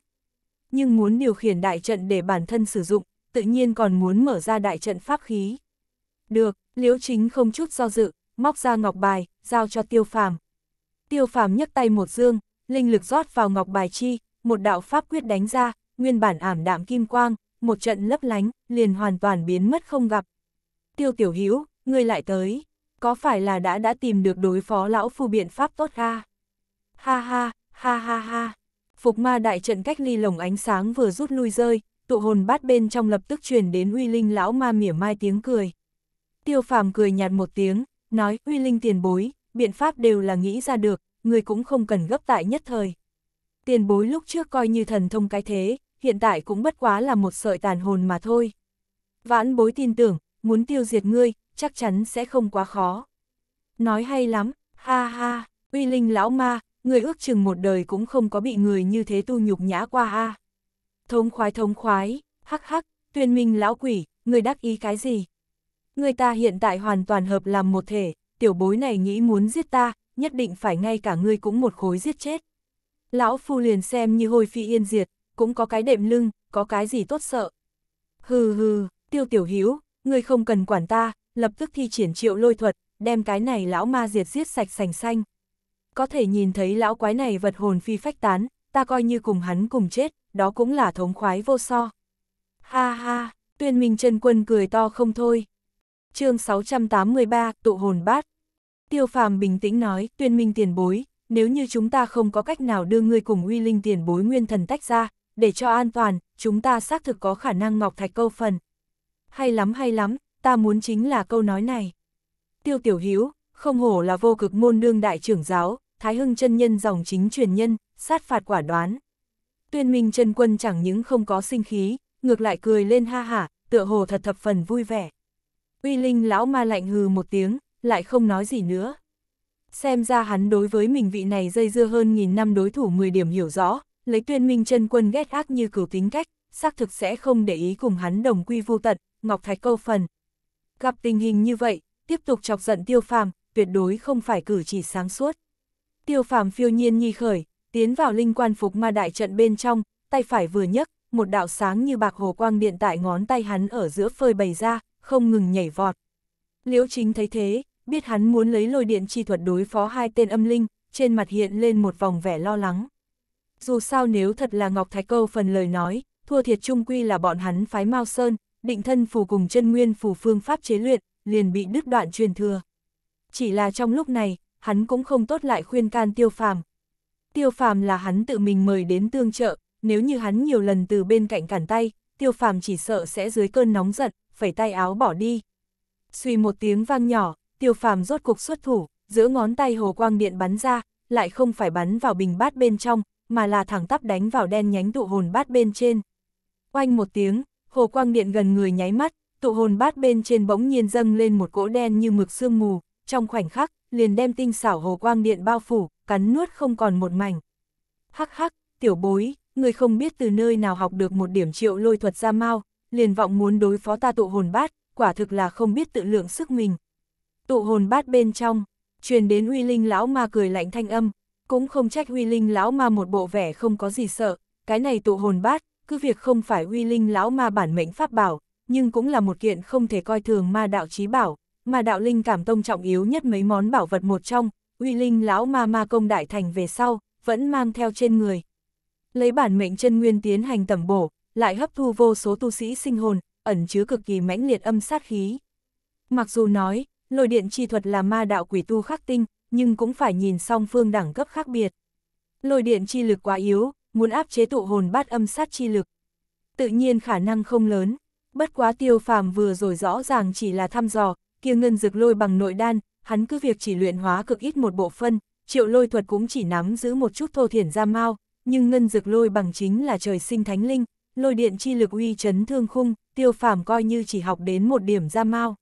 Nhưng muốn điều khiển đại trận để bản thân sử dụng, tự nhiên còn muốn mở ra đại trận pháp khí. Được, Liễu Chính không chút do dự, móc ra ngọc bài, giao cho Tiêu Phàm. Tiêu Phàm nhấc tay một dương, linh lực rót vào ngọc bài chi, một đạo pháp quyết đánh ra, nguyên bản ảm đạm kim quang, một trận lấp lánh, liền hoàn toàn biến mất không gặp. Tiêu Tiểu Hữu, ngươi lại tới, có phải là đã đã tìm được đối phó lão phu biện pháp tốt ga Ha ha, ha ha ha. Phục ma đại trận cách ly lồng ánh sáng vừa rút lui rơi, tụ hồn bát bên trong lập tức truyền đến uy linh lão ma mỉa mai tiếng cười. Tiêu phàm cười nhạt một tiếng, nói uy linh tiền bối, biện pháp đều là nghĩ ra được, người cũng không cần gấp tại nhất thời. Tiền bối lúc trước coi như thần thông cái thế, hiện tại cũng bất quá là một sợi tàn hồn mà thôi. Vãn bối tin tưởng, muốn tiêu diệt ngươi, chắc chắn sẽ không quá khó. Nói hay lắm, ha ha, uy linh lão ma, người ước chừng một đời cũng không có bị người như thế tu nhục nhã qua ha thông khoái thông khoái, hắc hắc, tuyên minh lão quỷ, người đắc ý cái gì? Người ta hiện tại hoàn toàn hợp làm một thể, tiểu bối này nghĩ muốn giết ta, nhất định phải ngay cả ngươi cũng một khối giết chết. Lão phu liền xem như hồi phi yên diệt, cũng có cái đệm lưng, có cái gì tốt sợ. Hừ hừ, tiêu tiểu hiếu ngươi không cần quản ta, lập tức thi triển triệu lôi thuật, đem cái này lão ma diệt giết sạch sành xanh. Có thể nhìn thấy lão quái này vật hồn phi phách tán, ta coi như cùng hắn cùng chết, đó cũng là thống khoái vô so. Ha ha, tuyên minh chân quân cười to không thôi. chương 683, tụ hồn bát. Tiêu phàm bình tĩnh nói, tuyên minh tiền bối, nếu như chúng ta không có cách nào đưa ngươi cùng uy linh tiền bối nguyên thần tách ra, để cho an toàn, chúng ta xác thực có khả năng ngọc thạch câu phần. Hay lắm hay lắm, ta muốn chính là câu nói này. Tiêu tiểu hiếu, không hổ là vô cực môn đương đại trưởng giáo, thái hưng chân nhân dòng chính truyền nhân, sát phạt quả đoán tuyên minh chân quân chẳng những không có sinh khí, ngược lại cười lên ha hả, tựa hồ thật thập phần vui vẻ. Uy linh lão ma lạnh hừ một tiếng, lại không nói gì nữa. Xem ra hắn đối với mình vị này dây dưa hơn nghìn năm đối thủ 10 điểm hiểu rõ, lấy tuyên minh chân quân ghét ác như cửu tính cách, xác thực sẽ không để ý cùng hắn đồng quy vô tận, ngọc thạch câu phần. Gặp tình hình như vậy, tiếp tục chọc giận tiêu phàm, tuyệt đối không phải cử chỉ sáng suốt. Tiêu phàm phiêu nhiên nhi khởi, tiến vào linh quan phục ma đại trận bên trong, tay phải vừa nhấc, một đạo sáng như bạc hồ quang điện tại ngón tay hắn ở giữa phơi bày ra, không ngừng nhảy vọt. Liễu chính thấy thế, biết hắn muốn lấy lôi điện chi thuật đối phó hai tên âm linh, trên mặt hiện lên một vòng vẻ lo lắng. Dù sao nếu thật là Ngọc Thái Câu phần lời nói, thua thiệt trung quy là bọn hắn phái Mao Sơn, định thân phù cùng chân nguyên phù phương pháp chế luyện, liền bị đứt đoạn truyền thừa. Chỉ là trong lúc này, hắn cũng không tốt lại khuyên can tiêu phàm, tiêu phàm là hắn tự mình mời đến tương trợ, nếu như hắn nhiều lần từ bên cạnh cản tay, tiêu phàm chỉ sợ sẽ dưới cơn nóng giận, phải tay áo bỏ đi. Xùy một tiếng vang nhỏ, tiêu phàm rốt cục xuất thủ, giữa ngón tay hồ quang điện bắn ra, lại không phải bắn vào bình bát bên trong, mà là thẳng tắp đánh vào đen nhánh tụ hồn bát bên trên. Oanh một tiếng, hồ quang điện gần người nháy mắt, tụ hồn bát bên trên bỗng nhiên dâng lên một cỗ đen như mực sương mù, trong khoảnh khắc, liền đem tinh xảo hồ quang điện bao phủ, cắn nuốt không còn một mảnh. Hắc hắc, tiểu bối, người không biết từ nơi nào học được một điểm triệu lôi thuật ra mau, liền vọng muốn đối phó ta tụ hồn bát, quả thực là không biết tự lượng sức mình. Tụ hồn bát bên trong, truyền đến Huy Linh lão ma cười lạnh thanh âm, cũng không trách Huy Linh lão ma một bộ vẻ không có gì sợ, cái này tụ hồn bát, cứ việc không phải Huy Linh lão ma bản mệnh pháp bảo, nhưng cũng là một kiện không thể coi thường ma đạo chí bảo, mà đạo linh cảm tông trọng yếu nhất mấy món bảo vật một trong, uy linh lão ma ma công đại thành về sau, vẫn mang theo trên người. Lấy bản mệnh chân nguyên tiến hành tẩm bổ, lại hấp thu vô số tu sĩ sinh hồn, ẩn chứa cực kỳ mãnh liệt âm sát khí. Mặc dù nói, lôi điện chi thuật là ma đạo quỷ tu khắc tinh, nhưng cũng phải nhìn song phương đẳng cấp khác biệt. Lôi điện chi lực quá yếu, muốn áp chế tụ hồn bát âm sát chi lực. Tự nhiên khả năng không lớn, bất quá tiêu phàm vừa rồi rõ ràng chỉ là thăm dò, kia ngân dược lôi bằng nội đan, hắn cứ việc chỉ luyện hóa cực ít một bộ phân, triệu lôi thuật cũng chỉ nắm giữ một chút thô thiển ra mau, nhưng ngân dược lôi bằng chính là trời sinh thánh linh, lôi điện chi lực uy chấn thương khung, tiêu phàm coi như chỉ học đến một điểm ra mau.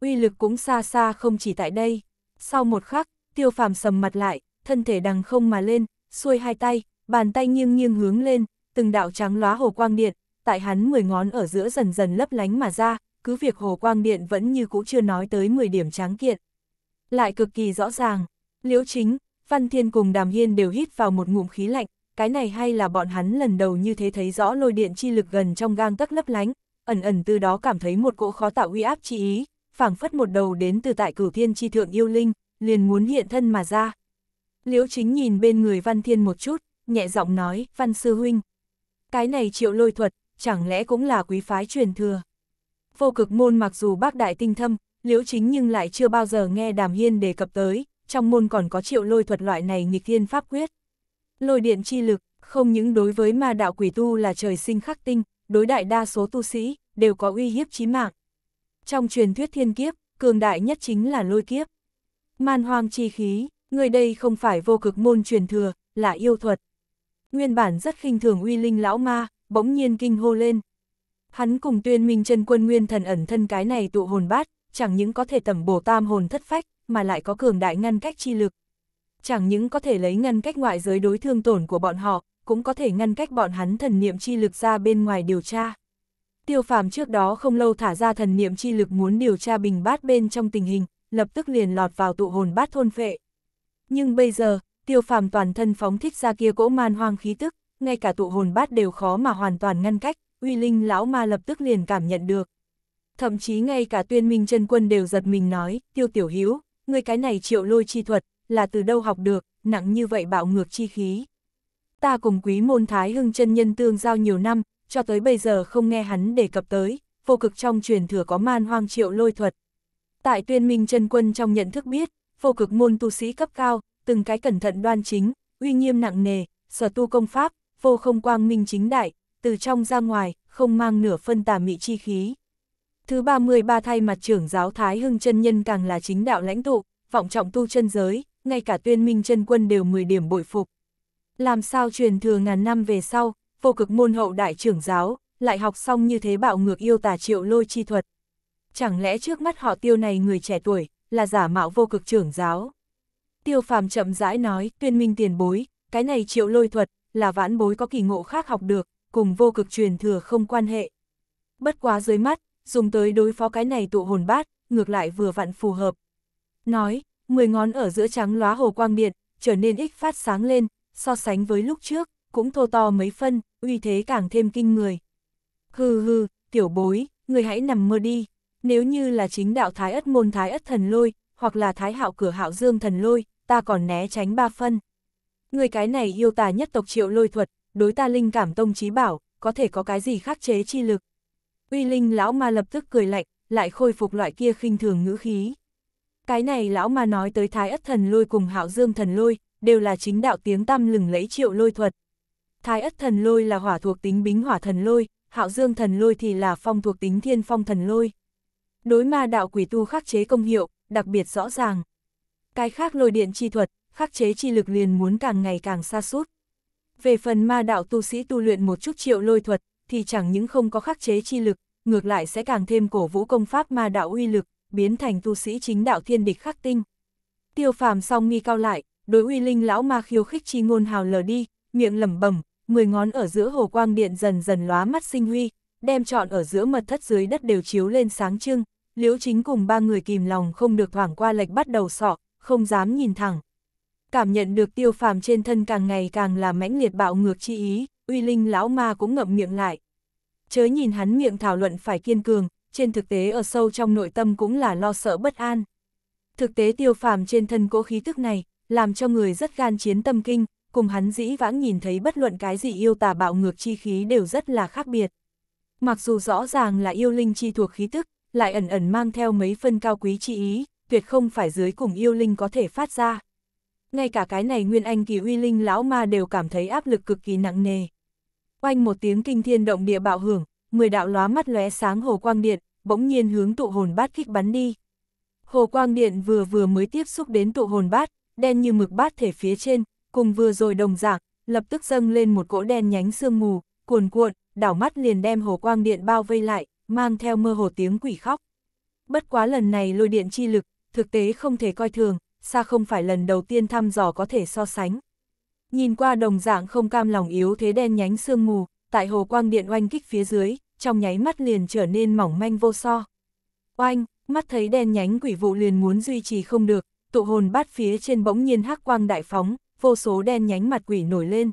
Uy lực cũng xa xa không chỉ tại đây. Sau một khắc, tiêu phàm sầm mặt lại, thân thể đằng không mà lên, xuôi hai tay, bàn tay nghiêng nghiêng hướng lên, từng đạo trắng lóa hồ quang điện, tại hắn 10 ngón ở giữa dần dần lấp lánh mà ra, cứ việc hồ quang điện vẫn như cũ chưa nói tới 10 điểm tráng kiện lại cực kỳ rõ ràng. Liễu chính, Văn Thiên cùng Đàm Hiên đều hít vào một ngụm khí lạnh, cái này hay là bọn hắn lần đầu như thế thấy rõ lôi điện chi lực gần trong gang tấc lấp lánh, ẩn ẩn từ đó cảm thấy một cỗ khó tạo uy áp chi ý, phảng phất một đầu đến từ tại cửu thiên chi thượng yêu linh, liền muốn hiện thân mà ra. Liễu chính nhìn bên người Văn Thiên một chút, nhẹ giọng nói, Văn Sư Huynh. Cái này triệu lôi thuật, chẳng lẽ cũng là quý phái truyền thừa. Vô cực môn mặc dù bác đại tinh thâm, liễu chính nhưng lại chưa bao giờ nghe Đàm Hiên đề cập tới, trong môn còn có triệu lôi thuật loại này nghịch thiên pháp quyết. Lôi điện chi lực, không những đối với ma đạo quỷ tu là trời sinh khắc tinh, đối đại đa số tu sĩ, đều có uy hiếp chí mạng. Trong truyền thuyết thiên kiếp, cường đại nhất chính là lôi kiếp. Man hoang chi khí, người đây không phải vô cực môn truyền thừa, là yêu thuật. Nguyên bản rất khinh thường uy linh lão ma, bỗng nhiên kinh hô lên. Hắn cùng tuyên minh chân quân nguyên thần ẩn thân cái này tụ hồn bát, chẳng những có thể tẩm bổ tam hồn thất phách, mà lại có cường đại ngăn cách chi lực. Chẳng những có thể lấy ngăn cách ngoại giới đối thương tổn của bọn họ, cũng có thể ngăn cách bọn hắn thần niệm chi lực ra bên ngoài điều tra. Tiêu phàm trước đó không lâu thả ra thần niệm chi lực muốn điều tra bình bát bên trong tình hình, lập tức liền lọt vào tụ hồn bát thôn phệ. Nhưng bây giờ, tiêu phàm toàn thân phóng thích ra kia cỗ man hoang khí tức, ngay cả tụ hồn bát đều khó mà hoàn toàn ngăn cách, uy linh lão ma lập tức liền cảm nhận được thậm chí ngay cả tuyên minh chân quân đều giật mình nói, tiêu tiểu hiếu, người cái này triệu lôi chi thuật, là từ đâu học được, nặng như vậy bạo ngược chi khí. Ta cùng quý môn thái hưng chân nhân tương giao nhiều năm, cho tới bây giờ không nghe hắn đề cập tới, vô cực trong truyền thừa có man hoang triệu lôi thuật. Tại tuyên minh chân quân trong nhận thức biết, vô cực môn tu sĩ cấp cao, từng cái cẩn thận đoan chính, uy nghiêm nặng nề, sở tu công pháp, vô không quang minh chính đại, từ trong ra ngoài, không mang nửa phân tà mị chi khí. Thứ 33 thay mặt trưởng giáo Thái Hưng chân nhân càng là chính đạo lãnh tụ, vọng trọng tu chân giới, ngay cả tuyên minh chân quân đều 10 điểm bội phục. Làm sao truyền thừa ngàn năm về sau, vô cực môn hậu đại trưởng giáo, lại học xong như thế bạo ngược yêu tà triệu lôi chi thuật. Chẳng lẽ trước mắt họ tiêu này người trẻ tuổi, là giả mạo vô cực trưởng giáo? Tiêu phàm chậm rãi nói, tuyên minh tiền bối, cái này triệu lôi thuật, là vãn bối có kỳ ngộ khác học được, cùng vô cực truyền thừa không quan hệ. Bất quá dưới mắt, dùng tới đối phó cái này tụ hồn bát, ngược lại vừa vặn phù hợp. Nói, 10 ngón ở giữa trắng lóa hồ quang điện, trở nên ích phát sáng lên, so sánh với lúc trước, cũng thô to mấy phân, uy thế càng thêm kinh người. Hừ hừ, tiểu bối, người hãy nằm mơ đi, nếu như là chính đạo thái ất môn thái ất thần lôi, hoặc là thái hạo cửa hạo dương thần lôi, ta còn né tránh ba phân. Người cái này yêu tà nhất tộc triệu lôi thuật, đối ta linh cảm tông trí bảo, có thể có cái gì khắc chế chi lực. Uy Linh lão ma lập tức cười lạnh, lại khôi phục loại kia khinh thường ngữ khí. Cái này lão ma nói tới Thái Ất Thần Lôi cùng Hạo Dương Thần Lôi, đều là chính đạo tiếng tăm lừng lẫy triệu lôi thuật. Thái Ất Thần Lôi là hỏa thuộc tính Bính Hỏa Thần Lôi, Hạo Dương Thần Lôi thì là phong thuộc tính Thiên Phong Thần Lôi. Đối ma đạo quỷ tu khắc chế công hiệu, đặc biệt rõ ràng. Cái khác lôi điện chi thuật, khắc chế chi lực liền muốn càng ngày càng xa sút Về phần ma đạo tu sĩ tu luyện một chút triệu lôi thuật, thì chẳng những không có khắc chế chi lực, ngược lại sẽ càng thêm cổ vũ công pháp ma đạo uy lực, biến thành tu sĩ chính đạo thiên địch khắc tinh. Tiêu phàm song nghi cao lại, đối uy linh lão ma khiêu khích chi ngôn hào lờ đi, miệng lẩm bẩm, mười ngón ở giữa hồ quang điện dần dần lóa mắt sinh huy, đem trọn ở giữa mật thất dưới đất đều chiếu lên sáng trưng, liễu chính cùng ba người kìm lòng không được thoảng qua lệch bắt đầu sọ, không dám nhìn thẳng. Cảm nhận được tiêu phàm trên thân càng ngày càng là mãnh liệt bạo ngược chi ý, uy linh lão ma cũng ngậm miệng lại. Chớ nhìn hắn miệng thảo luận phải kiên cường, trên thực tế ở sâu trong nội tâm cũng là lo sợ bất an. Thực tế tiêu phàm trên thân cỗ khí tức này, làm cho người rất gan chiến tâm kinh, cùng hắn dĩ vãng nhìn thấy bất luận cái gì yêu tà bạo ngược chi khí đều rất là khác biệt. Mặc dù rõ ràng là yêu linh chi thuộc khí tức, lại ẩn ẩn mang theo mấy phân cao quý chi ý, tuyệt không phải dưới cùng yêu linh có thể phát ra. Ngay cả cái này Nguyên Anh kỳ uy linh lão ma đều cảm thấy áp lực cực kỳ nặng nề oanh một tiếng kinh thiên động địa bạo hưởng, mười đạo lóa mắt lóe sáng hồ quang điện, bỗng nhiên hướng tụ hồn bát kích bắn đi. Hồ quang điện vừa vừa mới tiếp xúc đến tụ hồn bát, đen như mực bát thể phía trên, cùng vừa rồi đồng dạng, lập tức dâng lên một cỗ đen nhánh sương mù, cuồn cuộn, đảo mắt liền đem hồ quang điện bao vây lại, mang theo mơ hồ tiếng quỷ khóc. Bất quá lần này lôi điện chi lực, thực tế không thể coi thường, xa không phải lần đầu tiên thăm dò có thể so sánh. Nhìn qua đồng dạng không cam lòng yếu thế đen nhánh sương mù, tại hồ quang điện oanh kích phía dưới, trong nháy mắt liền trở nên mỏng manh vô so. Oanh, mắt thấy đen nhánh quỷ vụ liền muốn duy trì không được, tụ hồn bát phía trên bỗng nhiên hắc quang đại phóng, vô số đen nhánh mặt quỷ nổi lên.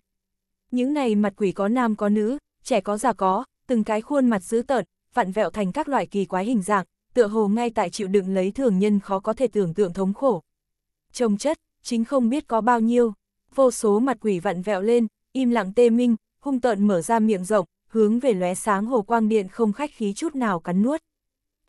Những này mặt quỷ có nam có nữ, trẻ có già có, từng cái khuôn mặt dữ tợn, vặn vẹo thành các loại kỳ quái hình dạng, tựa hồ ngay tại chịu đựng lấy thường nhân khó có thể tưởng tượng thống khổ. Trông chất, chính không biết có bao nhiêu vô số mặt quỷ vặn vẹo lên, im lặng tê minh, hung tợn mở ra miệng rộng, hướng về lóe sáng hồ quang điện không khách khí chút nào cắn nuốt.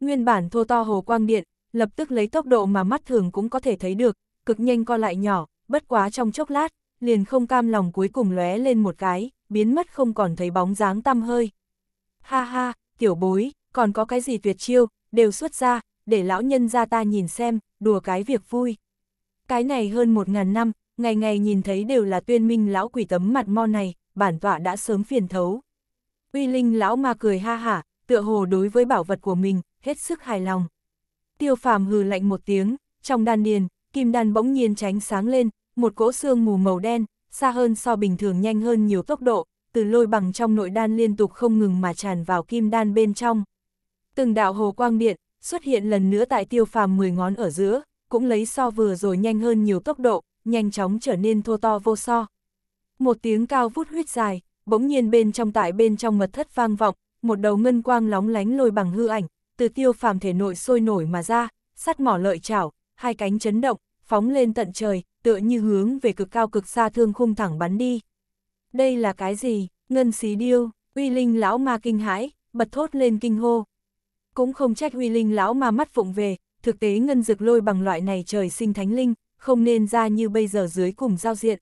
Nguyên bản thô to hồ quang điện, lập tức lấy tốc độ mà mắt thường cũng có thể thấy được, cực nhanh co lại nhỏ, bất quá trong chốc lát, liền không cam lòng cuối cùng lóe lên một cái, biến mất không còn thấy bóng dáng tăm hơi. Ha ha, tiểu bối, còn có cái gì tuyệt chiêu, đều xuất ra, để lão nhân ra ta nhìn xem, đùa cái việc vui. Cái này hơn một ngàn năm, ngày ngày nhìn thấy đều là tuyên minh lão quỷ tấm mặt mo này, bản tọa đã sớm phiền thấu. Uy Linh lão ma cười ha hả, tựa hồ đối với bảo vật của mình, hết sức hài lòng. Tiêu phàm hừ lạnh một tiếng, trong đan điền, kim đan bỗng nhiên tránh sáng lên, một cỗ xương mù màu đen, xa hơn so bình thường nhanh hơn nhiều tốc độ, từ lôi bằng trong nội đan liên tục không ngừng mà tràn vào kim đan bên trong. Từng đạo hồ quang điện xuất hiện lần nữa tại tiêu phàm 10 ngón ở giữa, cũng lấy so vừa rồi nhanh hơn nhiều tốc độ, nhanh chóng trở nên thô to vô so. Một tiếng cao vút huyết dài, bỗng nhiên bên trong tại bên trong mật thất vang vọng, một đầu ngân quang lóng lánh lôi bằng hư ảnh, từ tiêu phàm thể nội sôi nổi mà ra, sắt mỏ lợi chảo, hai cánh chấn động, phóng lên tận trời, tựa như hướng về cực cao cực xa thương khung thẳng bắn đi. Đây là cái gì? Ngân xí điêu, uy linh lão ma kinh hãi, bật thốt lên kinh hô. Cũng không trách uy linh lão ma mắt phụng về, thực tế ngân dực lôi bằng loại này trời sinh thánh linh, không nên ra như bây giờ dưới cùng giao diện.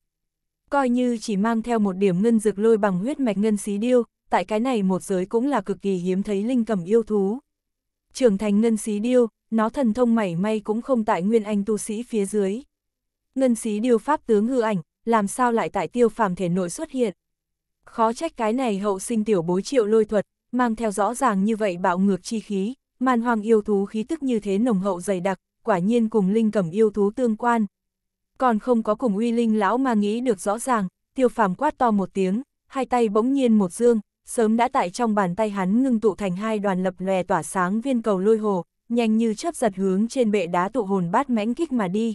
Coi như chỉ mang theo một điểm ngân dược lôi bằng huyết mạch ngân xí điêu, tại cái này một giới cũng là cực kỳ hiếm thấy linh cầm yêu thú. Trưởng thành ngân xí điêu, nó thần thông mảy may cũng không tại nguyên anh tu sĩ phía dưới. Ngân xí điêu pháp tướng hư ảnh, làm sao lại tại tiêu phàm thể nội xuất hiện. Khó trách cái này hậu sinh tiểu bối triệu lôi thuật, mang theo rõ ràng như vậy bạo ngược chi khí, man hoang yêu thú khí tức như thế nồng hậu dày đặc, quả nhiên cùng linh cầm yêu thú tương quan. Còn không có cùng uy linh lão mà nghĩ được rõ ràng, tiêu phàm quát to một tiếng, hai tay bỗng nhiên một dương, sớm đã tại trong bàn tay hắn ngưng tụ thành hai đoàn lập lòe tỏa sáng viên cầu lôi hồ, nhanh như chớp giật hướng trên bệ đá tụ hồn bát mãnh kích mà đi.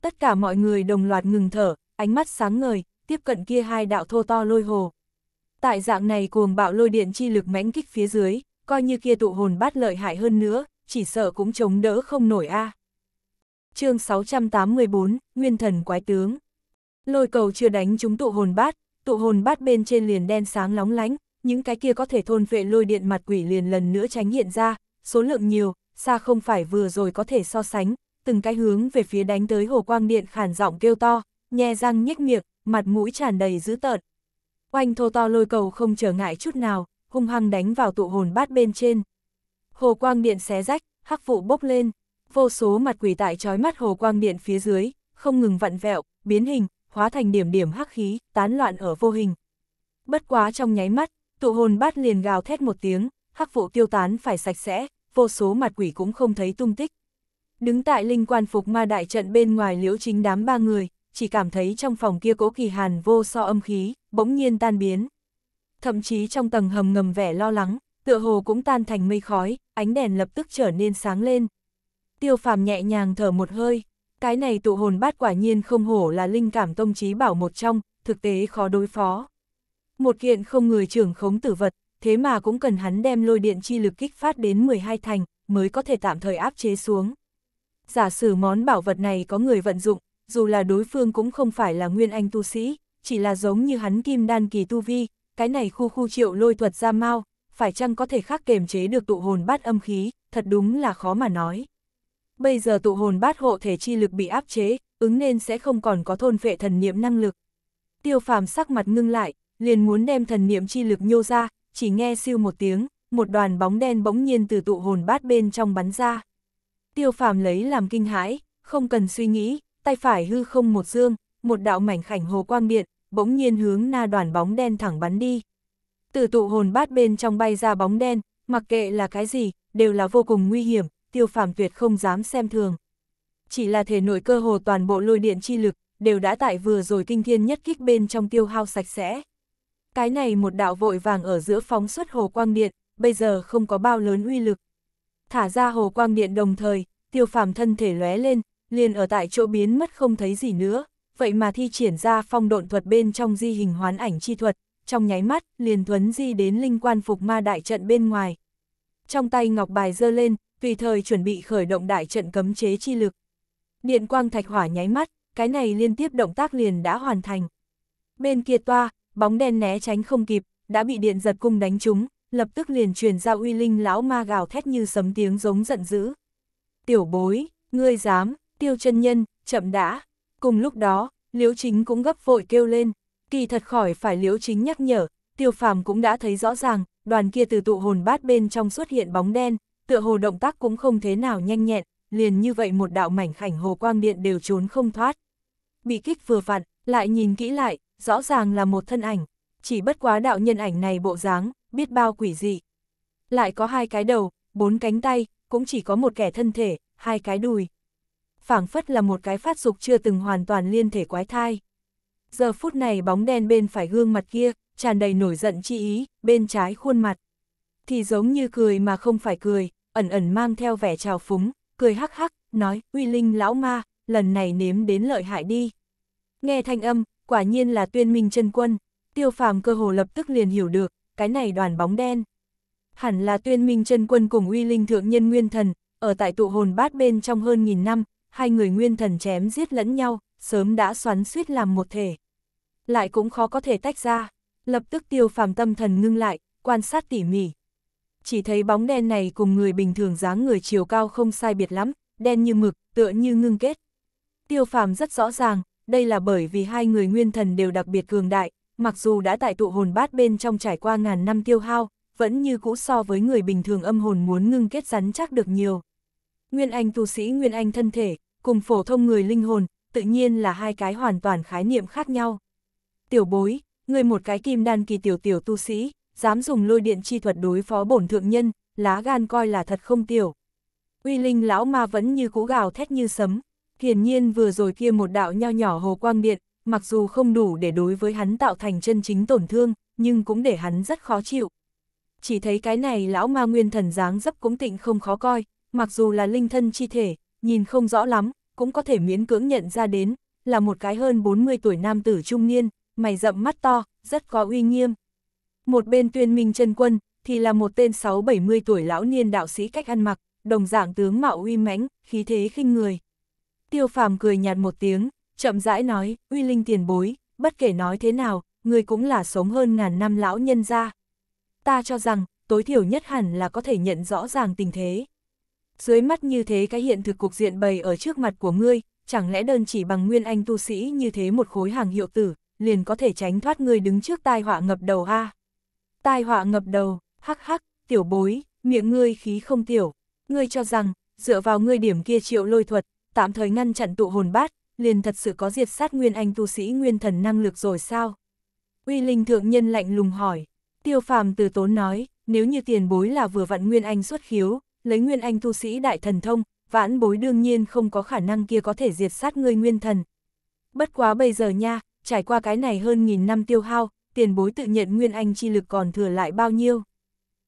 Tất cả mọi người đồng loạt ngừng thở, ánh mắt sáng ngời, tiếp cận kia hai đạo thô to lôi hồ. Tại dạng này cuồng bạo lôi điện chi lực mãnh kích phía dưới, coi như kia tụ hồn bát lợi hại hơn nữa, chỉ sợ cũng chống đỡ không nổi a. À. chương 684, Nguyên thần quái tướng. Lôi cầu chưa đánh chúng tụ hồn bát, tụ hồn bát bên trên liền đen sáng lóng lánh, những cái kia có thể thôn vệ lôi điện mặt quỷ liền lần nữa tránh hiện ra, số lượng nhiều, xa không phải vừa rồi có thể so sánh, từng cái hướng về phía đánh tới hồ quang điện khàn giọng kêu to, nhe răng nhếch miệng, mặt mũi tràn đầy dữ tợn. Oanh thô to lôi cầu không trở ngại chút nào, hung hăng đánh vào tụ hồn bát bên trên hồ quang điện xé rách, hắc vụ bốc lên, vô số mặt quỷ tại trói mắt hồ quang điện phía dưới, không ngừng vặn vẹo, biến hình, hóa thành điểm điểm hắc khí, tán loạn ở vô hình. Bất quá trong nháy mắt, tụ hồn bát liền gào thét một tiếng, hắc vụ tiêu tán phải sạch sẽ, vô số mặt quỷ cũng không thấy tung tích. Đứng tại linh quan phục ma đại trận bên ngoài liễu chính đám ba người, chỉ cảm thấy trong phòng kia cố kỳ hàn vô so âm khí, bỗng nhiên tan biến. Thậm chí trong tầng hầm ngầm vẻ lo lắng, tựa hồ cũng tan thành mây khói, ánh đèn lập tức trở nên sáng lên. Tiêu phàm nhẹ nhàng thở một hơi, cái này tụ hồn bát quả nhiên không hổ là linh cảm tông trí bảo một trong, thực tế khó đối phó. Một kiện không người trưởng khống tử vật, thế mà cũng cần hắn đem lôi điện chi lực kích phát đến 12 thành, mới có thể tạm thời áp chế xuống. Giả sử món bảo vật này có người vận dụng, dù là đối phương cũng không phải là nguyên anh tu sĩ, chỉ là giống như hắn kim đan kỳ tu vi, cái này khu khu triệu lôi thuật ra mau, phải chăng có thể khác kềm chế được tụ hồn bát âm khí, thật đúng là khó mà nói. Bây giờ tụ hồn bát hộ thể chi lực bị áp chế, ứng nên sẽ không còn có thôn phệ thần niệm năng lực. Tiêu phàm sắc mặt ngưng lại, liền muốn đem thần niệm chi lực nhô ra, chỉ nghe siêu một tiếng, một đoàn bóng đen bỗng nhiên từ tụ hồn bát bên trong bắn ra. Tiêu phàm lấy làm kinh hãi, không cần suy nghĩ, tay phải hư không một dương, một đạo mảnh khảnh hồ quang điện, bỗng nhiên hướng na đoàn bóng đen thẳng bắn đi từ tụ hồn bát bên trong bay ra bóng đen, mặc kệ là cái gì, đều là vô cùng nguy hiểm, tiêu phàm tuyệt không dám xem thường. Chỉ là thể nội cơ hồ toàn bộ lôi điện chi lực, đều đã tại vừa rồi kinh thiên nhất kích bên trong tiêu hao sạch sẽ. Cái này một đạo vội vàng ở giữa phóng xuất hồ quang điện, bây giờ không có bao lớn uy lực. Thả ra hồ quang điện đồng thời, tiêu phàm thân thể lóe lên, liền ở tại chỗ biến mất không thấy gì nữa, vậy mà thi triển ra phong độn thuật bên trong di hình hoán ảnh chi thuật, trong nháy mắt, liền thuấn di đến linh quan phục ma đại trận bên ngoài. Trong tay ngọc bài giơ lên, tùy thời chuẩn bị khởi động đại trận cấm chế chi lực. Điện quang thạch hỏa nháy mắt, cái này liên tiếp động tác liền đã hoàn thành. Bên kia toa, bóng đen né tránh không kịp, đã bị điện giật cung đánh trúng, lập tức liền truyền ra uy linh lão ma gào thét như sấm tiếng giống giận dữ. Tiểu bối, ngươi dám, tiêu chân nhân, chậm đã. Cùng lúc đó, liễu chính cũng gấp vội kêu lên. Kỳ thật khỏi phải liễu chính nhắc nhở, tiêu phàm cũng đã thấy rõ ràng, đoàn kia từ tụ hồn bát bên trong xuất hiện bóng đen, tựa hồ động tác cũng không thế nào nhanh nhẹn, liền như vậy một đạo mảnh khảnh hồ quang điện đều trốn không thoát. Bị kích vừa vặn, lại nhìn kỹ lại, rõ ràng là một thân ảnh, chỉ bất quá đạo nhân ảnh này bộ dáng, biết bao quỷ dị. Lại có hai cái đầu, bốn cánh tay, cũng chỉ có một kẻ thân thể, hai cái đùi. phảng phất là một cái phát dục chưa từng hoàn toàn liên thể quái thai giờ phút này bóng đen bên phải gương mặt kia, tràn đầy nổi giận chi ý, bên trái khuôn mặt. Thì giống như cười mà không phải cười, ẩn ẩn mang theo vẻ trào phúng, cười hắc hắc, nói, uy linh lão ma, lần này nếm đến lợi hại đi. Nghe thanh âm, quả nhiên là tuyên minh chân quân, tiêu phàm cơ hồ lập tức liền hiểu được, cái này đoàn bóng đen. Hẳn là tuyên minh chân quân cùng uy linh thượng nhân nguyên thần, ở tại tụ hồn bát bên trong hơn nghìn năm, hai người nguyên thần chém giết lẫn nhau, sớm đã xoắn suýt làm một thể lại cũng khó có thể tách ra. Lập tức tiêu phàm tâm thần ngưng lại, quan sát tỉ mỉ. Chỉ thấy bóng đen này cùng người bình thường dáng người chiều cao không sai biệt lắm, đen như mực, tựa như ngưng kết. Tiêu phàm rất rõ ràng, đây là bởi vì hai người nguyên thần đều đặc biệt cường đại, mặc dù đã tại tụ hồn bát bên trong trải qua ngàn năm tiêu hao, vẫn như cũ so với người bình thường âm hồn muốn ngưng kết rắn chắc được nhiều. Nguyên Anh tu sĩ Nguyên Anh thân thể, cùng phổ thông người linh hồn, tự nhiên là hai cái hoàn toàn khái niệm khác nhau tiểu bối, người một cái kim đan kỳ tiểu tiểu tu sĩ, dám dùng lôi điện chi thuật đối phó bổn thượng nhân, lá gan coi là thật không tiểu. Uy linh lão ma vẫn như cũ gào thét như sấm, hiển nhiên vừa rồi kia một đạo nho nhỏ hồ quang điện, mặc dù không đủ để đối với hắn tạo thành chân chính tổn thương, nhưng cũng để hắn rất khó chịu. Chỉ thấy cái này lão ma nguyên thần dáng dấp cũng tịnh không khó coi, mặc dù là linh thân chi thể, nhìn không rõ lắm, cũng có thể miễn cưỡng nhận ra đến, là một cái hơn 40 tuổi nam tử trung niên, mày rậm mắt to, rất có uy nghiêm. Một bên tuyên minh chân quân, thì là một tên 6-70 tuổi lão niên đạo sĩ cách ăn mặc, đồng dạng tướng mạo uy mãnh, khí thế khinh người. Tiêu phàm cười nhạt một tiếng, chậm rãi nói, uy linh tiền bối, bất kể nói thế nào, người cũng là sống hơn ngàn năm lão nhân ra. Ta cho rằng, tối thiểu nhất hẳn là có thể nhận rõ ràng tình thế. Dưới mắt như thế cái hiện thực cục diện bày ở trước mặt của ngươi, chẳng lẽ đơn chỉ bằng nguyên anh tu sĩ như thế một khối hàng hiệu tử, liền có thể tránh thoát người đứng trước tai họa ngập đầu ha Tai họa ngập đầu, hắc hắc, tiểu bối, miệng ngươi khí không tiểu, ngươi cho rằng, dựa vào ngươi điểm kia triệu lôi thuật, tạm thời ngăn chặn tụ hồn bát, liền thật sự có diệt sát nguyên anh tu sĩ nguyên thần năng lực rồi sao? Uy Linh thượng nhân lạnh lùng hỏi, tiêu phàm từ tốn nói, nếu như tiền bối là vừa vặn nguyên anh xuất khiếu, lấy nguyên anh tu sĩ đại thần thông, vãn bối đương nhiên không có khả năng kia có thể diệt sát ngươi nguyên thần. Bất quá bây giờ nha, trải qua cái này hơn nghìn năm tiêu hao, tiền bối tự nhận nguyên anh chi lực còn thừa lại bao nhiêu.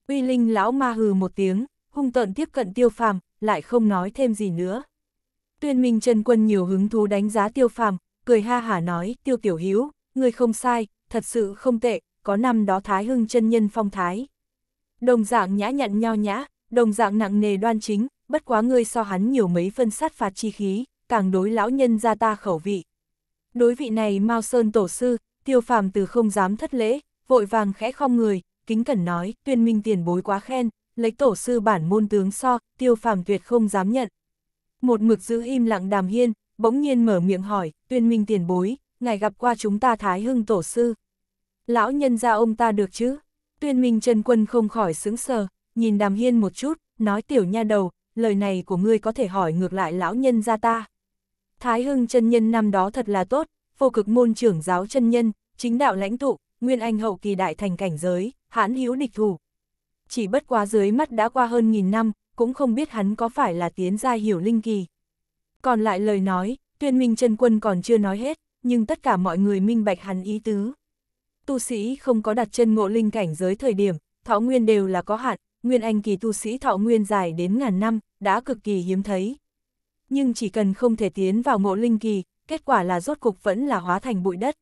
Uy linh lão ma hừ một tiếng, hung tợn tiếp cận tiêu phàm, lại không nói thêm gì nữa. Tuyên minh chân quân nhiều hứng thú đánh giá tiêu phàm, cười ha hả nói, tiêu tiểu hiếu, người không sai, thật sự không tệ, có năm đó thái hưng chân nhân phong thái. Đồng dạng nhã nhặn nhao nhã, đồng dạng nặng nề đoan chính, bất quá ngươi so hắn nhiều mấy phân sát phạt chi khí, càng đối lão nhân ra ta khẩu vị. Đối vị này Mao Sơn tổ sư, tiêu phàm từ không dám thất lễ, vội vàng khẽ không người, kính cẩn nói, tuyên minh tiền bối quá khen, lấy tổ sư bản môn tướng so, tiêu phàm tuyệt không dám nhận. Một mực giữ im lặng đàm hiên, bỗng nhiên mở miệng hỏi, tuyên minh tiền bối, ngài gặp qua chúng ta thái hưng tổ sư. Lão nhân ra ông ta được chứ? Tuyên minh chân quân không khỏi sững sờ, nhìn đàm hiên một chút, nói tiểu nha đầu, lời này của ngươi có thể hỏi ngược lại lão nhân ra ta. Thái Hưng chân nhân năm đó thật là tốt, vô cực môn trưởng giáo chân nhân, chính đạo lãnh tụ, nguyên anh hậu kỳ đại thành cảnh giới, hãn hữu địch thủ. Chỉ bất quá dưới mắt đã qua hơn nghìn năm, cũng không biết hắn có phải là tiến gia hiểu linh kỳ. Còn lại lời nói, tuyên minh chân quân còn chưa nói hết, nhưng tất cả mọi người minh bạch hắn ý tứ. Tu sĩ không có đặt chân ngộ linh cảnh giới thời điểm, thọ nguyên đều là có hạn, nguyên anh kỳ tu sĩ thọ nguyên dài đến ngàn năm, đã cực kỳ hiếm thấy nhưng chỉ cần không thể tiến vào mộ linh kỳ, kết quả là rốt cục vẫn là hóa thành bụi đất.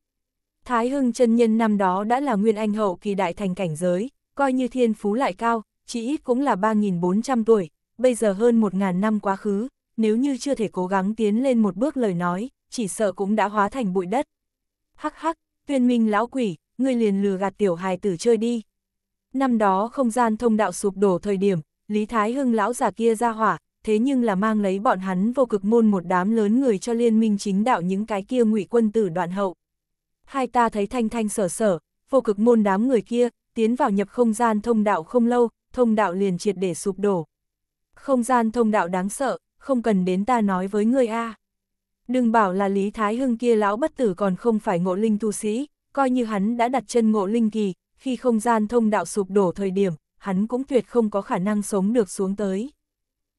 Thái Hưng chân nhân năm đó đã là nguyên anh hậu kỳ đại thành cảnh giới, coi như thiên phú lại cao, chỉ ít cũng là 3.400 tuổi, bây giờ hơn 1.000 năm quá khứ, nếu như chưa thể cố gắng tiến lên một bước lời nói, chỉ sợ cũng đã hóa thành bụi đất. Hắc hắc, tuyên minh lão quỷ, ngươi liền lừa gạt tiểu hài tử chơi đi. Năm đó không gian thông đạo sụp đổ thời điểm, Lý Thái Hưng lão già kia ra hỏa, thế nhưng là mang lấy bọn hắn vô cực môn một đám lớn người cho liên minh chính đạo những cái kia ngụy quân tử đoạn hậu. Hai ta thấy thanh thanh sở sở, vô cực môn đám người kia, tiến vào nhập không gian thông đạo không lâu, thông đạo liền triệt để sụp đổ. Không gian thông đạo đáng sợ, không cần đến ta nói với ngươi A. Đừng bảo là Lý Thái Hưng kia lão bất tử còn không phải ngộ linh tu sĩ, coi như hắn đã đặt chân ngộ linh kỳ, khi không gian thông đạo sụp đổ thời điểm, hắn cũng tuyệt không có khả năng sống được xuống tới.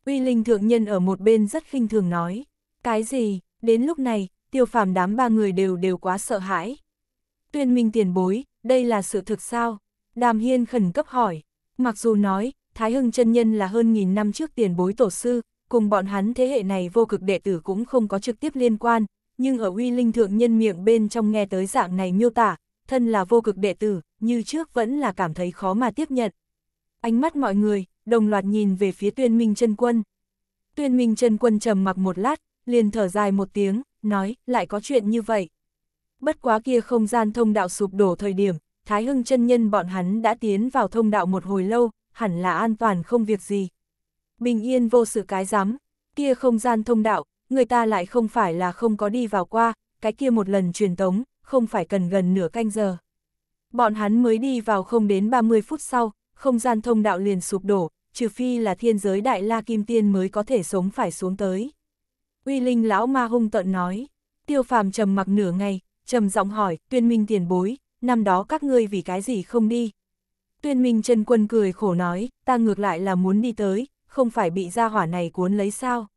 Uy Linh thượng nhân ở một bên rất khinh thường nói. Cái gì, đến lúc này, tiêu phàm đám ba người đều đều quá sợ hãi. Tuyên minh tiền bối, đây là sự thực sao? Đàm Hiên khẩn cấp hỏi. Mặc dù nói, Thái Hưng chân nhân là hơn nghìn năm trước tiền bối tổ sư, cùng bọn hắn thế hệ này vô cực đệ tử cũng không có trực tiếp liên quan, nhưng ở uy linh thượng nhân miệng bên trong nghe tới dạng này miêu tả, thân là vô cực đệ tử, như trước vẫn là cảm thấy khó mà tiếp nhận. Ánh mắt mọi người, đồng loạt nhìn về phía tuyên minh chân quân. Tuyên minh chân quân trầm mặc một lát, liền thở dài một tiếng, nói, lại có chuyện như vậy. Bất quá kia không gian thông đạo sụp đổ thời điểm, Thái Hưng chân nhân bọn hắn đã tiến vào thông đạo một hồi lâu, hẳn là an toàn không việc gì. Bình yên vô sự cái dám, kia không gian thông đạo, người ta lại không phải là không có đi vào qua, cái kia một lần truyền tống, không phải cần gần nửa canh giờ. Bọn hắn mới đi vào không đến 30 phút sau, không gian thông đạo liền sụp đổ, trừ phi là thiên giới đại la kim tiên mới có thể sống phải xuống tới. Uy linh lão ma hung tận nói, tiêu phàm trầm mặc nửa ngày, trầm giọng hỏi, tuyên minh tiền bối, năm đó các ngươi vì cái gì không đi. Tuyên minh chân quân cười khổ nói, ta ngược lại là muốn đi tới, không phải bị gia hỏa này cuốn lấy sao.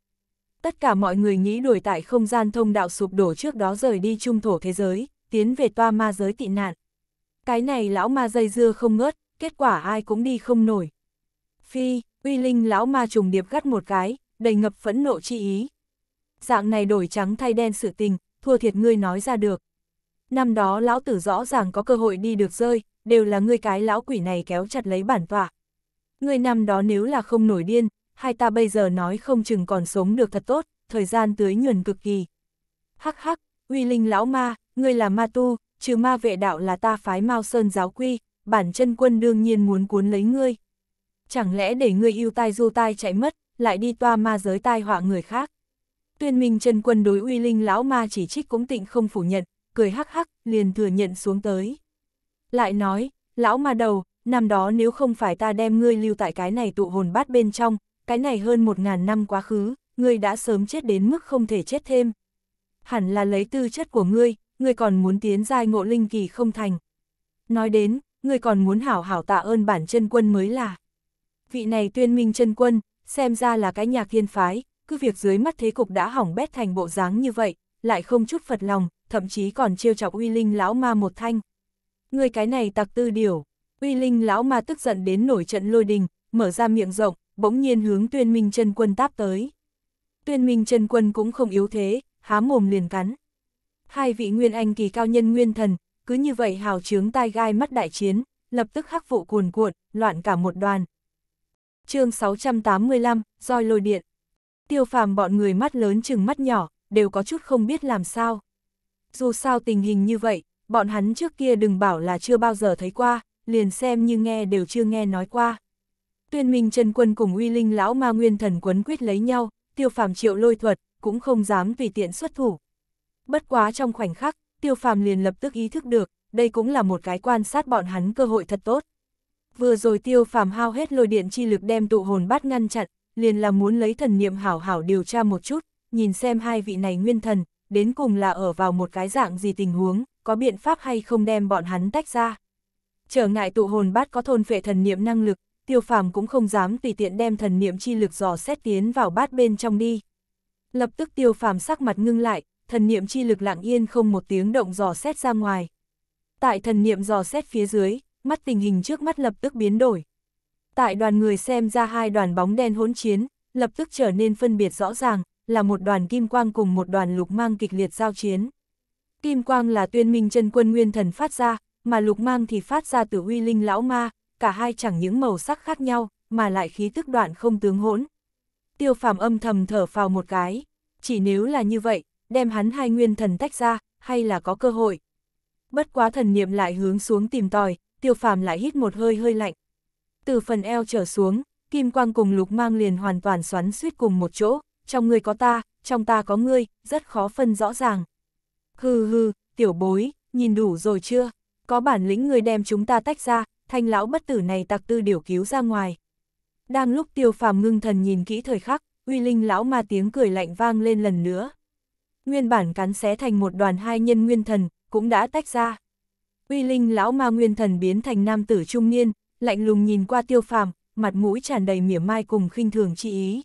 Tất cả mọi người nghĩ đuổi tại không gian thông đạo sụp đổ trước đó rời đi trung thổ thế giới, tiến về toa ma giới tị nạn. Cái này lão ma dây dưa không ngớt, kết quả ai cũng đi không nổi. Phi, uy linh lão ma trùng điệp gắt một cái, đầy ngập phẫn nộ chi ý. Dạng này đổi trắng thay đen sự tình, thua thiệt ngươi nói ra được. Năm đó lão tử rõ ràng có cơ hội đi được rơi, đều là ngươi cái lão quỷ này kéo chặt lấy bản tọa. Ngươi năm đó nếu là không nổi điên, hai ta bây giờ nói không chừng còn sống được thật tốt, thời gian tưới nhuần cực kỳ. Hắc hắc, uy linh lão ma, ngươi là ma tu, trừ ma vệ đạo là ta phái Mao Sơn giáo quy, bản chân quân đương nhiên muốn cuốn lấy ngươi. Chẳng lẽ để ngươi yêu tai du tai chạy mất, lại đi toa ma giới tai họa người khác. Tuyên minh chân quân đối uy linh lão ma chỉ trích cũng tịnh không phủ nhận, cười hắc hắc, liền thừa nhận xuống tới. Lại nói, lão ma đầu, năm đó nếu không phải ta đem ngươi lưu tại cái này tụ hồn bát bên trong, cái này hơn một ngàn năm quá khứ, ngươi đã sớm chết đến mức không thể chết thêm. Hẳn là lấy tư chất của ngươi, ngươi còn muốn tiến giai ngộ linh kỳ không thành. Nói đến, người còn muốn hảo hảo tạ ơn bản chân quân mới là. Vị này tuyên minh chân quân, xem ra là cái nhà thiên phái, cứ việc dưới mắt thế cục đã hỏng bét thành bộ dáng như vậy, lại không chút phật lòng, thậm chí còn trêu chọc uy linh lão ma một thanh. Người cái này tặc tư điều uy linh lão ma tức giận đến nổi trận lôi đình, mở ra miệng rộng, bỗng nhiên hướng tuyên minh chân quân táp tới. Tuyên minh chân quân cũng không yếu thế, há mồm liền cắn. Hai vị nguyên anh kỳ cao nhân nguyên thần, cứ như vậy hào chướng tai gai mắt đại chiến, lập tức hắc vụ cuồn cuộn, loạn cả một đoàn. chương 685, roi lôi điện. Tiêu phàm bọn người mắt lớn chừng mắt nhỏ, đều có chút không biết làm sao. Dù sao tình hình như vậy, bọn hắn trước kia đừng bảo là chưa bao giờ thấy qua, liền xem như nghe đều chưa nghe nói qua. Tuyên minh chân quân cùng uy linh lão ma nguyên thần quấn quyết lấy nhau, tiêu phàm triệu lôi thuật, cũng không dám vì tiện xuất thủ. Bất quá trong khoảnh khắc, tiêu phàm liền lập tức ý thức được, đây cũng là một cái quan sát bọn hắn cơ hội thật tốt. Vừa rồi tiêu phàm hao hết lôi điện chi lực đem tụ hồn bát ngăn chặn, liền là muốn lấy thần niệm hảo hảo điều tra một chút, nhìn xem hai vị này nguyên thần, đến cùng là ở vào một cái dạng gì tình huống, có biện pháp hay không đem bọn hắn tách ra. Trở ngại tụ hồn bát có thôn phệ thần niệm năng lực, tiêu phàm cũng không dám tùy tiện đem thần niệm chi lực dò xét tiến vào bát bên trong đi. Lập tức tiêu phàm sắc mặt ngưng lại, thần niệm chi lực lặng yên không một tiếng động dò xét ra ngoài. Tại thần niệm dò xét phía dưới, mắt tình hình trước mắt lập tức biến đổi. Tại đoàn người xem ra hai đoàn bóng đen hỗn chiến, lập tức trở nên phân biệt rõ ràng, là một đoàn kim quang cùng một đoàn lục mang kịch liệt giao chiến. Kim quang là tuyên minh chân quân nguyên thần phát ra, mà lục mang thì phát ra từ uy linh lão ma, cả hai chẳng những màu sắc khác nhau, mà lại khí tức đoạn không tướng hỗn. Tiêu phàm âm thầm thở phào một cái, chỉ nếu là như vậy, đem hắn hai nguyên thần tách ra, hay là có cơ hội. Bất quá thần niệm lại hướng xuống tìm tòi, tiêu phàm lại hít một hơi hơi lạnh. Từ phần eo trở xuống, kim quang cùng lục mang liền hoàn toàn xoắn suýt cùng một chỗ, trong người có ta, trong ta có ngươi, rất khó phân rõ ràng. Hừ hừ, tiểu bối, nhìn đủ rồi chưa? Có bản lĩnh người đem chúng ta tách ra, thanh lão bất tử này tặc tư điều cứu ra ngoài. Đang lúc tiêu phàm ngưng thần nhìn kỹ thời khắc, uy linh lão ma tiếng cười lạnh vang lên lần nữa nguyên bản cắn xé thành một đoàn hai nhân nguyên thần, cũng đã tách ra. Uy linh lão ma nguyên thần biến thành nam tử trung niên, lạnh lùng nhìn qua tiêu phàm, mặt mũi tràn đầy mỉa mai cùng khinh thường chi ý.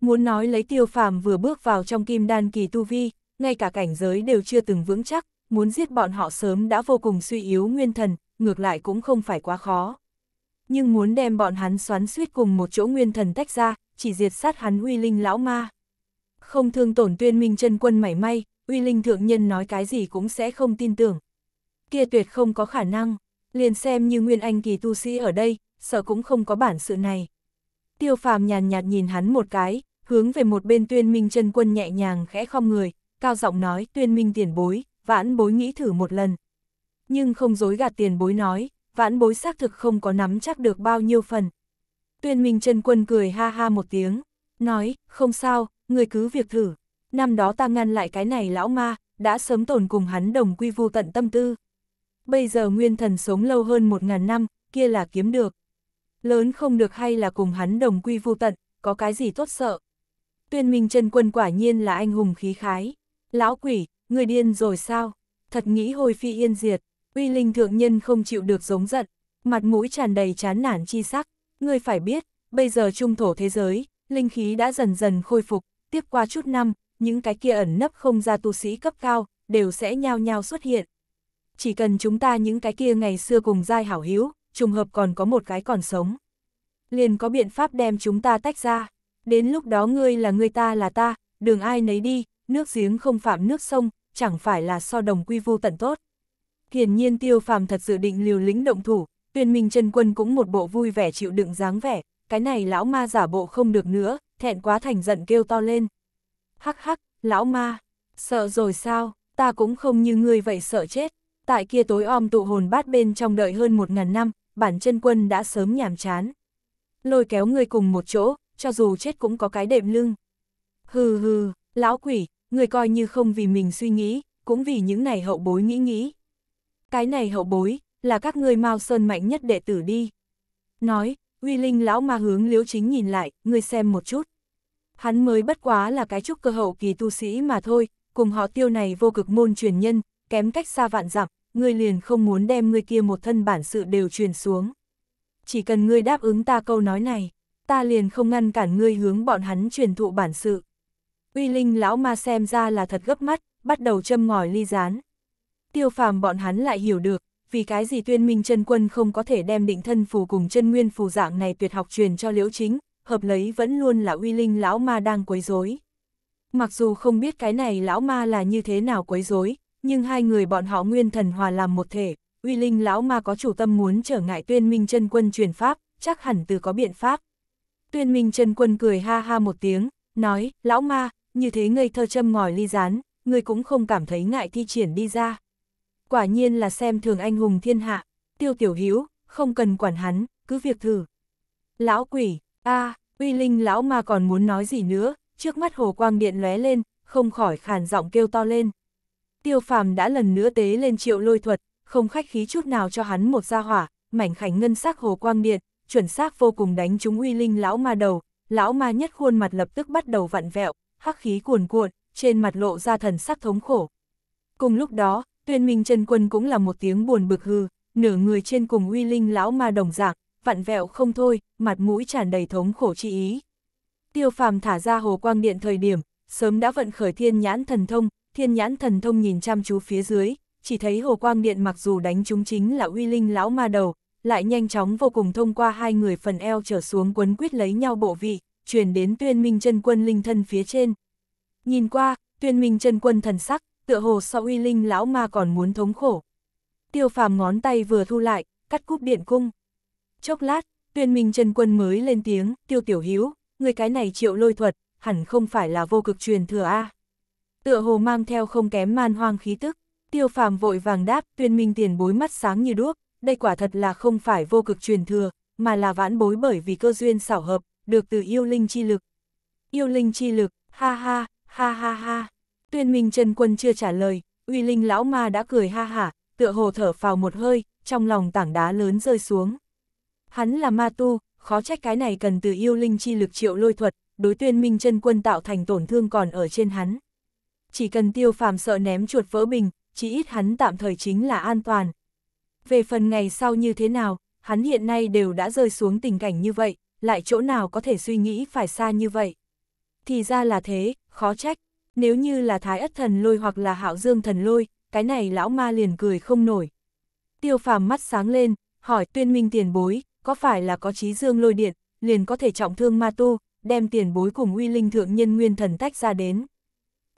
Muốn nói lấy tiêu phàm vừa bước vào trong kim đan kỳ tu vi, ngay cả cảnh giới đều chưa từng vững chắc, muốn giết bọn họ sớm đã vô cùng suy yếu nguyên thần, ngược lại cũng không phải quá khó. Nhưng muốn đem bọn hắn xoắn suýt cùng một chỗ nguyên thần tách ra, chỉ diệt sát hắn uy linh lão ma không thương tổn tuyên minh chân quân mảy may, uy linh thượng nhân nói cái gì cũng sẽ không tin tưởng. Kia tuyệt không có khả năng, liền xem như nguyên anh kỳ tu sĩ ở đây, sợ cũng không có bản sự này. Tiêu phàm nhàn nhạt nhìn hắn một cái, hướng về một bên tuyên minh chân quân nhẹ nhàng khẽ không người, cao giọng nói tuyên minh tiền bối, vãn bối nghĩ thử một lần. Nhưng không dối gạt tiền bối nói, vãn bối xác thực không có nắm chắc được bao nhiêu phần. Tuyên minh chân quân cười ha ha một tiếng, nói, không sao, người cứ việc thử. Năm đó ta ngăn lại cái này lão ma, đã sớm tồn cùng hắn đồng quy vu tận tâm tư. Bây giờ nguyên thần sống lâu hơn một ngàn năm, kia là kiếm được. Lớn không được hay là cùng hắn đồng quy vu tận, có cái gì tốt sợ. Tuyên minh chân quân quả nhiên là anh hùng khí khái. Lão quỷ, người điên rồi sao? Thật nghĩ hồi phi yên diệt, uy linh thượng nhân không chịu được giống giận, mặt mũi tràn đầy chán nản chi sắc. người phải biết, bây giờ trung thổ thế giới, linh khí đã dần dần khôi phục, tiếp qua chút năm, những cái kia ẩn nấp không ra tu sĩ cấp cao, đều sẽ nhao nhao xuất hiện. Chỉ cần chúng ta những cái kia ngày xưa cùng giai hảo hiếu, trùng hợp còn có một cái còn sống. Liền có biện pháp đem chúng ta tách ra, đến lúc đó ngươi là ngươi ta là ta, đường ai nấy đi, nước giếng không phạm nước sông, chẳng phải là so đồng quy vu tận tốt. Hiển nhiên tiêu phàm thật dự định liều lĩnh động thủ, tuyên minh chân quân cũng một bộ vui vẻ chịu đựng dáng vẻ, cái này lão ma giả bộ không được nữa, thẹn quá thành giận kêu to lên. Hắc hắc, lão ma, sợ rồi sao, ta cũng không như ngươi vậy sợ chết. Tại kia tối om tụ hồn bát bên trong đợi hơn một ngàn năm, bản chân quân đã sớm nhàm chán. Lôi kéo ngươi cùng một chỗ, cho dù chết cũng có cái đệm lưng. Hừ hừ, lão quỷ, người coi như không vì mình suy nghĩ, cũng vì những này hậu bối nghĩ nghĩ. Cái này hậu bối, là các ngươi Mao Sơn mạnh nhất đệ tử đi. Nói, uy linh lão ma hướng liễu chính nhìn lại, ngươi xem một chút. Hắn mới bất quá là cái trúc cơ hậu kỳ tu sĩ mà thôi, cùng họ tiêu này vô cực môn truyền nhân, kém cách xa vạn dặm, ngươi liền không muốn đem ngươi kia một thân bản sự đều truyền xuống. Chỉ cần ngươi đáp ứng ta câu nói này, ta liền không ngăn cản ngươi hướng bọn hắn truyền thụ bản sự. Uy linh lão ma xem ra là thật gấp mắt, bắt đầu châm ngòi ly rán. Tiêu phàm bọn hắn lại hiểu được, vì cái gì tuyên minh chân quân không có thể đem định thân phù cùng chân nguyên phù dạng này tuyệt học truyền cho liễu chính, hợp lấy vẫn luôn là uy linh lão ma đang quấy rối. Mặc dù không biết cái này lão ma là như thế nào quấy rối, nhưng hai người bọn họ nguyên thần hòa làm một thể, uy linh lão ma có chủ tâm muốn trở ngại tuyên minh chân quân truyền pháp, chắc hẳn từ có biện pháp. Tuyên minh chân quân cười ha ha một tiếng, nói, lão ma, như thế ngây thơ châm ngòi ly rán, người cũng không cảm thấy ngại thi triển đi ra quả nhiên là xem thường anh hùng thiên hạ, tiêu tiểu hữu không cần quản hắn, cứ việc thử. Lão quỷ, a uy linh lão mà còn muốn nói gì nữa, trước mắt hồ quang điện lóe lên, không khỏi khàn giọng kêu to lên. Tiêu phàm đã lần nữa tế lên triệu lôi thuật, không khách khí chút nào cho hắn một gia hỏa, mảnh khảnh ngân sắc hồ quang điện, chuẩn xác vô cùng đánh trúng uy linh lão ma đầu, lão ma nhất khuôn mặt lập tức bắt đầu vặn vẹo, hắc khí cuồn cuộn, trên mặt lộ ra thần sắc thống khổ. Cùng lúc đó, Tuyên Minh Trần quân cũng là một tiếng buồn bực hư, nửa người trên cùng uy linh lão ma đồng dạng, vặn vẹo không thôi, mặt mũi tràn đầy thống khổ chi ý. Tiêu phàm thả ra hồ quang điện thời điểm, sớm đã vận khởi thiên nhãn thần thông, thiên nhãn thần thông nhìn chăm chú phía dưới, chỉ thấy hồ quang điện mặc dù đánh chúng chính là uy linh lão ma đầu, lại nhanh chóng vô cùng thông qua hai người phần eo trở xuống quấn quyết lấy nhau bộ vị, truyền đến tuyên minh Trần quân linh thân phía trên. Nhìn qua, tuyên minh Trần quân thần sắc, tựa hồ so uy linh lão ma còn muốn thống khổ. Tiêu phàm ngón tay vừa thu lại, cắt cúp điện cung. Chốc lát, tuyên minh chân quân mới lên tiếng, tiêu tiểu hiếu, người cái này triệu lôi thuật, hẳn không phải là vô cực truyền thừa A. Tựa hồ mang theo không kém man hoang khí tức, tiêu phàm vội vàng đáp, tuyên minh tiền bối mắt sáng như đuốc, đây quả thật là không phải vô cực truyền thừa, mà là vãn bối bởi vì cơ duyên xảo hợp, được từ yêu linh chi lực. Yêu linh chi lực, ha ha, ha ha ha. Tuyên Minh chân quân chưa trả lời, uy linh lão ma đã cười ha hả, tựa hồ thở phào một hơi, trong lòng tảng đá lớn rơi xuống. Hắn là ma tu, khó trách cái này cần từ yêu linh chi lực triệu lôi thuật, đối tuyên minh chân quân tạo thành tổn thương còn ở trên hắn. Chỉ cần tiêu phàm sợ ném chuột vỡ bình, chỉ ít hắn tạm thời chính là an toàn. Về phần ngày sau như thế nào, hắn hiện nay đều đã rơi xuống tình cảnh như vậy, lại chỗ nào có thể suy nghĩ phải xa như vậy. Thì ra là thế, khó trách, nếu như là thái ất thần lôi hoặc là hạo dương thần lôi, cái này lão ma liền cười không nổi. Tiêu phàm mắt sáng lên, hỏi tuyên minh tiền bối, có phải là có trí dương lôi điện, liền có thể trọng thương ma tu, đem tiền bối cùng uy linh thượng nhân nguyên thần tách ra đến.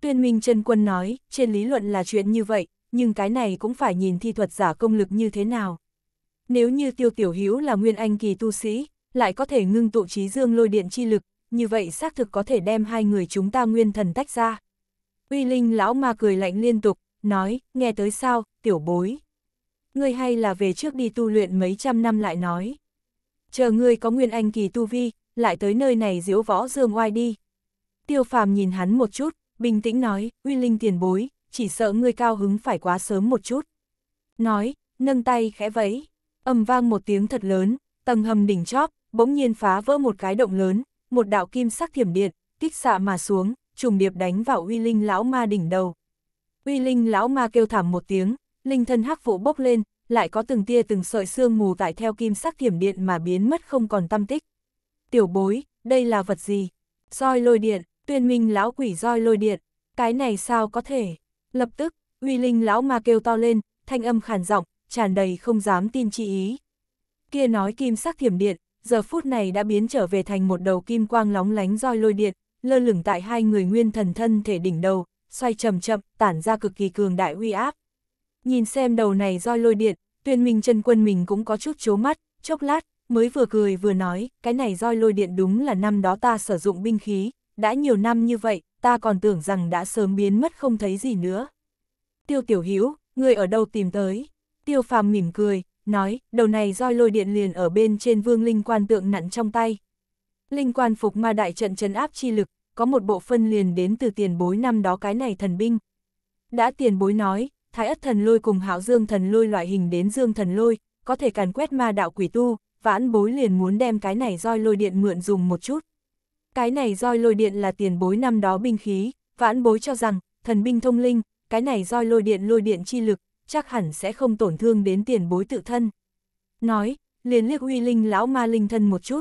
Tuyên minh chân quân nói, trên lý luận là chuyện như vậy, nhưng cái này cũng phải nhìn thi thuật giả công lực như thế nào. Nếu như tiêu tiểu hữu là nguyên anh kỳ tu sĩ, lại có thể ngưng tụ trí dương lôi điện chi lực, như vậy xác thực có thể đem hai người chúng ta nguyên thần tách ra. Uy Linh lão ma cười lạnh liên tục, nói, nghe tới sao, tiểu bối. Ngươi hay là về trước đi tu luyện mấy trăm năm lại nói. Chờ ngươi có nguyên anh kỳ tu vi, lại tới nơi này diễu võ dương oai đi. Tiêu phàm nhìn hắn một chút, bình tĩnh nói, Uy Linh tiền bối, chỉ sợ ngươi cao hứng phải quá sớm một chút. Nói, nâng tay khẽ vẫy, ầm vang một tiếng thật lớn, tầng hầm đỉnh chóp, bỗng nhiên phá vỡ một cái động lớn, một đạo kim sắc thiểm điện, kích xạ mà xuống, trùng điệp đánh vào uy linh lão ma đỉnh đầu. Uy linh lão ma kêu thảm một tiếng, linh thân hắc vụ bốc lên, lại có từng tia từng sợi xương mù tại theo kim sắc thiểm điện mà biến mất không còn tâm tích. Tiểu bối, đây là vật gì? Roi lôi điện, tuyên minh lão quỷ roi lôi điện, cái này sao có thể? Lập tức, uy linh lão ma kêu to lên, thanh âm khàn giọng, tràn đầy không dám tin chi ý. Kia nói kim sắc thiểm điện, giờ phút này đã biến trở về thành một đầu kim quang lóng lánh roi lôi điện, lơ lửng tại hai người nguyên thần thân thể đỉnh đầu, xoay chậm chậm, tản ra cực kỳ cường đại uy áp. Nhìn xem đầu này roi lôi điện, tuyên minh chân quân mình cũng có chút chố mắt, chốc lát, mới vừa cười vừa nói, cái này roi lôi điện đúng là năm đó ta sử dụng binh khí, đã nhiều năm như vậy, ta còn tưởng rằng đã sớm biến mất không thấy gì nữa. Tiêu tiểu hữu người ở đâu tìm tới? Tiêu phàm mỉm cười, nói, đầu này roi lôi điện liền ở bên trên vương linh quan tượng nặn trong tay. Linh quan phục ma đại trận trấn áp chi lực, có một bộ phân liền đến từ tiền bối năm đó cái này thần binh. Đã tiền bối nói, thái ất thần lôi cùng hạo dương thần lôi loại hình đến dương thần lôi, có thể càn quét ma đạo quỷ tu, vãn bối liền muốn đem cái này roi lôi điện mượn dùng một chút. Cái này roi lôi điện là tiền bối năm đó binh khí, vãn bối cho rằng, thần binh thông linh, cái này roi lôi điện lôi điện chi lực, chắc hẳn sẽ không tổn thương đến tiền bối tự thân. Nói, liền liếc uy linh lão ma linh thân một chút.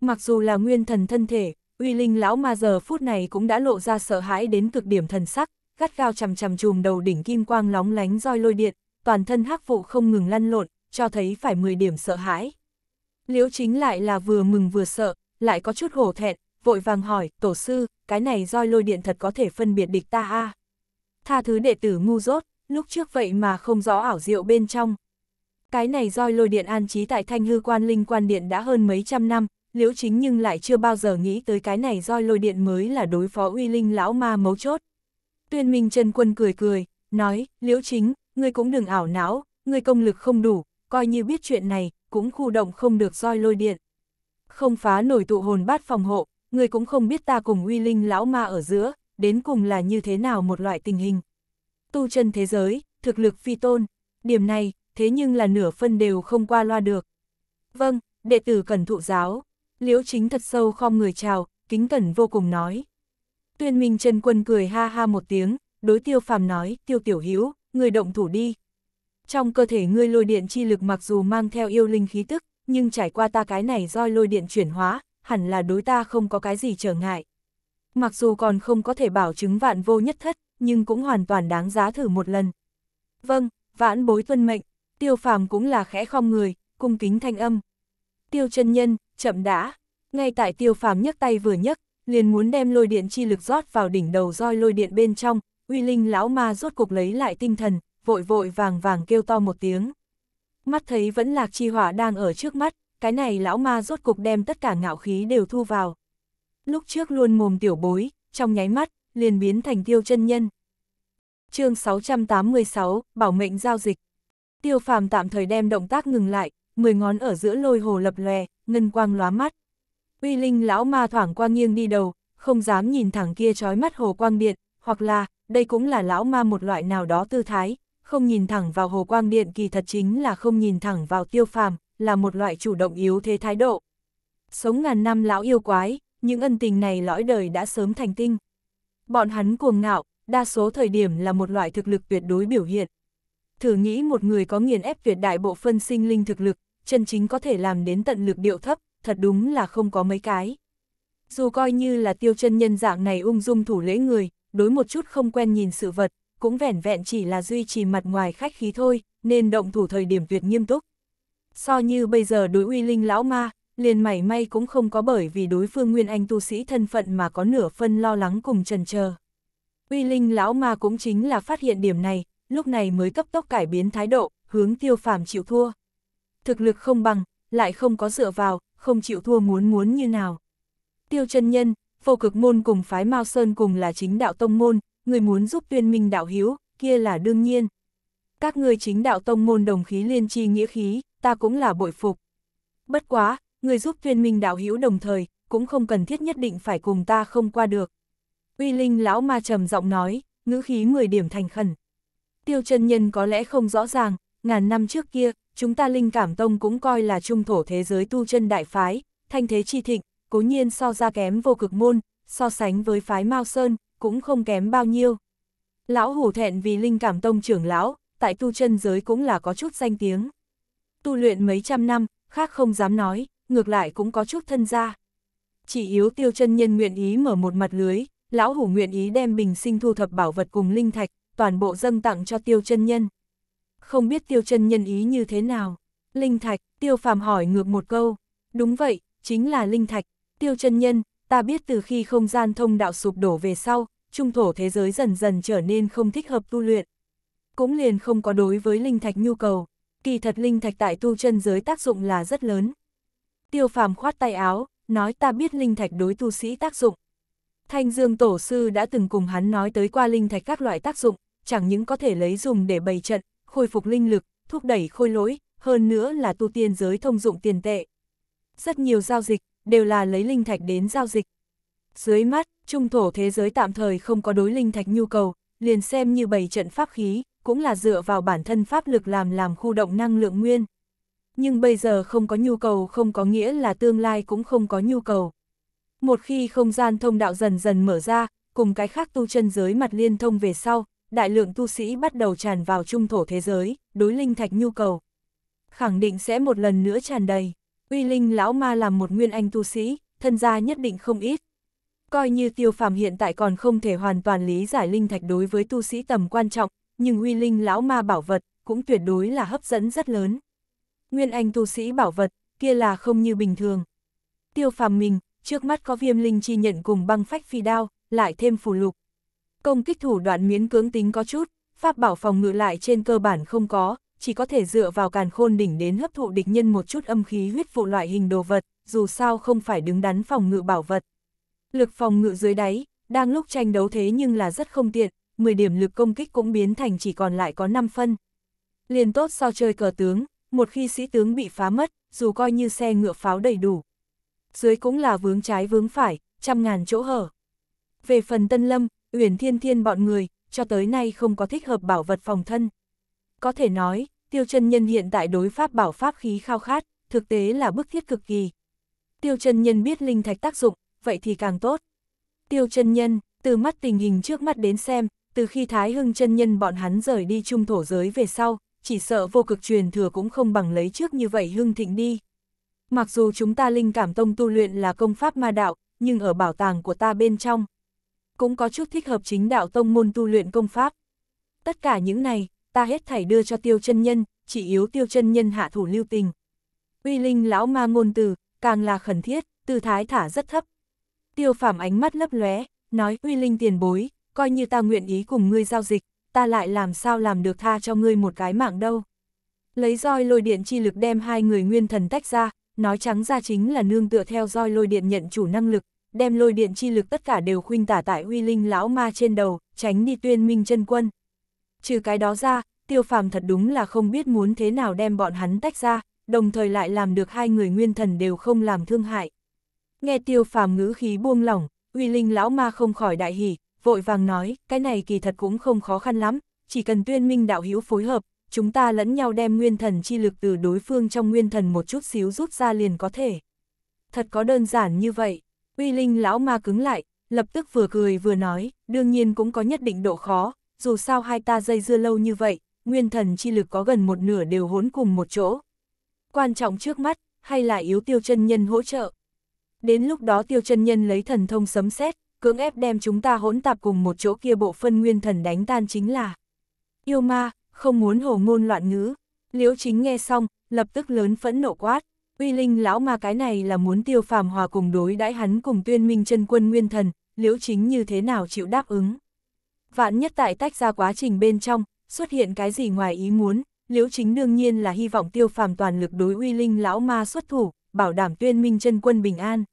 Mặc dù là nguyên thần thân thể, uy linh lão ma giờ phút này cũng đã lộ ra sợ hãi đến cực điểm thần sắc, gắt gao chằm chằm chùm đầu đỉnh kim quang lóng lánh roi lôi điện, toàn thân hắc vụ không ngừng lăn lộn, cho thấy phải 10 điểm sợ hãi. Liễu chính lại là vừa mừng vừa sợ, lại có chút hổ thẹn, vội vàng hỏi, tổ sư, cái này roi lôi điện thật có thể phân biệt địch ta a Tha thứ đệ tử ngu dốt, lúc trước vậy mà không rõ ảo diệu bên trong. Cái này roi lôi điện an trí tại thanh hư quan linh quan điện đã hơn mấy trăm năm, Liễu Chính nhưng lại chưa bao giờ nghĩ tới cái này roi lôi điện mới là đối phó uy linh lão ma mấu chốt. Tuyên Minh Trần Quân cười cười, nói, Liễu Chính, ngươi cũng đừng ảo não, ngươi công lực không đủ, coi như biết chuyện này, cũng khu động không được roi lôi điện. Không phá nổi tụ hồn bát phòng hộ, ngươi cũng không biết ta cùng uy linh lão ma ở giữa, đến cùng là như thế nào một loại tình hình. Tu chân thế giới, thực lực phi tôn, điểm này, thế nhưng là nửa phân đều không qua loa được. Vâng, đệ tử cần thụ giáo. Liễu chính thật sâu khom người chào, kính cẩn vô cùng nói. Tuyên Minh Trần Quân cười ha ha một tiếng, đối tiêu phàm nói, tiêu tiểu hữu người động thủ đi. Trong cơ thể ngươi lôi điện chi lực mặc dù mang theo yêu linh khí tức, nhưng trải qua ta cái này roi lôi điện chuyển hóa, hẳn là đối ta không có cái gì trở ngại. Mặc dù còn không có thể bảo chứng vạn vô nhất thất, nhưng cũng hoàn toàn đáng giá thử một lần. Vâng, vãn bối tuân mệnh, tiêu phàm cũng là khẽ khom người, cung kính thanh âm. Tiêu chân nhân, chậm đã, ngay tại tiêu phàm nhấc tay vừa nhấc, liền muốn đem lôi điện chi lực rót vào đỉnh đầu roi lôi điện bên trong, uy linh lão ma rốt cục lấy lại tinh thần, vội vội vàng vàng kêu to một tiếng. Mắt thấy vẫn lạc chi hỏa đang ở trước mắt, cái này lão ma rốt cục đem tất cả ngạo khí đều thu vào. Lúc trước luôn mồm tiểu bối, trong nháy mắt, liền biến thành tiêu chân nhân. chương 686, bảo mệnh giao dịch. Tiêu phàm tạm thời đem động tác ngừng lại, mười ngón ở giữa lôi hồ lập lòe, ngân quang lóa mắt. Uy linh lão ma thoảng qua nghiêng đi đầu, không dám nhìn thẳng kia trói mắt hồ quang điện, hoặc là, đây cũng là lão ma một loại nào đó tư thái, không nhìn thẳng vào hồ quang điện kỳ thật chính là không nhìn thẳng vào tiêu phàm, là một loại chủ động yếu thế thái độ. Sống ngàn năm lão yêu quái, những ân tình này lõi đời đã sớm thành tinh. Bọn hắn cuồng ngạo, đa số thời điểm là một loại thực lực tuyệt đối biểu hiện, Thử nghĩ một người có nghiền ép tuyệt đại bộ phân sinh linh thực lực, chân chính có thể làm đến tận lực điệu thấp, thật đúng là không có mấy cái. Dù coi như là tiêu chân nhân dạng này ung dung thủ lễ người, đối một chút không quen nhìn sự vật, cũng vẻn vẹn chỉ là duy trì mặt ngoài khách khí thôi, nên động thủ thời điểm tuyệt nghiêm túc. So như bây giờ đối uy linh lão ma, liền mảy may cũng không có bởi vì đối phương nguyên anh tu sĩ thân phận mà có nửa phân lo lắng cùng trần chờ. Uy linh lão ma cũng chính là phát hiện điểm này, lúc này mới cấp tốc cải biến thái độ, hướng tiêu phàm chịu thua. Thực lực không bằng, lại không có dựa vào, không chịu thua muốn muốn như nào. Tiêu chân nhân, phô cực môn cùng phái Mao Sơn cùng là chính đạo tông môn, người muốn giúp tuyên minh đạo hiếu, kia là đương nhiên. Các người chính đạo tông môn đồng khí liên chi nghĩa khí, ta cũng là bội phục. Bất quá, người giúp tuyên minh đạo hiếu đồng thời, cũng không cần thiết nhất định phải cùng ta không qua được. Uy Linh lão ma trầm giọng nói, ngữ khí 10 điểm thành khẩn. Tiêu chân nhân có lẽ không rõ ràng, ngàn năm trước kia, chúng ta linh cảm tông cũng coi là trung thổ thế giới tu chân đại phái, thanh thế chi thịnh, cố nhiên so ra kém vô cực môn, so sánh với phái Mao Sơn, cũng không kém bao nhiêu. Lão hủ thẹn vì linh cảm tông trưởng lão, tại tu chân giới cũng là có chút danh tiếng. Tu luyện mấy trăm năm, khác không dám nói, ngược lại cũng có chút thân gia. Chỉ yếu tiêu chân nhân nguyện ý mở một mặt lưới, lão hủ nguyện ý đem bình sinh thu thập bảo vật cùng linh thạch, toàn bộ dâng tặng cho tiêu chân nhân. Không biết tiêu chân nhân ý như thế nào? Linh thạch, tiêu phàm hỏi ngược một câu. Đúng vậy, chính là linh thạch, tiêu chân nhân, ta biết từ khi không gian thông đạo sụp đổ về sau, trung thổ thế giới dần dần trở nên không thích hợp tu luyện. Cũng liền không có đối với linh thạch nhu cầu, kỳ thật linh thạch tại tu chân giới tác dụng là rất lớn. Tiêu phàm khoát tay áo, nói ta biết linh thạch đối tu sĩ tác dụng. Thanh Dương Tổ Sư đã từng cùng hắn nói tới qua linh thạch các loại tác dụng chẳng những có thể lấy dùng để bày trận, khôi phục linh lực, thúc đẩy khôi lỗi, hơn nữa là tu tiên giới thông dụng tiền tệ. Rất nhiều giao dịch, đều là lấy linh thạch đến giao dịch. Dưới mắt, trung thổ thế giới tạm thời không có đối linh thạch nhu cầu, liền xem như bày trận pháp khí, cũng là dựa vào bản thân pháp lực làm làm khu động năng lượng nguyên. Nhưng bây giờ không có nhu cầu không có nghĩa là tương lai cũng không có nhu cầu. Một khi không gian thông đạo dần dần mở ra, cùng cái khác tu chân giới mặt liên thông về sau, đại lượng tu sĩ bắt đầu tràn vào trung thổ thế giới, đối linh thạch nhu cầu. Khẳng định sẽ một lần nữa tràn đầy, uy linh lão ma làm một nguyên anh tu sĩ, thân gia nhất định không ít. Coi như tiêu phàm hiện tại còn không thể hoàn toàn lý giải linh thạch đối với tu sĩ tầm quan trọng, nhưng uy linh lão ma bảo vật cũng tuyệt đối là hấp dẫn rất lớn. Nguyên anh tu sĩ bảo vật kia là không như bình thường. Tiêu phàm mình, trước mắt có viêm linh chi nhận cùng băng phách phi đao, lại thêm phù lục công kích thủ đoạn miễn cưỡng tính có chút, pháp bảo phòng ngự lại trên cơ bản không có, chỉ có thể dựa vào càn khôn đỉnh đến hấp thụ địch nhân một chút âm khí huyết vụ loại hình đồ vật, dù sao không phải đứng đắn phòng ngự bảo vật. Lực phòng ngự dưới đáy, đang lúc tranh đấu thế nhưng là rất không tiện, 10 điểm lực công kích cũng biến thành chỉ còn lại có 5 phân. Liền tốt so chơi cờ tướng, một khi sĩ tướng bị phá mất, dù coi như xe ngựa pháo đầy đủ. Dưới cũng là vướng trái vướng phải, trăm ngàn chỗ hở. Về phần Tân Lâm, Uyển Thiên Thiên bọn người, cho tới nay không có thích hợp bảo vật phòng thân. Có thể nói, Tiêu chân Nhân hiện tại đối pháp bảo pháp khí khao khát, thực tế là bức thiết cực kỳ. Tiêu chân Nhân biết linh thạch tác dụng, vậy thì càng tốt. Tiêu chân Nhân, từ mắt tình hình trước mắt đến xem, từ khi Thái Hưng chân Nhân bọn hắn rời đi trung thổ giới về sau, chỉ sợ vô cực truyền thừa cũng không bằng lấy trước như vậy hưng thịnh đi. Mặc dù chúng ta linh cảm tông tu luyện là công pháp ma đạo, nhưng ở bảo tàng của ta bên trong, cũng có chút thích hợp chính đạo tông môn tu luyện công pháp. Tất cả những này, ta hết thảy đưa cho tiêu chân nhân, chỉ yếu tiêu chân nhân hạ thủ lưu tình. Uy linh lão ma ngôn từ, càng là khẩn thiết, tư thái thả rất thấp. Tiêu phàm ánh mắt lấp lóe, nói uy linh tiền bối, coi như ta nguyện ý cùng ngươi giao dịch, ta lại làm sao làm được tha cho ngươi một cái mạng đâu. Lấy roi lôi điện chi lực đem hai người nguyên thần tách ra, nói trắng ra chính là nương tựa theo roi lôi điện nhận chủ năng lực, đem lôi điện chi lực tất cả đều khuynh tả tại huy linh lão ma trên đầu, tránh đi tuyên minh chân quân. Trừ cái đó ra, tiêu phàm thật đúng là không biết muốn thế nào đem bọn hắn tách ra, đồng thời lại làm được hai người nguyên thần đều không làm thương hại. Nghe tiêu phàm ngữ khí buông lỏng, uy linh lão ma không khỏi đại hỉ, vội vàng nói, cái này kỳ thật cũng không khó khăn lắm, chỉ cần tuyên minh đạo hữu phối hợp, chúng ta lẫn nhau đem nguyên thần chi lực từ đối phương trong nguyên thần một chút xíu rút ra liền có thể. Thật có đơn giản như vậy. Uy Linh lão ma cứng lại, lập tức vừa cười vừa nói, đương nhiên cũng có nhất định độ khó, dù sao hai ta dây dưa lâu như vậy, nguyên thần chi lực có gần một nửa đều hỗn cùng một chỗ. Quan trọng trước mắt, hay là yếu tiêu chân nhân hỗ trợ. Đến lúc đó tiêu chân nhân lấy thần thông sấm xét, cưỡng ép đem chúng ta hỗn tạp cùng một chỗ kia bộ phân nguyên thần đánh tan chính là. Yêu ma, không muốn hồ ngôn loạn ngữ. Liễu chính nghe xong, lập tức lớn phẫn nộ quát uy linh lão ma cái này là muốn tiêu phàm hòa cùng đối đãi hắn cùng tuyên minh chân quân nguyên thần, liễu chính như thế nào chịu đáp ứng. Vạn nhất tại tách ra quá trình bên trong, xuất hiện cái gì ngoài ý muốn, liễu chính đương nhiên là hy vọng tiêu phàm toàn lực đối uy linh lão ma xuất thủ, bảo đảm tuyên minh chân quân bình an.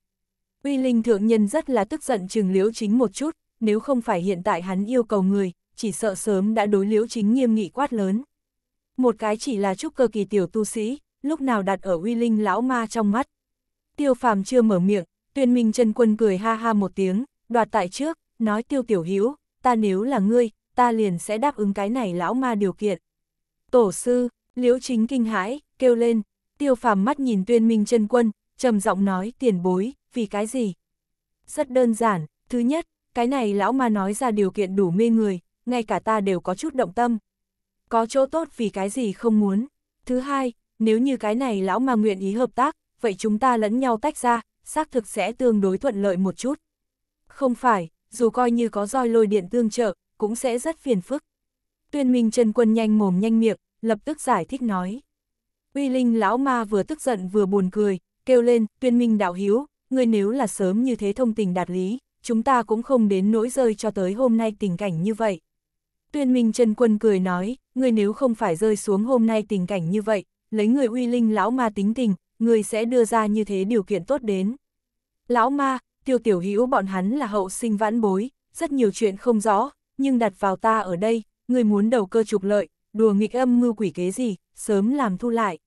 Uy linh thượng nhân rất là tức giận chừng liễu chính một chút, nếu không phải hiện tại hắn yêu cầu người, chỉ sợ sớm đã đối liễu chính nghiêm nghị quát lớn. Một cái chỉ là chúc cơ kỳ tiểu tu sĩ, lúc nào đặt ở uy linh lão ma trong mắt. Tiêu phàm chưa mở miệng, tuyên minh chân quân cười ha ha một tiếng, đoạt tại trước, nói tiêu tiểu hữu ta nếu là ngươi, ta liền sẽ đáp ứng cái này lão ma điều kiện. Tổ sư, liễu chính kinh hãi, kêu lên, tiêu phàm mắt nhìn tuyên minh chân quân, trầm giọng nói tiền bối, vì cái gì? Rất đơn giản, thứ nhất, cái này lão ma nói ra điều kiện đủ mê người, ngay cả ta đều có chút động tâm. Có chỗ tốt vì cái gì không muốn. Thứ hai, nếu như cái này lão ma nguyện ý hợp tác, vậy chúng ta lẫn nhau tách ra, xác thực sẽ tương đối thuận lợi một chút. Không phải, dù coi như có roi lôi điện tương trợ, cũng sẽ rất phiền phức. Tuyên Minh Trần Quân nhanh mồm nhanh miệng, lập tức giải thích nói. Uy Linh lão ma vừa tức giận vừa buồn cười, kêu lên, Tuyên Minh đạo hiếu, ngươi nếu là sớm như thế thông tình đạt lý, chúng ta cũng không đến nỗi rơi cho tới hôm nay tình cảnh như vậy. Tuyên Minh Trần Quân cười nói, ngươi nếu không phải rơi xuống hôm nay tình cảnh như vậy, lấy người uy linh lão ma tính tình, người sẽ đưa ra như thế điều kiện tốt đến. Lão ma, tiêu tiểu hữu bọn hắn là hậu sinh vãn bối, rất nhiều chuyện không rõ, nhưng đặt vào ta ở đây, người muốn đầu cơ trục lợi, đùa nghịch âm mưu quỷ kế gì, sớm làm thu lại.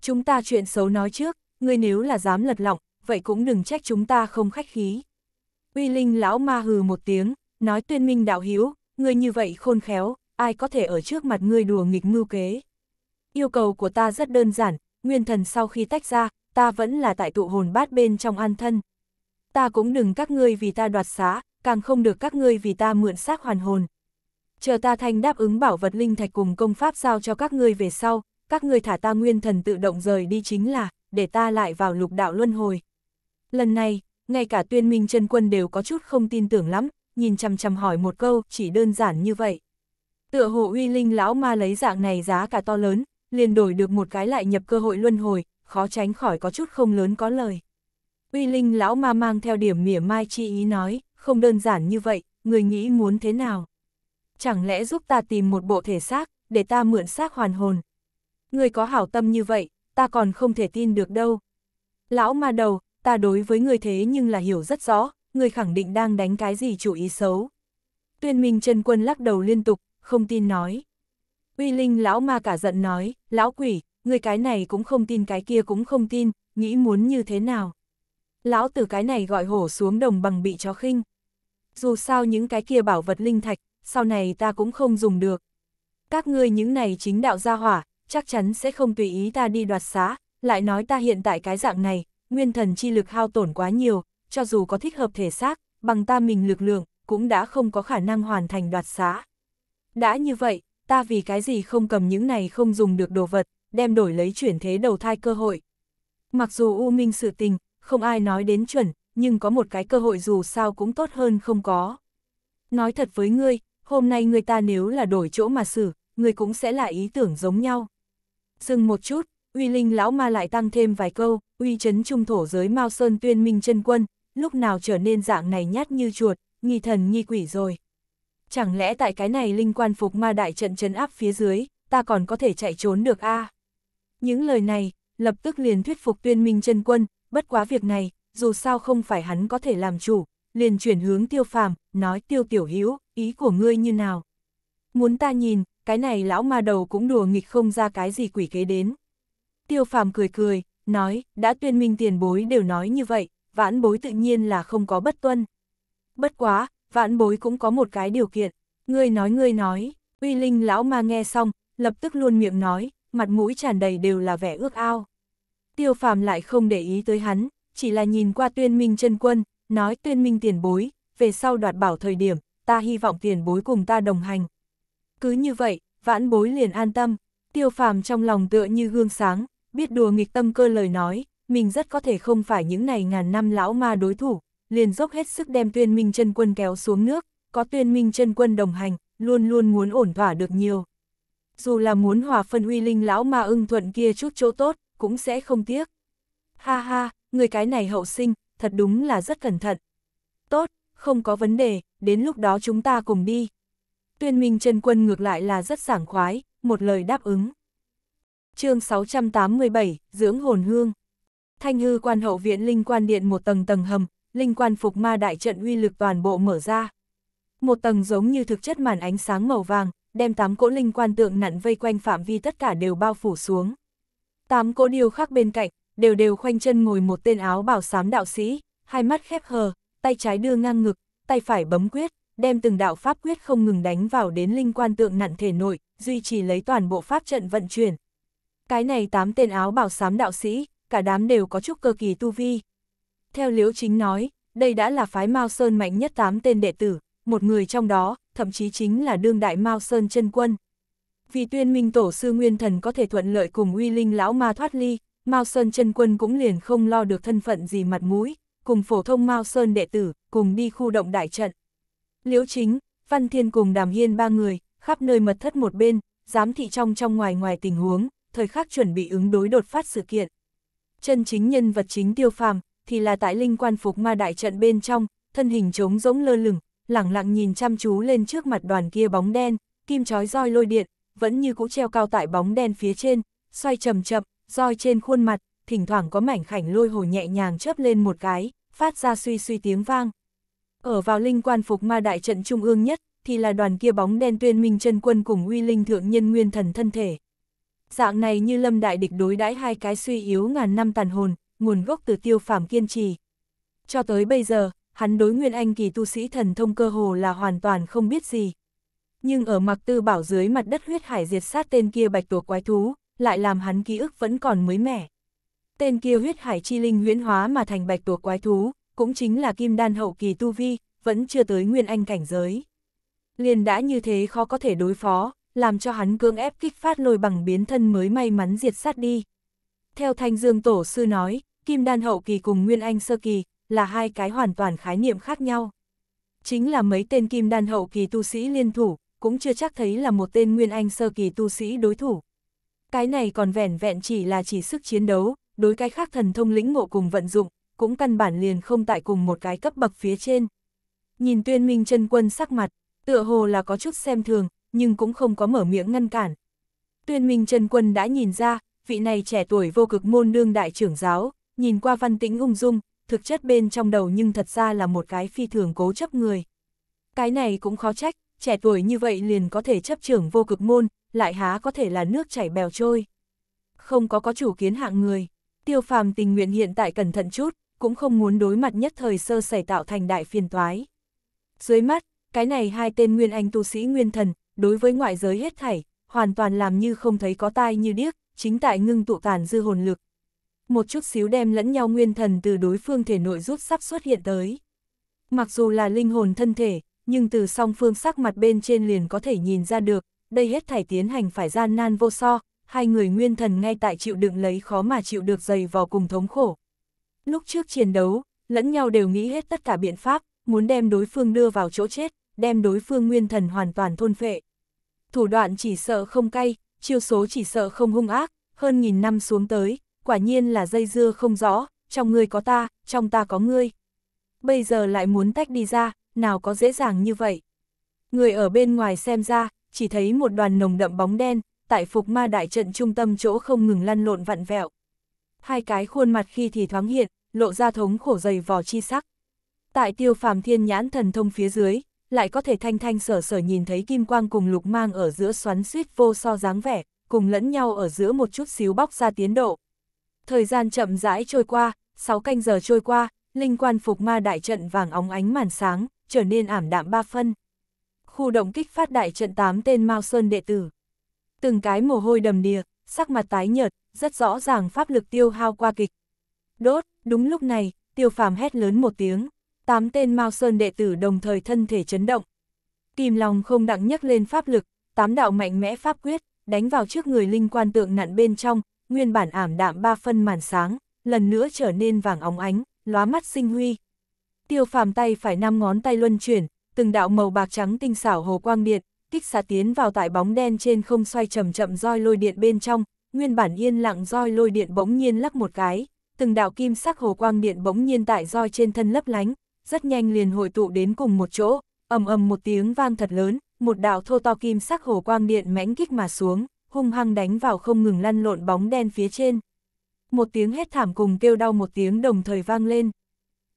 Chúng ta chuyện xấu nói trước, người nếu là dám lật lọng, vậy cũng đừng trách chúng ta không khách khí. Uy linh lão ma hừ một tiếng, nói tuyên minh đạo hữu người như vậy khôn khéo, ai có thể ở trước mặt ngươi đùa nghịch mưu kế. Yêu cầu của ta rất đơn giản, nguyên thần sau khi tách ra, ta vẫn là tại tụ hồn bát bên trong an thân. Ta cũng đừng các ngươi vì ta đoạt xá, càng không được các ngươi vì ta mượn xác hoàn hồn. Chờ ta thành đáp ứng bảo vật linh thạch cùng công pháp giao cho các ngươi về sau, các ngươi thả ta nguyên thần tự động rời đi chính là, để ta lại vào lục đạo luân hồi. Lần này, ngay cả tuyên minh chân quân đều có chút không tin tưởng lắm, nhìn chằm chằm hỏi một câu, chỉ đơn giản như vậy. Tựa hồ uy linh lão ma lấy dạng này giá cả to lớn, liền đổi được một cái lại nhập cơ hội luân hồi, khó tránh khỏi có chút không lớn có lời. Uy Linh lão ma mang theo điểm mỉa mai chi ý nói, không đơn giản như vậy, người nghĩ muốn thế nào? Chẳng lẽ giúp ta tìm một bộ thể xác, để ta mượn xác hoàn hồn? Người có hảo tâm như vậy, ta còn không thể tin được đâu. Lão ma đầu, ta đối với người thế nhưng là hiểu rất rõ, người khẳng định đang đánh cái gì chủ ý xấu. Tuyên Minh chân quân lắc đầu liên tục, không tin nói. Uy Linh lão ma cả giận nói, lão quỷ, người cái này cũng không tin cái kia cũng không tin, nghĩ muốn như thế nào. Lão tử cái này gọi hổ xuống đồng bằng bị chó khinh. Dù sao những cái kia bảo vật linh thạch, sau này ta cũng không dùng được. Các ngươi những này chính đạo gia hỏa, chắc chắn sẽ không tùy ý ta đi đoạt xá, lại nói ta hiện tại cái dạng này, nguyên thần chi lực hao tổn quá nhiều, cho dù có thích hợp thể xác, bằng ta mình lực lượng, cũng đã không có khả năng hoàn thành đoạt xá. Đã như vậy, ta vì cái gì không cầm những này không dùng được đồ vật, đem đổi lấy chuyển thế đầu thai cơ hội. Mặc dù U Minh sự tình, không ai nói đến chuẩn, nhưng có một cái cơ hội dù sao cũng tốt hơn không có. Nói thật với ngươi, hôm nay người ta nếu là đổi chỗ mà xử, người cũng sẽ là ý tưởng giống nhau. Dừng một chút, uy linh lão ma lại tăng thêm vài câu, uy chấn trung thổ giới Mao Sơn tuyên minh chân quân, lúc nào trở nên dạng này nhát như chuột, nghi thần nghi quỷ rồi chẳng lẽ tại cái này linh quan phục ma đại trận chấn áp phía dưới, ta còn có thể chạy trốn được a à? Những lời này, lập tức liền thuyết phục tuyên minh chân quân, bất quá việc này, dù sao không phải hắn có thể làm chủ, liền chuyển hướng tiêu phàm, nói tiêu tiểu hữu ý của ngươi như nào. Muốn ta nhìn, cái này lão ma đầu cũng đùa nghịch không ra cái gì quỷ kế đến. Tiêu phàm cười cười, nói, đã tuyên minh tiền bối đều nói như vậy, vãn bối tự nhiên là không có bất tuân. Bất quá, vãn bối cũng có một cái điều kiện, ngươi nói ngươi nói, uy linh lão ma nghe xong, lập tức luôn miệng nói, mặt mũi tràn đầy đều là vẻ ước ao. Tiêu phàm lại không để ý tới hắn, chỉ là nhìn qua tuyên minh chân quân, nói tuyên minh tiền bối, về sau đoạt bảo thời điểm, ta hy vọng tiền bối cùng ta đồng hành. Cứ như vậy, vãn bối liền an tâm, tiêu phàm trong lòng tựa như gương sáng, biết đùa nghịch tâm cơ lời nói, mình rất có thể không phải những này ngàn năm lão ma đối thủ, liền dốc hết sức đem tuyên minh chân quân kéo xuống nước, có tuyên minh chân quân đồng hành, luôn luôn muốn ổn thỏa được nhiều. Dù là muốn hòa phân uy linh lão ma ưng thuận kia chút chỗ tốt, cũng sẽ không tiếc. Ha ha, người cái này hậu sinh, thật đúng là rất cẩn thận. Tốt, không có vấn đề, đến lúc đó chúng ta cùng đi. Tuyên minh chân quân ngược lại là rất sảng khoái, một lời đáp ứng. chương 687, Dưỡng Hồn Hương Thanh hư quan hậu viện linh quan điện một tầng tầng hầm, linh quan phục ma đại trận uy lực toàn bộ mở ra. Một tầng giống như thực chất màn ánh sáng màu vàng, đem tám cỗ linh quan tượng nặn vây quanh phạm vi tất cả đều bao phủ xuống. Tám cỗ điều khác bên cạnh, đều đều khoanh chân ngồi một tên áo bảo sám đạo sĩ, hai mắt khép hờ, tay trái đưa ngang ngực, tay phải bấm quyết, đem từng đạo pháp quyết không ngừng đánh vào đến linh quan tượng nặn thể nội, duy trì lấy toàn bộ pháp trận vận chuyển. Cái này tám tên áo bảo sám đạo sĩ, cả đám đều có chút cơ kỳ tu vi, theo Liễu Chính nói, đây đã là phái Mao Sơn mạnh nhất tám tên đệ tử, một người trong đó, thậm chí chính là đương đại Mao Sơn chân quân. Vì tuyên minh tổ sư Nguyên Thần có thể thuận lợi cùng uy linh lão ma thoát ly, Mao Sơn chân quân cũng liền không lo được thân phận gì mặt mũi, cùng phổ thông Mao Sơn đệ tử, cùng đi khu động đại trận. Liễu Chính, Văn Thiên cùng Đàm Hiên ba người, khắp nơi mật thất một bên, giám thị trong trong ngoài ngoài tình huống, thời khắc chuẩn bị ứng đối đột phát sự kiện. Chân chính nhân vật chính tiêu phàm, thì là tại linh quan phục ma đại trận bên trong, thân hình trống rỗng lơ lửng, lẳng lặng nhìn chăm chú lên trước mặt đoàn kia bóng đen, kim chói roi lôi điện, vẫn như cũ treo cao tại bóng đen phía trên, xoay chậm chậm, roi trên khuôn mặt, thỉnh thoảng có mảnh khảnh lôi hồ nhẹ nhàng chớp lên một cái, phát ra suy suy tiếng vang. Ở vào linh quan phục ma đại trận trung ương nhất, thì là đoàn kia bóng đen tuyên minh chân quân cùng uy linh thượng nhân nguyên thần thân thể. Dạng này như lâm đại địch đối đãi hai cái suy yếu ngàn năm tàn hồn, nguồn gốc từ tiêu phàm kiên trì. Cho tới bây giờ, hắn đối nguyên anh kỳ tu sĩ thần thông cơ hồ là hoàn toàn không biết gì. Nhưng ở mặc tư bảo dưới mặt đất huyết hải diệt sát tên kia bạch tuộc quái thú, lại làm hắn ký ức vẫn còn mới mẻ. Tên kia huyết hải chi linh huyễn hóa mà thành bạch tuộc quái thú, cũng chính là kim đan hậu kỳ tu vi, vẫn chưa tới nguyên anh cảnh giới. Liền đã như thế khó có thể đối phó, làm cho hắn cưỡng ép kích phát lôi bằng biến thân mới may mắn diệt sát đi. Theo Thanh Dương Tổ Sư nói, Kim Đan hậu kỳ cùng Nguyên Anh sơ kỳ, là hai cái hoàn toàn khái niệm khác nhau. Chính là mấy tên Kim Đan hậu kỳ tu sĩ liên thủ, cũng chưa chắc thấy là một tên Nguyên Anh sơ kỳ tu sĩ đối thủ. Cái này còn vẻn vẹn chỉ là chỉ sức chiến đấu, đối cái khác thần thông lĩnh ngộ cùng vận dụng, cũng căn bản liền không tại cùng một cái cấp bậc phía trên. Nhìn tuyên minh chân quân sắc mặt, tựa hồ là có chút xem thường, nhưng cũng không có mở miệng ngăn cản. Tuyên minh chân quân đã nhìn ra, vị này trẻ tuổi vô cực môn đương đại trưởng giáo, nhìn qua văn tĩnh ung dung, thực chất bên trong đầu nhưng thật ra là một cái phi thường cố chấp người. Cái này cũng khó trách, trẻ tuổi như vậy liền có thể chấp trưởng vô cực môn, lại há có thể là nước chảy bèo trôi. Không có có chủ kiến hạng người, tiêu phàm tình nguyện hiện tại cẩn thận chút, cũng không muốn đối mặt nhất thời sơ xảy tạo thành đại phiền toái. Dưới mắt, cái này hai tên nguyên anh tu sĩ nguyên thần, đối với ngoại giới hết thảy, hoàn toàn làm như không thấy có tai như điếc, chính tại ngưng tụ tàn dư hồn lực, một chút xíu đem lẫn nhau nguyên thần từ đối phương thể nội rút sắp xuất hiện tới. Mặc dù là linh hồn thân thể, nhưng từ song phương sắc mặt bên trên liền có thể nhìn ra được, đây hết thảy tiến hành phải gian nan vô so, hai người nguyên thần ngay tại chịu đựng lấy khó mà chịu được dày vò cùng thống khổ. Lúc trước chiến đấu, lẫn nhau đều nghĩ hết tất cả biện pháp, muốn đem đối phương đưa vào chỗ chết, đem đối phương nguyên thần hoàn toàn thôn phệ. Thủ đoạn chỉ sợ không cay, chiêu số chỉ sợ không hung ác, hơn nghìn năm xuống tới, quả nhiên là dây dưa không rõ, trong ngươi có ta, trong ta có ngươi. Bây giờ lại muốn tách đi ra, nào có dễ dàng như vậy. Người ở bên ngoài xem ra, chỉ thấy một đoàn nồng đậm bóng đen, tại phục ma đại trận trung tâm chỗ không ngừng lăn lộn vặn vẹo. Hai cái khuôn mặt khi thì thoáng hiện, lộ ra thống khổ dày vò chi sắc. Tại tiêu phàm thiên nhãn thần thông phía dưới, lại có thể thanh thanh sở sở nhìn thấy kim quang cùng lục mang ở giữa xoắn suýt vô so dáng vẻ, cùng lẫn nhau ở giữa một chút xíu bóc ra tiến độ. Thời gian chậm rãi trôi qua, 6 canh giờ trôi qua, linh quan phục ma đại trận vàng óng ánh màn sáng, trở nên ảm đạm ba phân. Khu động kích phát đại trận 8 tên Mao Sơn đệ tử. Từng cái mồ hôi đầm đìa, sắc mặt tái nhợt, rất rõ ràng pháp lực tiêu hao qua kịch. Đốt, đúng lúc này, tiêu phàm hét lớn một tiếng, tám tên Mao Sơn đệ tử đồng thời thân thể chấn động. Kim lòng không đặng nhấc lên pháp lực, tám đạo mạnh mẽ pháp quyết, đánh vào trước người linh quan tượng nặn bên trong, nguyên bản ảm đạm ba phân màn sáng, lần nữa trở nên vàng óng ánh, lóa mắt sinh huy. Tiêu phàm tay phải năm ngón tay luân chuyển, từng đạo màu bạc trắng tinh xảo hồ quang điện, kích xạ tiến vào tại bóng đen trên không xoay chậm chậm roi lôi điện bên trong, nguyên bản yên lặng roi lôi điện bỗng nhiên lắc một cái, từng đạo kim sắc hồ quang điện bỗng nhiên tại roi trên thân lấp lánh, rất nhanh liền hội tụ đến cùng một chỗ, ầm ầm một tiếng vang thật lớn, một đạo thô to kim sắc hồ quang điện mãnh kích mà xuống hung hăng đánh vào không ngừng lăn lộn bóng đen phía trên. Một tiếng hét thảm cùng kêu đau một tiếng đồng thời vang lên.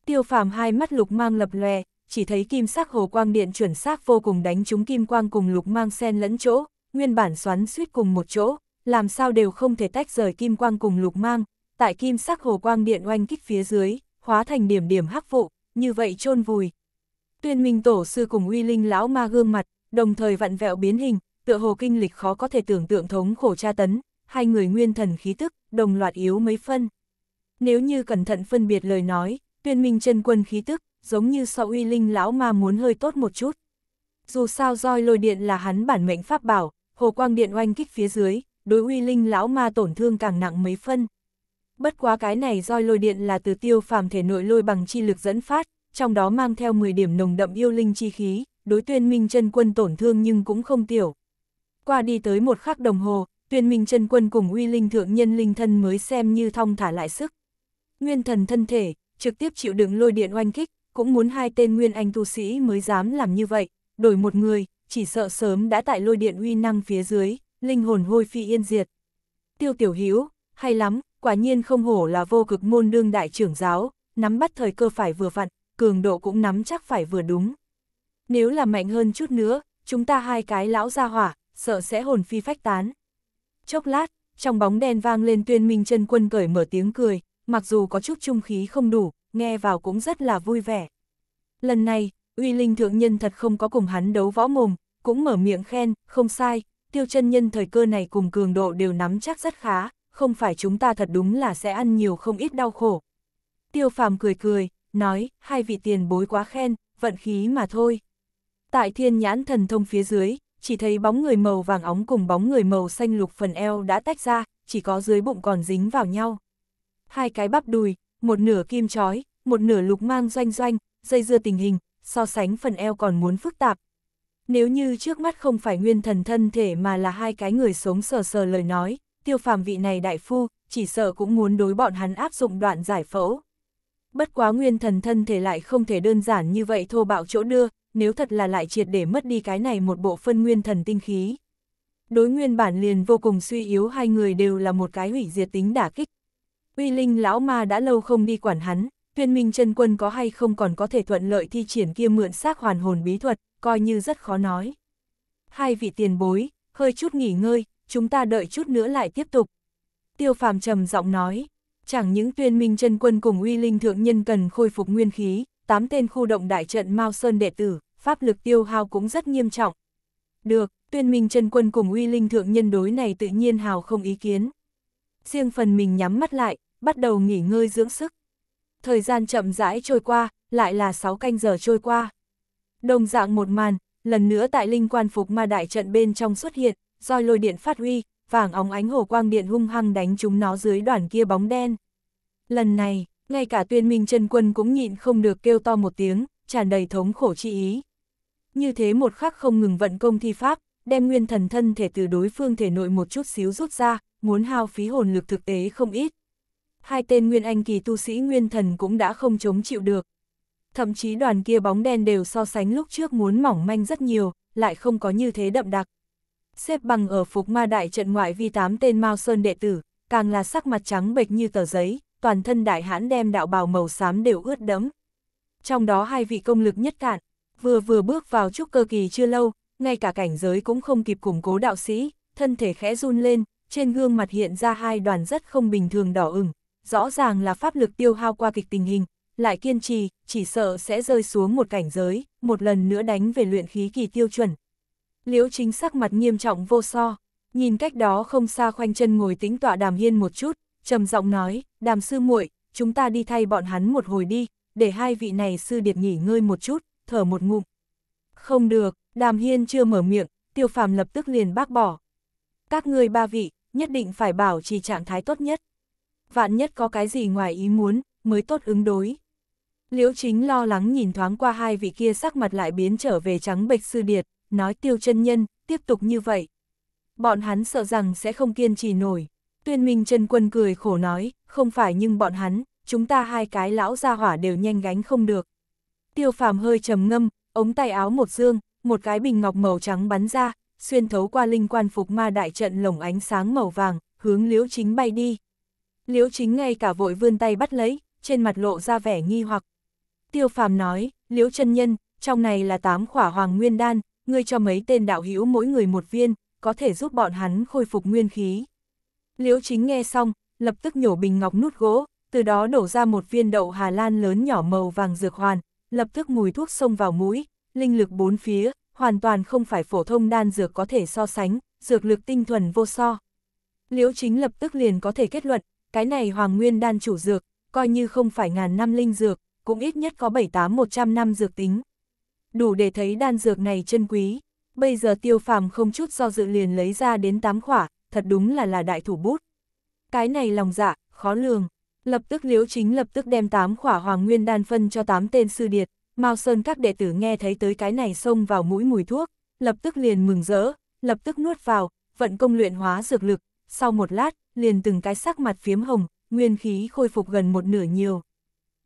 Tiêu phàm hai mắt lục mang lập lòe, chỉ thấy kim sắc hồ quang điện chuẩn xác vô cùng đánh trúng kim quang cùng lục mang sen lẫn chỗ, nguyên bản xoắn suýt cùng một chỗ, làm sao đều không thể tách rời kim quang cùng lục mang, tại kim sắc hồ quang điện oanh kích phía dưới, hóa thành điểm điểm hắc vụ, như vậy chôn vùi. Tuyên Minh tổ sư cùng Uy Linh lão ma gương mặt, đồng thời vặn vẹo biến hình, tựa hồ kinh lịch khó có thể tưởng tượng thống khổ tra tấn, hai người nguyên thần khí tức, đồng loạt yếu mấy phân. Nếu như cẩn thận phân biệt lời nói, tuyên minh chân quân khí tức, giống như so uy linh lão ma muốn hơi tốt một chút. Dù sao roi lôi điện là hắn bản mệnh pháp bảo, hồ quang điện oanh kích phía dưới, đối uy linh lão ma tổn thương càng nặng mấy phân. Bất quá cái này roi lôi điện là từ tiêu phàm thể nội lôi bằng chi lực dẫn phát, trong đó mang theo 10 điểm nồng đậm yêu linh chi khí, đối tuyên minh chân quân tổn thương nhưng cũng không tiểu qua đi tới một khắc đồng hồ, tuyên minh chân quân cùng uy linh thượng nhân linh thân mới xem như thong thả lại sức. Nguyên thần thân thể, trực tiếp chịu đựng lôi điện oanh kích, cũng muốn hai tên nguyên anh tu sĩ mới dám làm như vậy, đổi một người, chỉ sợ sớm đã tại lôi điện uy năng phía dưới, linh hồn hôi phi yên diệt. Tiêu tiểu hữu hay lắm, quả nhiên không hổ là vô cực môn đương đại trưởng giáo, nắm bắt thời cơ phải vừa vặn, cường độ cũng nắm chắc phải vừa đúng. Nếu là mạnh hơn chút nữa, chúng ta hai cái lão gia hỏa, sợ sẽ hồn phi phách tán. Chốc lát, trong bóng đen vang lên tuyên minh chân quân cởi mở tiếng cười, mặc dù có chút trung khí không đủ, nghe vào cũng rất là vui vẻ. Lần này, uy linh thượng nhân thật không có cùng hắn đấu võ mồm, cũng mở miệng khen, không sai, tiêu chân nhân thời cơ này cùng cường độ đều nắm chắc rất khá, không phải chúng ta thật đúng là sẽ ăn nhiều không ít đau khổ. Tiêu phàm cười cười, nói, hai vị tiền bối quá khen, vận khí mà thôi. Tại thiên nhãn thần thông phía dưới, chỉ thấy bóng người màu vàng óng cùng bóng người màu xanh lục phần eo đã tách ra, chỉ có dưới bụng còn dính vào nhau. Hai cái bắp đùi, một nửa kim chói, một nửa lục mang doanh doanh, dây dưa tình hình, so sánh phần eo còn muốn phức tạp. Nếu như trước mắt không phải nguyên thần thân thể mà là hai cái người sống sờ sờ lời nói, tiêu phàm vị này đại phu, chỉ sợ cũng muốn đối bọn hắn áp dụng đoạn giải phẫu. Bất quá nguyên thần thân thể lại không thể đơn giản như vậy thô bạo chỗ đưa, nếu thật là lại triệt để mất đi cái này một bộ phân nguyên thần tinh khí. Đối nguyên bản liền vô cùng suy yếu hai người đều là một cái hủy diệt tính đả kích. Uy Linh lão ma đã lâu không đi quản hắn, tuyên minh chân quân có hay không còn có thể thuận lợi thi triển kia mượn xác hoàn hồn bí thuật, coi như rất khó nói. Hai vị tiền bối, hơi chút nghỉ ngơi, chúng ta đợi chút nữa lại tiếp tục. Tiêu phàm trầm giọng nói, chẳng những tuyên minh chân quân cùng uy linh thượng nhân cần khôi phục nguyên khí, tám tên khu động đại trận Mao Sơn đệ tử, pháp lực tiêu hao cũng rất nghiêm trọng. Được, tuyên minh chân quân cùng uy linh thượng nhân đối này tự nhiên hào không ý kiến. Riêng phần mình nhắm mắt lại, bắt đầu nghỉ ngơi dưỡng sức. Thời gian chậm rãi trôi qua, lại là 6 canh giờ trôi qua. Đồng dạng một màn, lần nữa tại linh quan phục ma đại trận bên trong xuất hiện, roi lôi điện phát huy, vàng óng ánh hồ quang điện hung hăng đánh chúng nó dưới đoàn kia bóng đen. Lần này, ngay cả tuyên minh chân quân cũng nhịn không được kêu to một tiếng, tràn đầy thống khổ chi ý. Như thế một khắc không ngừng vận công thi pháp, đem nguyên thần thân thể từ đối phương thể nội một chút xíu rút ra, muốn hao phí hồn lực thực tế không ít. Hai tên nguyên anh kỳ tu sĩ nguyên thần cũng đã không chống chịu được. Thậm chí đoàn kia bóng đen đều so sánh lúc trước muốn mỏng manh rất nhiều, lại không có như thế đậm đặc. Xếp bằng ở phục ma đại trận ngoại vi tám tên Mao Sơn đệ tử, càng là sắc mặt trắng bệch như tờ giấy, toàn thân đại hãn đem đạo bào màu xám đều ướt đẫm. Trong đó hai vị công lực nhất cạn, vừa vừa bước vào trúc cơ kỳ chưa lâu, ngay cả cảnh giới cũng không kịp củng cố đạo sĩ, thân thể khẽ run lên, trên gương mặt hiện ra hai đoàn rất không bình thường đỏ ửng, rõ ràng là pháp lực tiêu hao qua kịch tình hình, lại kiên trì, chỉ sợ sẽ rơi xuống một cảnh giới, một lần nữa đánh về luyện khí kỳ tiêu chuẩn. Liễu chính sắc mặt nghiêm trọng vô so, nhìn cách đó không xa khoanh chân ngồi tính tọa đàm hiên một chút, trầm giọng nói, đàm sư muội, chúng ta đi thay bọn hắn một hồi đi, để hai vị này sư điệt nghỉ ngơi một chút, thở một ngụm. Không được, đàm hiên chưa mở miệng, tiêu phàm lập tức liền bác bỏ. Các ngươi ba vị, nhất định phải bảo trì trạng thái tốt nhất. Vạn nhất có cái gì ngoài ý muốn, mới tốt ứng đối. Liễu chính lo lắng nhìn thoáng qua hai vị kia sắc mặt lại biến trở về trắng bệch sư điệt, nói tiêu chân nhân, tiếp tục như vậy. Bọn hắn sợ rằng sẽ không kiên trì nổi. Tuyên Minh Trần Quân cười khổ nói, không phải nhưng bọn hắn, chúng ta hai cái lão gia hỏa đều nhanh gánh không được. Tiêu phàm hơi trầm ngâm, ống tay áo một dương, một cái bình ngọc màu trắng bắn ra, xuyên thấu qua linh quan phục ma đại trận lồng ánh sáng màu vàng, hướng liễu chính bay đi. Liễu chính ngay cả vội vươn tay bắt lấy, trên mặt lộ ra vẻ nghi hoặc. Tiêu phàm nói, liễu chân nhân, trong này là tám khỏa hoàng nguyên đan, ngươi cho mấy tên đạo hữu mỗi người một viên, có thể giúp bọn hắn khôi phục nguyên khí. Liễu chính nghe xong, lập tức nhổ bình ngọc nút gỗ, từ đó đổ ra một viên đậu Hà Lan lớn nhỏ màu vàng dược hoàn, lập tức mùi thuốc xông vào mũi, linh lực bốn phía, hoàn toàn không phải phổ thông đan dược có thể so sánh, dược lực tinh thuần vô so. Liễu chính lập tức liền có thể kết luận, cái này hoàng nguyên đan chủ dược, coi như không phải ngàn năm linh dược, cũng ít nhất có 7-8-100 năm dược tính. Đủ để thấy đan dược này chân quý, bây giờ tiêu phàm không chút do dự liền lấy ra đến 8 khỏa, thật đúng là là đại thủ bút. Cái này lòng dạ, khó lường. Lập tức Liễu Chính lập tức đem tám khỏa hoàng nguyên đan phân cho tám tên sư điệt, Mao Sơn các đệ tử nghe thấy tới cái này xông vào mũi mùi thuốc, lập tức liền mừng rỡ, lập tức nuốt vào, vận công luyện hóa dược lực, sau một lát, liền từng cái sắc mặt phiếm hồng, nguyên khí khôi phục gần một nửa nhiều.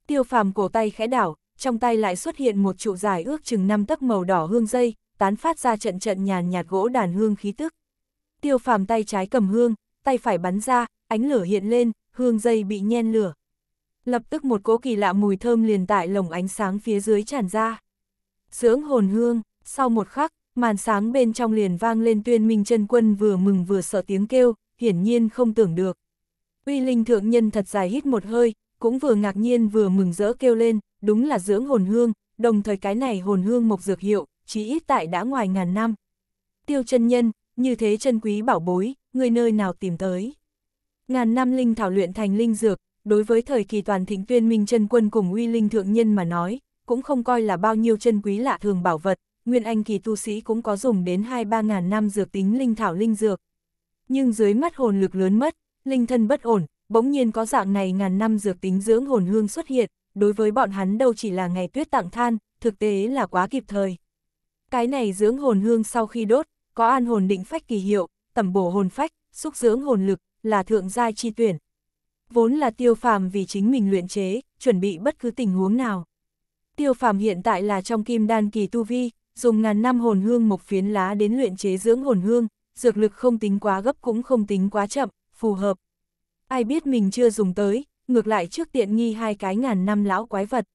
Tiêu phàm cổ tay khẽ đảo, trong tay lại xuất hiện một trụ dài ước chừng năm tấc màu đỏ hương dây, tán phát ra trận trận nhàn nhạt gỗ đàn hương khí tức tiêu phàm tay trái cầm hương, tay phải bắn ra, ánh lửa hiện lên, hương dây bị nhen lửa. Lập tức một cỗ kỳ lạ mùi thơm liền tại lồng ánh sáng phía dưới tràn ra. Dưỡng hồn hương, sau một khắc, màn sáng bên trong liền vang lên tuyên minh chân quân vừa mừng vừa sợ tiếng kêu, hiển nhiên không tưởng được. Uy linh thượng nhân thật dài hít một hơi, cũng vừa ngạc nhiên vừa mừng rỡ kêu lên, đúng là dưỡng hồn hương, đồng thời cái này hồn hương mộc dược hiệu, chỉ ít tại đã ngoài ngàn năm. Tiêu chân nhân, như thế chân quý bảo bối, người nơi nào tìm tới. Ngàn năm linh thảo luyện thành linh dược, đối với thời kỳ toàn thịnh tuyên minh chân quân cùng uy linh thượng nhân mà nói, cũng không coi là bao nhiêu chân quý lạ thường bảo vật, nguyên anh kỳ tu sĩ cũng có dùng đến 2-3 ngàn năm dược tính linh thảo linh dược. Nhưng dưới mắt hồn lực lớn mất, linh thân bất ổn, bỗng nhiên có dạng này ngàn năm dược tính dưỡng hồn hương xuất hiện, đối với bọn hắn đâu chỉ là ngày tuyết tặng than, thực tế là quá kịp thời. Cái này dưỡng hồn hương sau khi đốt, có an hồn định phách kỳ hiệu, tẩm bổ hồn phách, xúc dưỡng hồn lực, là thượng giai chi tuyển. Vốn là tiêu phàm vì chính mình luyện chế, chuẩn bị bất cứ tình huống nào. Tiêu phàm hiện tại là trong kim đan kỳ tu vi, dùng ngàn năm hồn hương mộc phiến lá đến luyện chế dưỡng hồn hương, dược lực không tính quá gấp cũng không tính quá chậm, phù hợp. Ai biết mình chưa dùng tới, ngược lại trước tiện nghi hai cái ngàn năm lão quái vật.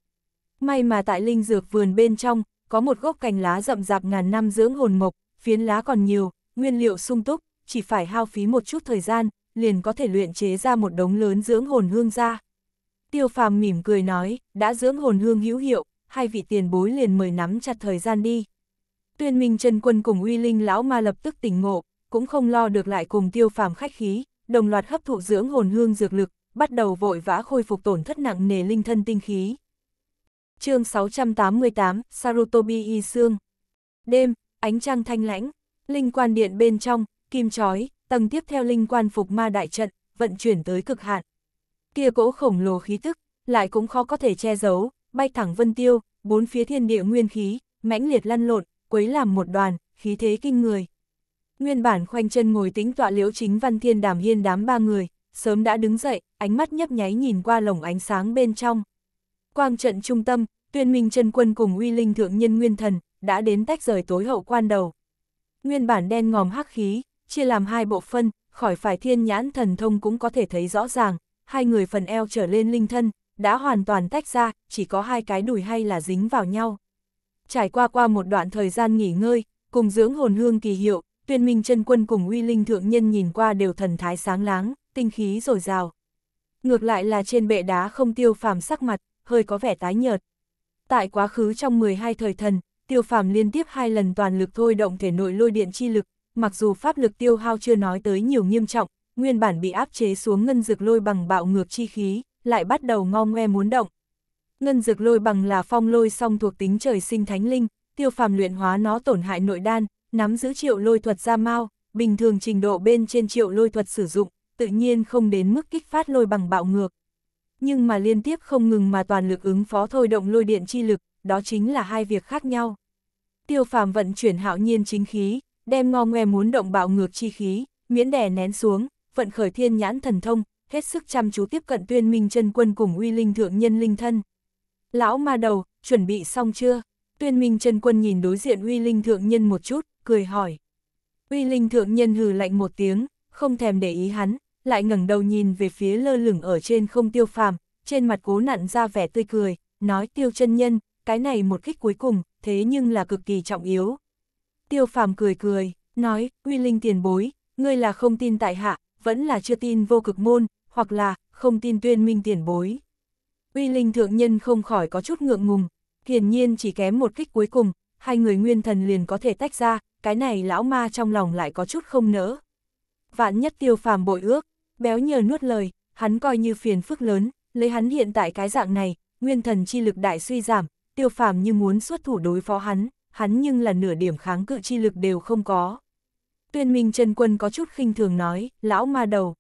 May mà tại linh dược vườn bên trong, có một gốc cành lá rậm rạp ngàn năm dưỡng hồn mộc, phiến lá còn nhiều, nguyên liệu sung túc, chỉ phải hao phí một chút thời gian, liền có thể luyện chế ra một đống lớn dưỡng hồn hương ra. Tiêu phàm mỉm cười nói, đã dưỡng hồn hương hữu hiệu, hai vị tiền bối liền mời nắm chặt thời gian đi. Tuyên minh chân quân cùng uy linh lão ma lập tức tỉnh ngộ, cũng không lo được lại cùng tiêu phàm khách khí, đồng loạt hấp thụ dưỡng hồn hương dược lực, bắt đầu vội vã khôi phục tổn thất nặng nề linh thân tinh khí. chương 688, Sarutobi Y Sương Đêm, ánh trăng thanh lãnh, linh quan điện bên trong, kim chói, tầng tiếp theo linh quan phục ma đại trận, vận chuyển tới cực hạn. Kia cỗ khổng lồ khí tức, lại cũng khó có thể che giấu, bay thẳng vân tiêu, bốn phía thiên địa nguyên khí, mãnh liệt lăn lộn, quấy làm một đoàn, khí thế kinh người. Nguyên bản khoanh chân ngồi tĩnh tọa liễu chính văn thiên đàm hiên đám ba người, sớm đã đứng dậy, ánh mắt nhấp nháy nhìn qua lồng ánh sáng bên trong. Quang trận trung tâm, tuyên minh chân quân cùng uy linh thượng nhân nguyên thần, đã đến tách rời tối hậu quan đầu. Nguyên bản đen ngòm hắc khí, chia làm hai bộ phân, khỏi phải thiên nhãn thần thông cũng có thể thấy rõ ràng, hai người phần eo trở lên linh thân, đã hoàn toàn tách ra, chỉ có hai cái đùi hay là dính vào nhau. Trải qua qua một đoạn thời gian nghỉ ngơi, cùng dưỡng hồn hương kỳ hiệu, tuyên minh chân quân cùng uy linh thượng nhân nhìn qua đều thần thái sáng láng, tinh khí dồi rào Ngược lại là trên bệ đá không tiêu phàm sắc mặt, hơi có vẻ tái nhợt. Tại quá khứ trong 12 thời thần, tiêu phàm liên tiếp hai lần toàn lực thôi động thể nội lôi điện chi lực, mặc dù pháp lực tiêu hao chưa nói tới nhiều nghiêm trọng, nguyên bản bị áp chế xuống ngân dược lôi bằng bạo ngược chi khí, lại bắt đầu ngao ngoe muốn động. Ngân dược lôi bằng là phong lôi song thuộc tính trời sinh thánh linh, tiêu phàm luyện hóa nó tổn hại nội đan, nắm giữ triệu lôi thuật ra mau, bình thường trình độ bên trên triệu lôi thuật sử dụng, tự nhiên không đến mức kích phát lôi bằng bạo ngược. Nhưng mà liên tiếp không ngừng mà toàn lực ứng phó thôi động lôi điện chi lực, đó chính là hai việc khác nhau. Tiêu phàm vận chuyển hạo nhiên chính khí, đem ngo ngoe muốn động bạo ngược chi khí, miễn đè nén xuống, vận khởi thiên nhãn thần thông, hết sức chăm chú tiếp cận tuyên minh chân quân cùng uy linh thượng nhân linh thân. Lão ma đầu, chuẩn bị xong chưa? Tuyên minh chân quân nhìn đối diện uy linh thượng nhân một chút, cười hỏi. Uy linh thượng nhân hừ lạnh một tiếng, không thèm để ý hắn, lại ngẩng đầu nhìn về phía lơ lửng ở trên không tiêu phàm, trên mặt cố nặn ra vẻ tươi cười, nói tiêu chân nhân, cái này một kích cuối cùng, thế nhưng là cực kỳ trọng yếu. Tiêu phàm cười cười, nói, uy linh tiền bối, ngươi là không tin tại hạ, vẫn là chưa tin vô cực môn, hoặc là, không tin tuyên minh tiền bối. Uy linh thượng nhân không khỏi có chút ngượng ngùng, hiển nhiên chỉ kém một kích cuối cùng, hai người nguyên thần liền có thể tách ra, cái này lão ma trong lòng lại có chút không nỡ. Vạn nhất tiêu phàm bội ước, béo nhờ nuốt lời, hắn coi như phiền phức lớn, lấy hắn hiện tại cái dạng này, nguyên thần chi lực đại suy giảm, tiêu phàm như muốn xuất thủ đối phó hắn, hắn nhưng là nửa điểm kháng cự chi lực đều không có. Tuyên minh chân quân có chút khinh thường nói, lão ma đầu.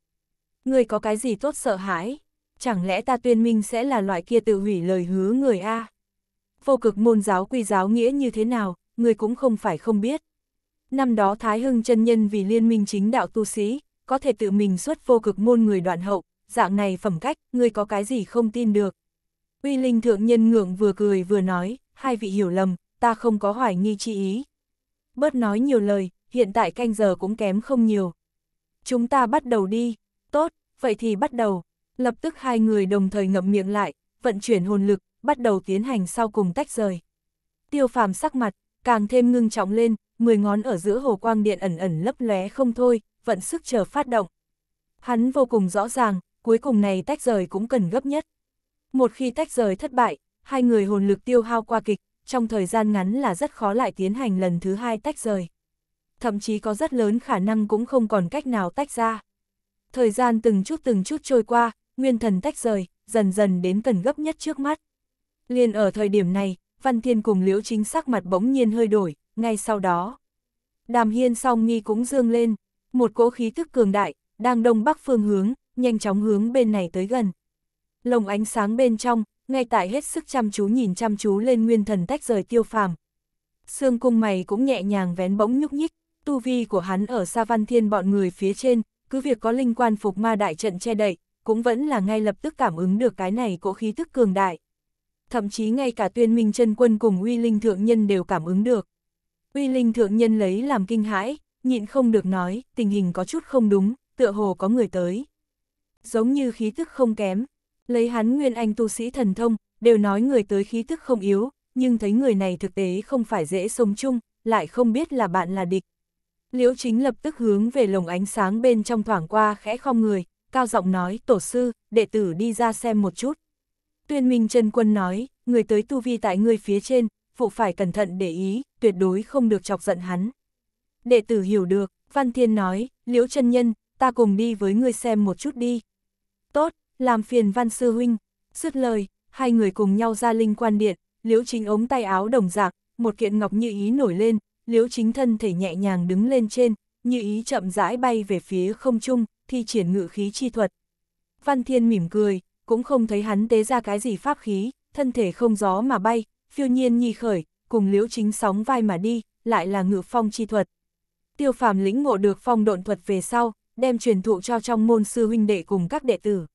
Người có cái gì tốt sợ hãi? Chẳng lẽ ta tuyên minh sẽ là loại kia tự hủy lời hứa người A? Vô cực môn giáo quy giáo nghĩa như thế nào, người cũng không phải không biết. Năm đó Thái Hưng chân nhân vì liên minh chính đạo tu sĩ, có thể tự mình xuất vô cực môn người đoạn hậu, dạng này phẩm cách, người có cái gì không tin được. Uy Linh Thượng Nhân ngượng vừa cười vừa nói, hai vị hiểu lầm, ta không có hoài nghi chi ý. Bớt nói nhiều lời, hiện tại canh giờ cũng kém không nhiều. Chúng ta bắt đầu đi, tốt, vậy thì bắt đầu. Lập tức hai người đồng thời ngậm miệng lại, vận chuyển hồn lực, bắt đầu tiến hành sau cùng tách rời. Tiêu phàm sắc mặt, càng thêm ngưng trọng lên, 10 ngón ở giữa hồ quang điện ẩn ẩn lấp lóe không thôi, vận sức chờ phát động. Hắn vô cùng rõ ràng, cuối cùng này tách rời cũng cần gấp nhất. Một khi tách rời thất bại, hai người hồn lực tiêu hao qua kịch, trong thời gian ngắn là rất khó lại tiến hành lần thứ hai tách rời. Thậm chí có rất lớn khả năng cũng không còn cách nào tách ra. Thời gian từng chút từng chút trôi qua, nguyên thần tách rời, dần dần đến cần gấp nhất trước mắt. Liên ở thời điểm này, Văn Thiên cùng Liễu Chính sắc mặt bỗng nhiên hơi đổi, ngay sau đó. Đàm Hiên song nghi cũng dương lên, một cỗ khí thức cường đại, đang đông bắc phương hướng, nhanh chóng hướng bên này tới gần lồng ánh sáng bên trong, ngay tại hết sức chăm chú nhìn chăm chú lên nguyên thần tách rời tiêu phàm. Xương cung mày cũng nhẹ nhàng vén bỗng nhúc nhích, tu vi của hắn ở xa văn thiên bọn người phía trên, cứ việc có linh quan phục ma đại trận che đậy, cũng vẫn là ngay lập tức cảm ứng được cái này cỗ khí tức cường đại. Thậm chí ngay cả tuyên minh chân quân cùng uy linh thượng nhân đều cảm ứng được. Uy linh thượng nhân lấy làm kinh hãi, nhịn không được nói, tình hình có chút không đúng, tựa hồ có người tới. Giống như khí tức không kém, Lấy hắn nguyên anh tu sĩ thần thông, đều nói người tới khí thức không yếu, nhưng thấy người này thực tế không phải dễ sống chung, lại không biết là bạn là địch. Liễu chính lập tức hướng về lồng ánh sáng bên trong thoảng qua khẽ không người, cao giọng nói tổ sư, đệ tử đi ra xem một chút. Tuyên Minh Trân Quân nói, người tới tu vi tại người phía trên, phụ phải cẩn thận để ý, tuyệt đối không được chọc giận hắn. Đệ tử hiểu được, Văn Thiên nói, Liễu chân Nhân, ta cùng đi với ngươi xem một chút đi. Tốt, làm phiền văn sư huynh. Dứt lời, hai người cùng nhau ra linh quan điện, liễu chính ống tay áo đồng giạc, một kiện ngọc như ý nổi lên, liễu chính thân thể nhẹ nhàng đứng lên trên, như ý chậm rãi bay về phía không trung, thi triển ngự khí chi thuật. Văn thiên mỉm cười, cũng không thấy hắn tế ra cái gì pháp khí, thân thể không gió mà bay, phiêu nhiên nhi khởi, cùng liễu chính sóng vai mà đi, lại là ngự phong chi thuật. Tiêu phàm lĩnh ngộ được phong độn thuật về sau, đem truyền thụ cho trong môn sư huynh đệ cùng các đệ tử.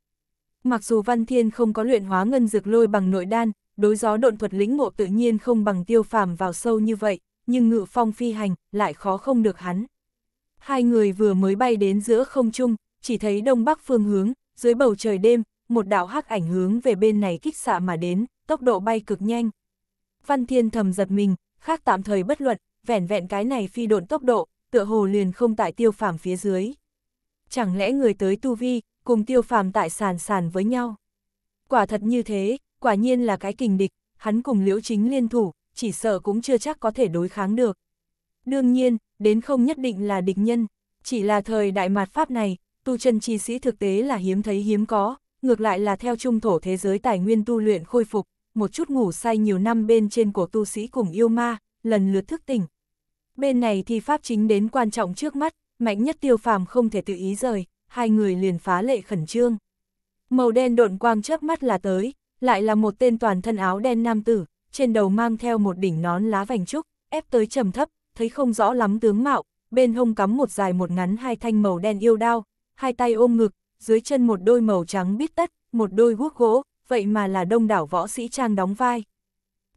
Mặc dù Văn Thiên không có luyện hóa ngân dược lôi bằng nội đan, đối gió độn thuật lĩnh ngộ tự nhiên không bằng tiêu phàm vào sâu như vậy, nhưng ngự phong phi hành lại khó không được hắn. Hai người vừa mới bay đến giữa không trung, chỉ thấy đông bắc phương hướng, dưới bầu trời đêm, một đạo hắc ảnh hướng về bên này kích xạ mà đến, tốc độ bay cực nhanh. Văn Thiên thầm giật mình, khác tạm thời bất luận, vẻn vẹn cái này phi độn tốc độ, tựa hồ liền không tại tiêu phàm phía dưới. Chẳng lẽ người tới tu vi, cùng tiêu phàm tại sàn sàn với nhau. Quả thật như thế, quả nhiên là cái kình địch, hắn cùng liễu chính liên thủ, chỉ sợ cũng chưa chắc có thể đối kháng được. Đương nhiên, đến không nhất định là địch nhân, chỉ là thời đại mạt Pháp này, tu chân chi sĩ thực tế là hiếm thấy hiếm có, ngược lại là theo trung thổ thế giới tài nguyên tu luyện khôi phục, một chút ngủ say nhiều năm bên trên của tu sĩ cùng yêu ma, lần lượt thức tỉnh. Bên này thì Pháp chính đến quan trọng trước mắt, mạnh nhất tiêu phàm không thể tự ý rời, hai người liền phá lệ khẩn trương. Màu đen độn quang chớp mắt là tới, lại là một tên toàn thân áo đen nam tử, trên đầu mang theo một đỉnh nón lá vành trúc, ép tới trầm thấp, thấy không rõ lắm tướng mạo, bên hông cắm một dài một ngắn hai thanh màu đen yêu đao, hai tay ôm ngực, dưới chân một đôi màu trắng bít tất, một đôi guốc gỗ, vậy mà là đông đảo võ sĩ trang đóng vai.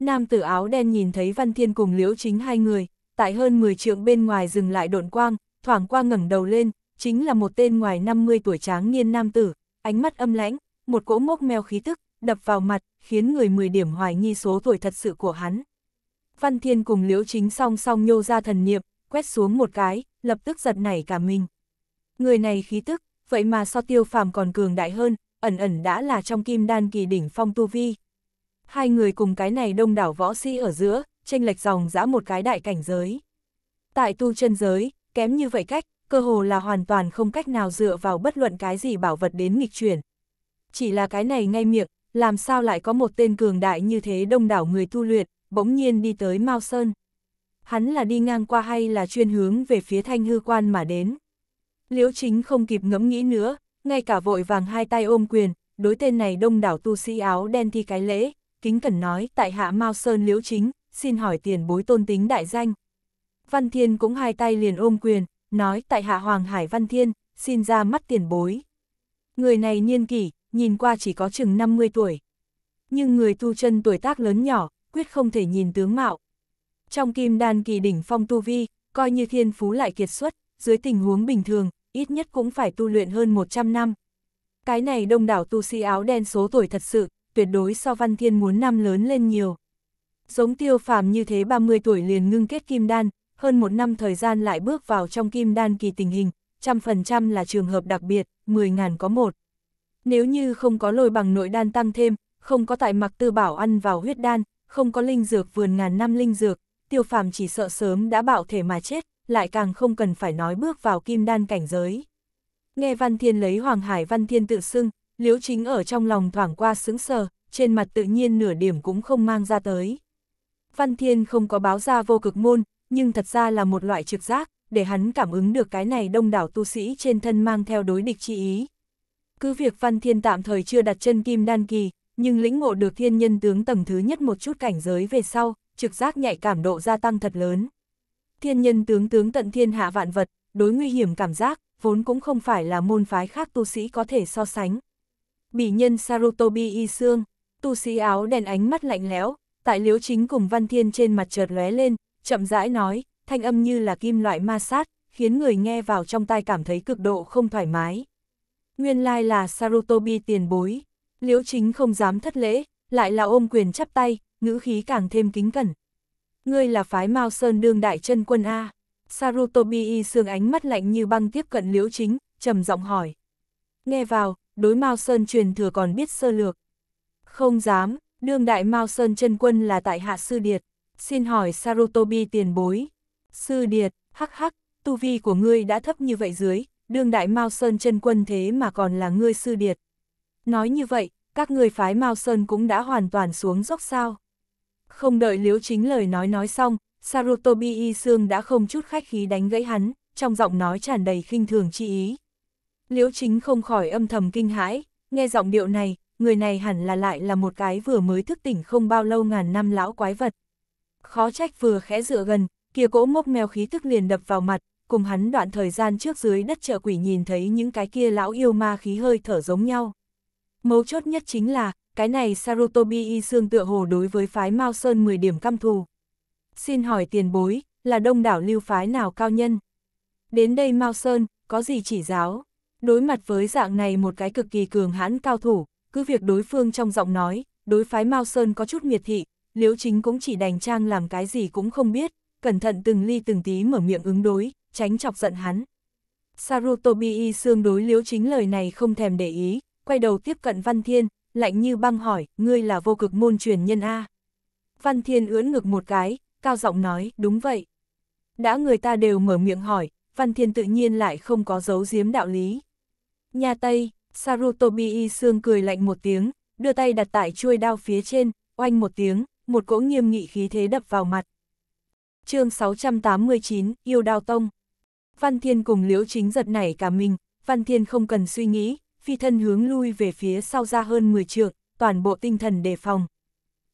Nam tử áo đen nhìn thấy Văn Thiên cùng Liễu Chính hai người, tại hơn 10 trượng bên ngoài dừng lại độn quang, thoảng qua ngẩng đầu lên, chính là một tên ngoài 50 tuổi tráng niên nam tử, ánh mắt âm lãnh, một cỗ mốc meo khí tức, đập vào mặt, khiến người 10 điểm hoài nghi số tuổi thật sự của hắn. Văn Thiên cùng Liễu Chính song song nhô ra thần niệm, quét xuống một cái, lập tức giật nảy cả mình. Người này khí tức, vậy mà so tiêu phàm còn cường đại hơn, ẩn ẩn đã là trong kim đan kỳ đỉnh phong tu vi. Hai người cùng cái này đông đảo võ sĩ ở giữa, tranh lệch dòng dã một cái đại cảnh giới. Tại tu chân giới, kém như vậy cách, cơ hồ là hoàn toàn không cách nào dựa vào bất luận cái gì bảo vật đến nghịch chuyển. Chỉ là cái này ngay miệng, làm sao lại có một tên cường đại như thế đông đảo người tu luyện, bỗng nhiên đi tới Mao Sơn. Hắn là đi ngang qua hay là chuyên hướng về phía thanh hư quan mà đến. Liễu chính không kịp ngẫm nghĩ nữa, ngay cả vội vàng hai tay ôm quyền, đối tên này đông đảo tu sĩ áo đen thi cái lễ, kính cẩn nói tại hạ Mao Sơn Liễu chính, xin hỏi tiền bối tôn tính đại danh. Văn Thiên cũng hai tay liền ôm quyền, nói tại hạ Hoàng Hải Văn Thiên, xin ra mắt tiền bối. Người này niên kỷ, nhìn qua chỉ có chừng 50 tuổi. Nhưng người tu chân tuổi tác lớn nhỏ, quyết không thể nhìn tướng mạo. Trong kim đan kỳ đỉnh phong tu vi, coi như thiên phú lại kiệt xuất, dưới tình huống bình thường, ít nhất cũng phải tu luyện hơn 100 năm. Cái này đông đảo tu sĩ áo đen số tuổi thật sự, tuyệt đối so văn thiên muốn năm lớn lên nhiều. Giống tiêu phàm như thế 30 tuổi liền ngưng kết kim đan, hơn một năm thời gian lại bước vào trong kim đan kỳ tình hình, trăm phần trăm là trường hợp đặc biệt, 10.000 có một. Nếu như không có lôi bằng nội đan tăng thêm, không có tại mặc tư bảo ăn vào huyết đan, không có linh dược vườn ngàn năm linh dược, tiêu phàm chỉ sợ sớm đã bạo thể mà chết, lại càng không cần phải nói bước vào kim đan cảnh giới. Nghe Văn Thiên lấy Hoàng Hải Văn Thiên tự xưng, Liễu Chính ở trong lòng thoảng qua sững sờ, trên mặt tự nhiên nửa điểm cũng không mang ra tới. Văn Thiên không có báo ra vô cực môn, nhưng thật ra là một loại trực giác, để hắn cảm ứng được cái này đông đảo tu sĩ trên thân mang theo đối địch chi ý. Cứ việc Văn Thiên tạm thời chưa đặt chân kim đan kỳ, nhưng lĩnh ngộ được thiên nhân tướng tầng thứ nhất một chút cảnh giới về sau, trực giác nhạy cảm độ gia tăng thật lớn. Thiên nhân tướng tướng tận thiên hạ vạn vật, đối nguy hiểm cảm giác, vốn cũng không phải là môn phái khác tu sĩ có thể so sánh. Bỉ nhân Sarutobi y xương, tu sĩ áo đèn ánh mắt lạnh lẽo, tại liếu chính cùng Văn Thiên trên mặt chợt lóe lên, chậm rãi nói, thanh âm như là kim loại ma sát, khiến người nghe vào trong tai cảm thấy cực độ không thoải mái. Nguyên lai là Sarutobi tiền bối, liễu chính không dám thất lễ, lại là ôm quyền chắp tay, ngữ khí càng thêm kính cẩn. Ngươi là phái Mao Sơn đương đại chân quân A. Sarutobi y sương ánh mắt lạnh như băng tiếp cận liễu chính, trầm giọng hỏi. Nghe vào, đối Mao Sơn truyền thừa còn biết sơ lược. Không dám, đương đại Mao Sơn chân quân là tại hạ sư điệt. Xin hỏi Sarutobi tiền bối. Sư Điệt, hắc hắc, tu vi của ngươi đã thấp như vậy dưới, đương đại Mao Sơn chân quân thế mà còn là ngươi sư Điệt. Nói như vậy, các ngươi phái Mao Sơn cũng đã hoàn toàn xuống dốc sao. Không đợi liếu chính lời nói nói xong, Sarutobi Y Sương đã không chút khách khí đánh gãy hắn, trong giọng nói tràn đầy khinh thường chi ý. Liễu chính không khỏi âm thầm kinh hãi, nghe giọng điệu này, người này hẳn là lại là một cái vừa mới thức tỉnh không bao lâu ngàn năm lão quái vật. Khó trách vừa khẽ dựa gần, kia cỗ mốc mèo khí tức liền đập vào mặt, cùng hắn đoạn thời gian trước dưới đất chợ quỷ nhìn thấy những cái kia lão yêu ma khí hơi thở giống nhau. Mấu chốt nhất chính là, cái này Sarutobi y xương tựa hồ đối với phái Mao Sơn 10 điểm căm thù. Xin hỏi tiền bối, là đông đảo lưu phái nào cao nhân? Đến đây Mao Sơn, có gì chỉ giáo? Đối mặt với dạng này một cái cực kỳ cường hãn cao thủ, cứ việc đối phương trong giọng nói, đối phái Mao Sơn có chút miệt thị, Liễu Chính cũng chỉ đành trang làm cái gì cũng không biết, cẩn thận từng ly từng tí mở miệng ứng đối, tránh chọc giận hắn. Sarutobi y xương đối Liễu Chính lời này không thèm để ý, quay đầu tiếp cận Văn Thiên, lạnh như băng hỏi, ngươi là vô cực môn truyền nhân A. Văn Thiên ưỡn ngực một cái, cao giọng nói, đúng vậy. Đã người ta đều mở miệng hỏi, Văn Thiên tự nhiên lại không có giấu giếm đạo lý. Nhà Tây, Sarutobi y xương cười lạnh một tiếng, đưa tay đặt tại chuôi đao phía trên, oanh một tiếng, một cỗ nghiêm nghị khí thế đập vào mặt. chương 689, Yêu Đao Tông Văn Thiên cùng Liễu Chính giật nảy cả mình, Văn Thiên không cần suy nghĩ, phi thân hướng lui về phía sau ra hơn 10 trượng, toàn bộ tinh thần đề phòng.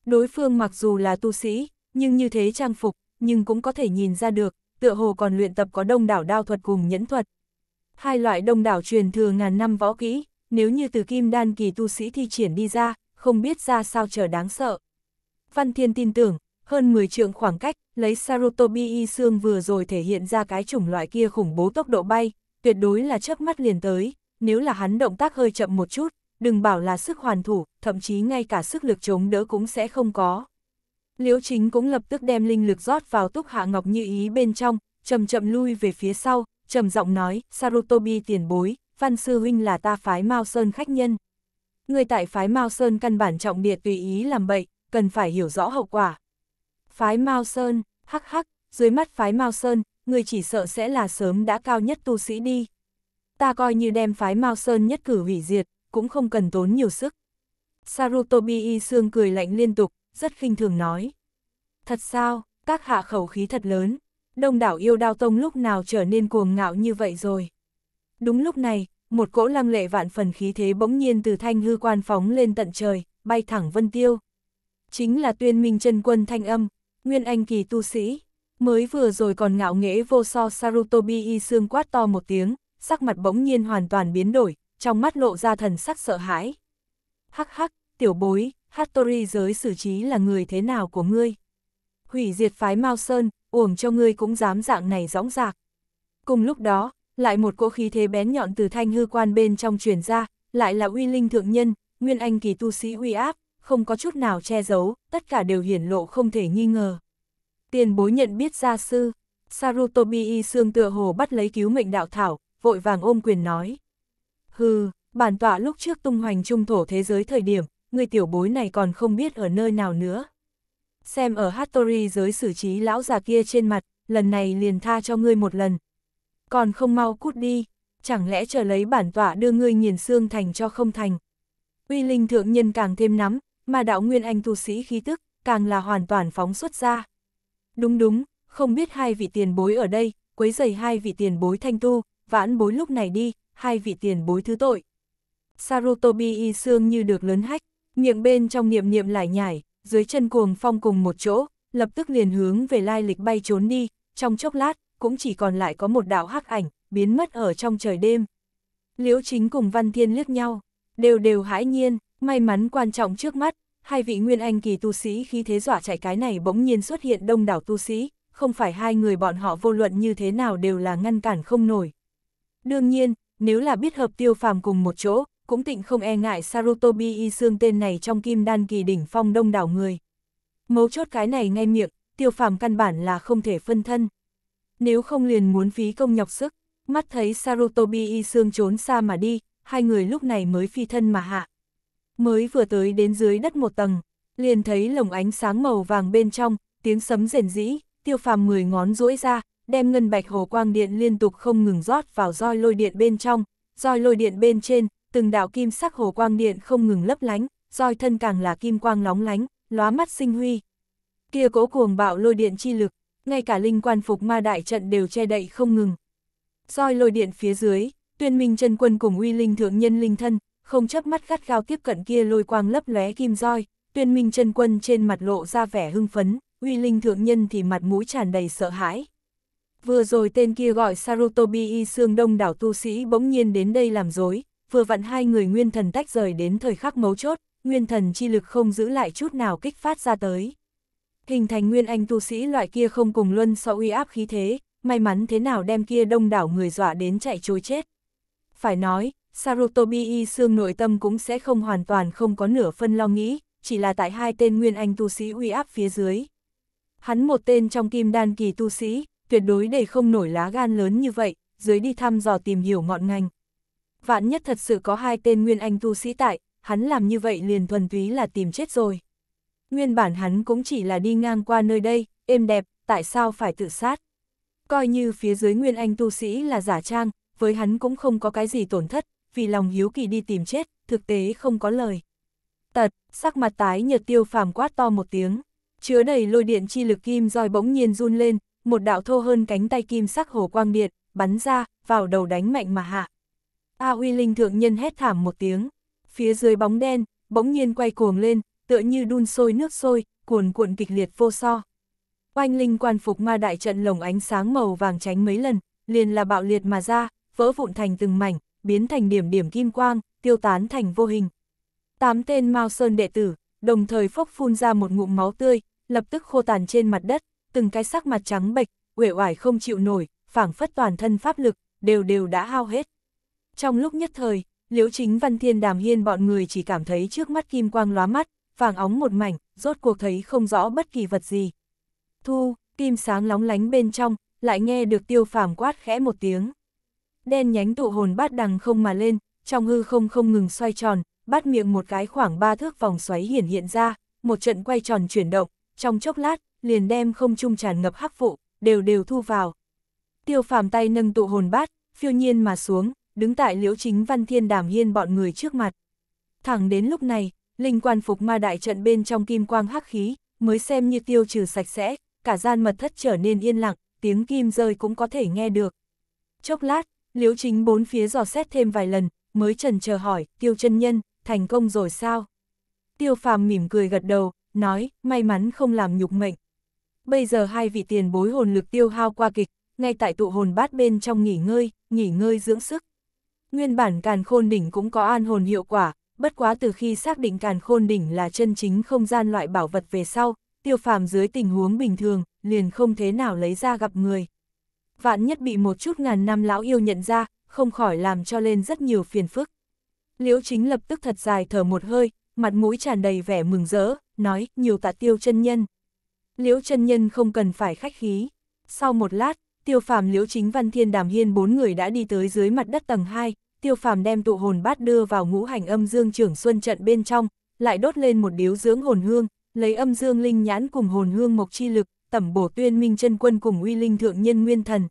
Đối phương mặc dù là tu sĩ, nhưng như thế trang phục, nhưng cũng có thể nhìn ra được, tựa hồ còn luyện tập có đông đảo đao thuật cùng nhẫn thuật. Hai loại đông đảo truyền thừa ngàn năm võ kỹ, nếu như từ kim đan kỳ tu sĩ thi triển đi ra, không biết ra sao trở đáng sợ. Văn Thiên tin tưởng, hơn 10 trượng khoảng cách, lấy Sarutobi y xương vừa rồi thể hiện ra cái chủng loại kia khủng bố tốc độ bay, tuyệt đối là chớp mắt liền tới, nếu là hắn động tác hơi chậm một chút, đừng bảo là sức hoàn thủ, thậm chí ngay cả sức lực chống đỡ cũng sẽ không có. Liễu chính cũng lập tức đem linh lực rót vào túc hạ ngọc như ý bên trong, chậm chậm lui về phía sau, trầm giọng nói, Sarutobi tiền bối, văn sư huynh là ta phái Mao Sơn khách nhân. Người tại phái Mao Sơn căn bản trọng địa tùy ý làm bậy, cần phải hiểu rõ hậu quả. Phái Mao Sơn, hắc hắc, dưới mắt phái Mao Sơn, người chỉ sợ sẽ là sớm đã cao nhất tu sĩ đi. Ta coi như đem phái Mao Sơn nhất cử hủy diệt, cũng không cần tốn nhiều sức. Sarutobi y xương cười lạnh liên tục, rất khinh thường nói. Thật sao, các hạ khẩu khí thật lớn, đông đảo yêu đao tông lúc nào trở nên cuồng ngạo như vậy rồi. Đúng lúc này, một cỗ lăng lệ vạn phần khí thế bỗng nhiên từ thanh hư quan phóng lên tận trời, bay thẳng vân tiêu chính là tuyên minh chân quân thanh âm, nguyên anh kỳ tu sĩ. Mới vừa rồi còn ngạo nghễ vô so Sarutobi y xương quát to một tiếng, sắc mặt bỗng nhiên hoàn toàn biến đổi, trong mắt lộ ra thần sắc sợ hãi. Hắc hắc, tiểu bối, Hattori giới xử trí là người thế nào của ngươi? Hủy diệt phái Mao Sơn, uổng cho ngươi cũng dám dạng này rõng rạc. Cùng lúc đó, lại một cỗ khí thế bén nhọn từ thanh hư quan bên trong truyền ra, lại là uy linh thượng nhân, nguyên anh kỳ tu sĩ uy áp, không có chút nào che giấu, tất cả đều hiển lộ không thể nghi ngờ. Tiền bối nhận biết gia sư, Sarutobi y xương tựa hồ bắt lấy cứu mệnh đạo thảo, vội vàng ôm quyền nói. Hừ, bản tọa lúc trước tung hoành trung thổ thế giới thời điểm, người tiểu bối này còn không biết ở nơi nào nữa. Xem ở Hattori giới xử trí lão già kia trên mặt, lần này liền tha cho ngươi một lần. Còn không mau cút đi, chẳng lẽ chờ lấy bản tọa đưa ngươi nghiền xương thành cho không thành. Uy linh thượng nhân càng thêm nắm, mà đạo nguyên anh tu sĩ khí tức, càng là hoàn toàn phóng xuất ra. Đúng đúng, không biết hai vị tiền bối ở đây, quấy giày hai vị tiền bối thanh tu, vãn bối lúc này đi, hai vị tiền bối thứ tội. Sarutobi y xương như được lớn hách, miệng bên trong niệm niệm lại nhảy, dưới chân cuồng phong cùng một chỗ, lập tức liền hướng về lai lịch bay trốn đi, trong chốc lát, cũng chỉ còn lại có một đạo hắc ảnh, biến mất ở trong trời đêm. Liễu chính cùng Văn Thiên liếc nhau, đều đều hãi nhiên, May mắn quan trọng trước mắt, hai vị nguyên anh kỳ tu sĩ khi thế dọa chạy cái này bỗng nhiên xuất hiện đông đảo tu sĩ, không phải hai người bọn họ vô luận như thế nào đều là ngăn cản không nổi. Đương nhiên, nếu là biết hợp tiêu phàm cùng một chỗ, cũng tịnh không e ngại Sarutobi y xương tên này trong kim đan kỳ đỉnh phong đông đảo người. Mấu chốt cái này ngay miệng, tiêu phàm căn bản là không thể phân thân. Nếu không liền muốn phí công nhọc sức, mắt thấy Sarutobi y xương trốn xa mà đi, hai người lúc này mới phi thân mà hạ mới vừa tới đến dưới đất một tầng, liền thấy lồng ánh sáng màu vàng bên trong, tiếng sấm rền rĩ, tiêu phàm mười ngón duỗi ra, đem ngân bạch hồ quang điện liên tục không ngừng rót vào roi lôi điện bên trong, roi lôi điện bên trên, từng đạo kim sắc hồ quang điện không ngừng lấp lánh, roi thân càng là kim quang nóng lánh, lóa mắt sinh huy. Kia cố cuồng bạo lôi điện chi lực, ngay cả linh quan phục ma đại trận đều che đậy không ngừng. Roi lôi điện phía dưới, tuyên minh chân quân cùng uy linh thượng nhân linh thân, không chớp mắt gắt gao tiếp cận kia lôi quang lấp lóe kim roi, tuyên minh chân quân trên mặt lộ ra vẻ hưng phấn, uy linh thượng nhân thì mặt mũi tràn đầy sợ hãi. Vừa rồi tên kia gọi Sarutobi y xương đông đảo tu sĩ bỗng nhiên đến đây làm rối vừa vặn hai người nguyên thần tách rời đến thời khắc mấu chốt, nguyên thần chi lực không giữ lại chút nào kích phát ra tới. Hình thành nguyên anh tu sĩ loại kia không cùng luân so uy áp khí thế, may mắn thế nào đem kia đông đảo người dọa đến chạy trôi chết. Phải nói, Sarutobi Y Sương nội tâm cũng sẽ không hoàn toàn không có nửa phân lo nghĩ, chỉ là tại hai tên nguyên anh tu sĩ uy áp phía dưới. Hắn một tên trong kim đan kỳ tu sĩ, tuyệt đối để không nổi lá gan lớn như vậy, dưới đi thăm dò tìm hiểu ngọn ngành. Vạn nhất thật sự có hai tên nguyên anh tu sĩ tại, hắn làm như vậy liền thuần túy là tìm chết rồi. Nguyên bản hắn cũng chỉ là đi ngang qua nơi đây, êm đẹp, tại sao phải tự sát? Coi như phía dưới nguyên anh tu sĩ là giả trang, với hắn cũng không có cái gì tổn thất, vì lòng hiếu kỳ đi tìm chết, thực tế không có lời. Tật, sắc mặt tái nhật tiêu phàm quát to một tiếng, chứa đầy lôi điện chi lực kim roi bỗng nhiên run lên, một đạo thô hơn cánh tay kim sắc hồ quang điện, bắn ra, vào đầu đánh mạnh mà hạ. A uy linh thượng nhân hét thảm một tiếng, phía dưới bóng đen, bỗng nhiên quay cuồng lên, tựa như đun sôi nước sôi, cuồn cuộn kịch liệt vô so. Oanh linh quan phục ma đại trận lồng ánh sáng màu vàng tránh mấy lần, liền là bạo liệt mà ra, vỡ vụn thành từng mảnh, biến thành điểm điểm kim quang, tiêu tán thành vô hình. Tám tên Mao Sơn đệ tử, đồng thời phốc phun ra một ngụm máu tươi, lập tức khô tàn trên mặt đất, từng cái sắc mặt trắng bệch, uể oải không chịu nổi, phảng phất toàn thân pháp lực, đều đều đã hao hết. Trong lúc nhất thời, Liễu Chính Văn Thiên Đàm Hiên bọn người chỉ cảm thấy trước mắt kim quang lóa mắt, vàng óng một mảnh, rốt cuộc thấy không rõ bất kỳ vật gì. Thu, kim sáng lóng lánh bên trong, lại nghe được tiêu phàm quát khẽ một tiếng đen nhánh tụ hồn bát đằng không mà lên, trong hư không không ngừng xoay tròn, bát miệng một cái khoảng ba thước vòng xoáy hiển hiện ra, một trận quay tròn chuyển động, trong chốc lát, liền đem không trung tràn ngập hắc vụ, đều đều thu vào. Tiêu phàm tay nâng tụ hồn bát, phiêu nhiên mà xuống, đứng tại liễu chính văn thiên đàm hiên bọn người trước mặt. Thẳng đến lúc này, linh quan phục ma đại trận bên trong kim quang hắc khí, mới xem như tiêu trừ sạch sẽ, cả gian mật thất trở nên yên lặng, tiếng kim rơi cũng có thể nghe được. Chốc lát, liễu chính bốn phía dò xét thêm vài lần, mới trần chờ hỏi, tiêu chân nhân, thành công rồi sao? Tiêu phàm mỉm cười gật đầu, nói, may mắn không làm nhục mệnh. Bây giờ hai vị tiền bối hồn lực tiêu hao qua kịch, ngay tại tụ hồn bát bên trong nghỉ ngơi, nghỉ ngơi dưỡng sức. Nguyên bản càn khôn đỉnh cũng có an hồn hiệu quả, bất quá từ khi xác định càn khôn đỉnh là chân chính không gian loại bảo vật về sau, tiêu phàm dưới tình huống bình thường, liền không thế nào lấy ra gặp người vạn nhất bị một chút ngàn năm lão yêu nhận ra, không khỏi làm cho lên rất nhiều phiền phức. Liễu chính lập tức thật dài thở một hơi, mặt mũi tràn đầy vẻ mừng rỡ, nói, nhiều tạ tiêu chân nhân. Liễu chân nhân không cần phải khách khí. Sau một lát, tiêu phàm liễu chính văn thiên đàm hiên bốn người đã đi tới dưới mặt đất tầng 2, tiêu phàm đem tụ hồn bát đưa vào ngũ hành âm dương trưởng xuân trận bên trong, lại đốt lên một điếu dưỡng hồn hương, lấy âm dương linh nhãn cùng hồn hương mộc chi lực, tẩm bổ tuyên minh chân quân cùng uy linh thượng nhân nguyên thần.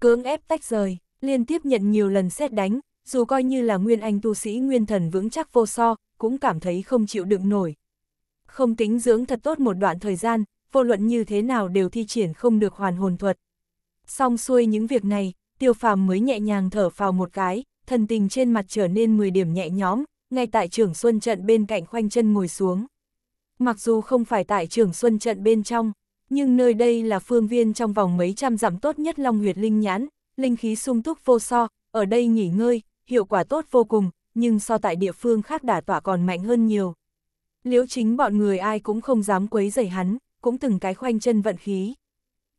Cưỡng ép tách rời, liên tiếp nhận nhiều lần xét đánh, dù coi như là nguyên anh tu sĩ nguyên thần vững chắc vô so, cũng cảm thấy không chịu đựng nổi. Không tính dưỡng thật tốt một đoạn thời gian, vô luận như thế nào đều thi triển không được hoàn hồn thuật. Xong xuôi những việc này, tiêu phàm mới nhẹ nhàng thở phào một cái, thần tình trên mặt trở nên 10 điểm nhẹ nhõm, ngay tại trường xuân trận bên cạnh khoanh chân ngồi xuống. Mặc dù không phải tại trường xuân trận bên trong, nhưng nơi đây là phương viên trong vòng mấy trăm dặm tốt nhất Long Huyệt Linh Nhãn, linh khí sung túc vô so, ở đây nghỉ ngơi, hiệu quả tốt vô cùng, nhưng so tại địa phương khác đả tỏa còn mạnh hơn nhiều. Liễu chính bọn người ai cũng không dám quấy rầy hắn, cũng từng cái khoanh chân vận khí.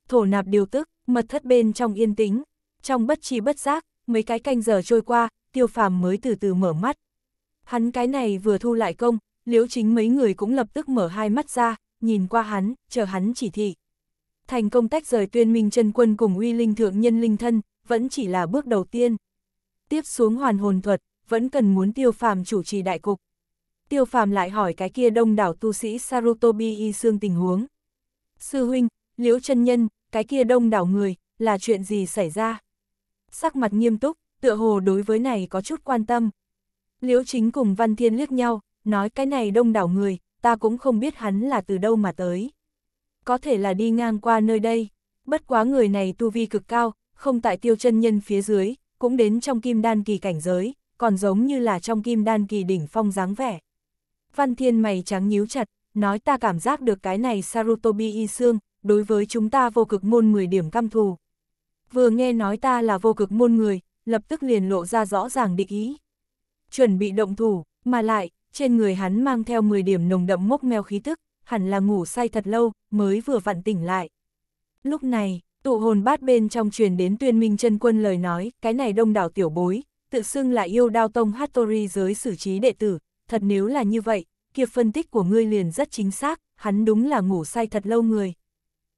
Thổ nạp điều tức, mật thất bên trong yên tĩnh, trong bất chi bất giác, mấy cái canh giờ trôi qua, tiêu phàm mới từ từ mở mắt. Hắn cái này vừa thu lại công, liễu chính mấy người cũng lập tức mở hai mắt ra, nhìn qua hắn, chờ hắn chỉ thị. Thành công tách rời tuyên minh chân quân cùng uy linh thượng nhân linh thân, vẫn chỉ là bước đầu tiên. Tiếp xuống hoàn hồn thuật, vẫn cần muốn tiêu phàm chủ trì đại cục. Tiêu phàm lại hỏi cái kia đông đảo tu sĩ Sarutobi y xương tình huống. Sư huynh, liễu chân nhân, cái kia đông đảo người, là chuyện gì xảy ra? Sắc mặt nghiêm túc, tựa hồ đối với này có chút quan tâm. Liễu chính cùng Văn Thiên liếc nhau, nói cái này đông đảo người, ta cũng không biết hắn là từ đâu mà tới. Có thể là đi ngang qua nơi đây, bất quá người này tu vi cực cao, không tại tiêu chân nhân phía dưới, cũng đến trong kim đan kỳ cảnh giới, còn giống như là trong kim đan kỳ đỉnh phong dáng vẻ. Văn Thiên mày trắng nhíu chặt, nói ta cảm giác được cái này Sarutobi y xương, đối với chúng ta vô cực môn 10 điểm căm thù. Vừa nghe nói ta là vô cực môn người, lập tức liền lộ ra rõ ràng định ý. Chuẩn bị động thủ, mà lại, trên người hắn mang theo 10 điểm nồng đậm mốc meo khí tức, hẳn là ngủ say thật lâu, mới vừa vặn tỉnh lại. Lúc này, tụ hồn bát bên trong truyền đến tuyên minh chân quân lời nói, cái này đông đảo tiểu bối, tự xưng là yêu đao tông Hattori giới xử trí đệ tử, thật nếu là như vậy, kia phân tích của ngươi liền rất chính xác, hắn đúng là ngủ say thật lâu người.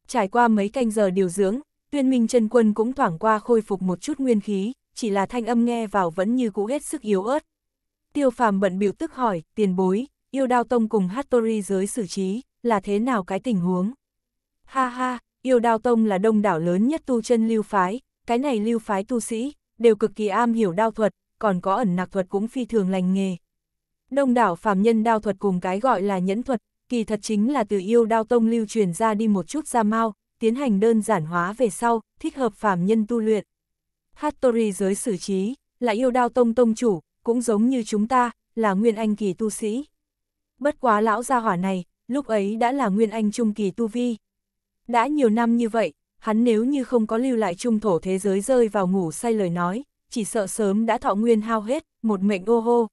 Trải qua mấy canh giờ điều dưỡng, tuyên minh chân quân cũng thoảng qua khôi phục một chút nguyên khí, chỉ là thanh âm nghe vào vẫn như cũ hết sức yếu ớt, Tiêu phàm bận biểu tức hỏi, tiền bối, yêu đao tông cùng Hattori giới xử trí, là thế nào cái tình huống? Ha ha, yêu đao tông là đông đảo lớn nhất tu chân lưu phái, cái này lưu phái tu sĩ, đều cực kỳ am hiểu đao thuật, còn có ẩn nạc thuật cũng phi thường lành nghề. Đông đảo phàm nhân đao thuật cùng cái gọi là nhẫn thuật, kỳ thật chính là từ yêu đao tông lưu truyền ra đi một chút ra mau, tiến hành đơn giản hóa về sau, thích hợp phàm nhân tu luyện. Hattori giới xử trí, là yêu đao tông tông chủ, cũng giống như chúng ta, là nguyên anh kỳ tu sĩ. Bất quá lão gia hỏa này, lúc ấy đã là nguyên anh trung kỳ tu vi. Đã nhiều năm như vậy, hắn nếu như không có lưu lại trung thổ thế giới rơi vào ngủ say lời nói, chỉ sợ sớm đã thọ nguyên hao hết, một mệnh ô hô.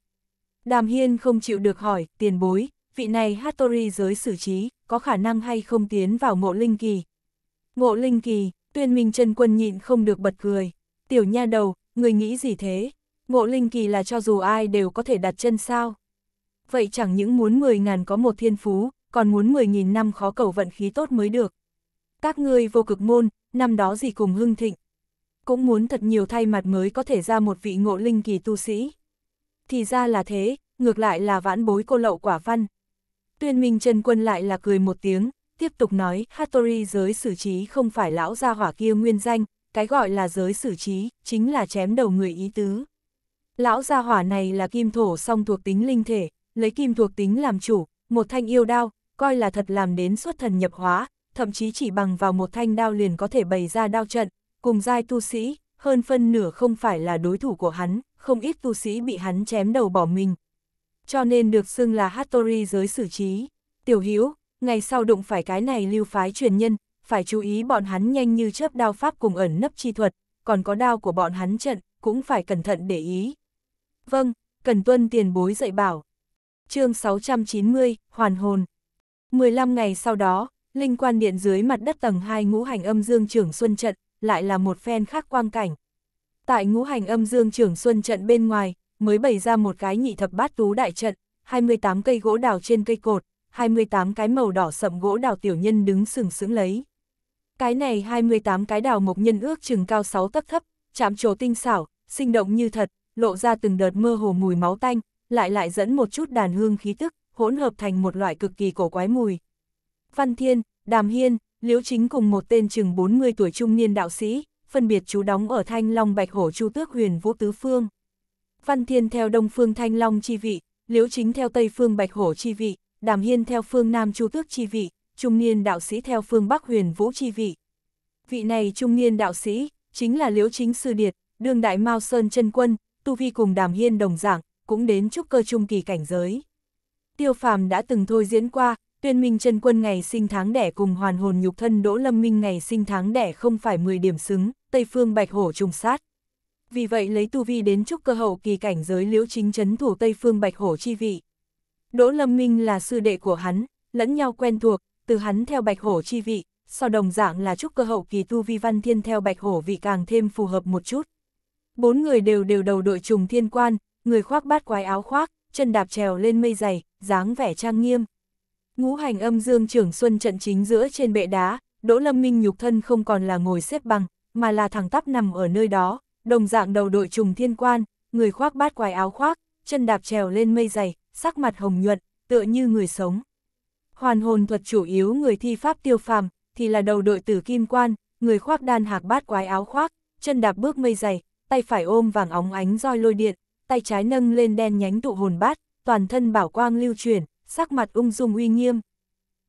Đàm Hiên không chịu được hỏi, tiền bối, vị này Hattori giới xử trí, có khả năng hay không tiến vào mộ linh kỳ. Ngộ linh kỳ, tuyên minh chân quân nhịn không được bật cười. Tiểu nha đầu, người nghĩ gì thế? Ngộ linh kỳ là cho dù ai đều có thể đặt chân sao. Vậy chẳng những muốn 10.000 có một thiên phú, còn muốn 10.000 năm khó cầu vận khí tốt mới được. Các ngươi vô cực môn, năm đó gì cùng hưng thịnh. Cũng muốn thật nhiều thay mặt mới có thể ra một vị ngộ linh kỳ tu sĩ. Thì ra là thế, ngược lại là vãn bối cô lậu quả văn. Tuyên minh chân quân lại là cười một tiếng, tiếp tục nói Hattori giới xử trí không phải lão gia hỏa kia nguyên danh, cái gọi là giới xử trí, chính là chém đầu người ý tứ. Lão gia hỏa này là kim thổ song thuộc tính linh thể, lấy kim thuộc tính làm chủ, một thanh yêu đao, coi là thật làm đến xuất thần nhập hóa, thậm chí chỉ bằng vào một thanh đao liền có thể bày ra đao trận, cùng giai tu sĩ, hơn phân nửa không phải là đối thủ của hắn, không ít tu sĩ bị hắn chém đầu bỏ mình. Cho nên được xưng là Hattori giới xử trí. Tiểu Hữu ngày sau đụng phải cái này lưu phái truyền nhân, phải chú ý bọn hắn nhanh như chớp đao pháp cùng ẩn nấp chi thuật, còn có đao của bọn hắn trận, cũng phải cẩn thận để ý. Vâng, cần tuân tiền bối dạy bảo. chương 690, Hoàn hồn. 15 ngày sau đó, linh quan điện dưới mặt đất tầng 2 ngũ hành âm dương trưởng xuân trận, lại là một phen khác quang cảnh. Tại ngũ hành âm dương trưởng xuân trận bên ngoài, mới bày ra một cái nhị thập bát tú đại trận, 28 cây gỗ đào trên cây cột, 28 cái màu đỏ sậm gỗ đào tiểu nhân đứng sừng sững lấy. Cái này 28 cái đào mộc nhân ước chừng cao 6 tấc thấp, chạm trổ tinh xảo, sinh động như thật, lộ ra từng đợt mơ hồ mùi máu tanh, lại lại dẫn một chút đàn hương khí tức, hỗn hợp thành một loại cực kỳ cổ quái mùi. Văn Thiên, Đàm Hiên, Liễu Chính cùng một tên chừng 40 tuổi trung niên đạo sĩ, phân biệt chú đóng ở Thanh Long Bạch Hổ Chu Tước Huyền Vũ Tứ Phương. Văn Thiên theo Đông Phương Thanh Long chi vị, Liễu Chính theo Tây Phương Bạch Hổ chi vị, Đàm Hiên theo phương Nam Chu Tước chi vị, trung niên đạo sĩ theo phương Bắc Huyền Vũ chi vị. Vị này trung niên đạo sĩ, chính là Liễu Chính Sư Điệt, đương đại Mao Sơn chân Quân, Tu Vi cùng Đàm Hiên đồng dạng, cũng đến trúc cơ trung kỳ cảnh giới. Tiêu phàm đã từng thôi diễn qua, tuyên minh chân quân ngày sinh tháng đẻ cùng hoàn hồn nhục thân Đỗ Lâm Minh ngày sinh tháng đẻ không phải 10 điểm xứng, Tây Phương Bạch Hổ trùng sát. Vì vậy lấy Tu Vi đến trúc cơ hậu kỳ cảnh giới liễu chính chấn thủ Tây Phương Bạch Hổ chi vị. Đỗ Lâm Minh là sư đệ của hắn, lẫn nhau quen thuộc, từ hắn theo Bạch Hổ chi vị, sau đồng dạng là trúc cơ hậu kỳ Tu Vi Văn Thiên theo Bạch Hổ vì càng thêm phù hợp một chút. Bốn người đều đều đầu đội trùng thiên quan, người khoác bát quái áo khoác, chân đạp trèo lên mây dày, dáng vẻ trang nghiêm. Ngũ hành âm dương trưởng xuân trận chính giữa trên bệ đá, Đỗ Lâm Minh nhục thân không còn là ngồi xếp bằng, mà là thẳng tắp nằm ở nơi đó, đồng dạng đầu đội trùng thiên quan, người khoác bát quái áo khoác, chân đạp trèo lên mây dày, sắc mặt hồng nhuận, tựa như người sống. Hoàn hồn thuật chủ yếu người thi pháp tiêu phàm, thì là đầu đội tử kim quan, người khoác đan hạc bát quái áo khoác, chân đạp bước mây dày, tay phải ôm vàng óng ánh roi lôi điện, tay trái nâng lên đen nhánh tụ hồn bát, toàn thân bảo quang lưu chuyển, sắc mặt ung dung uy nghiêm.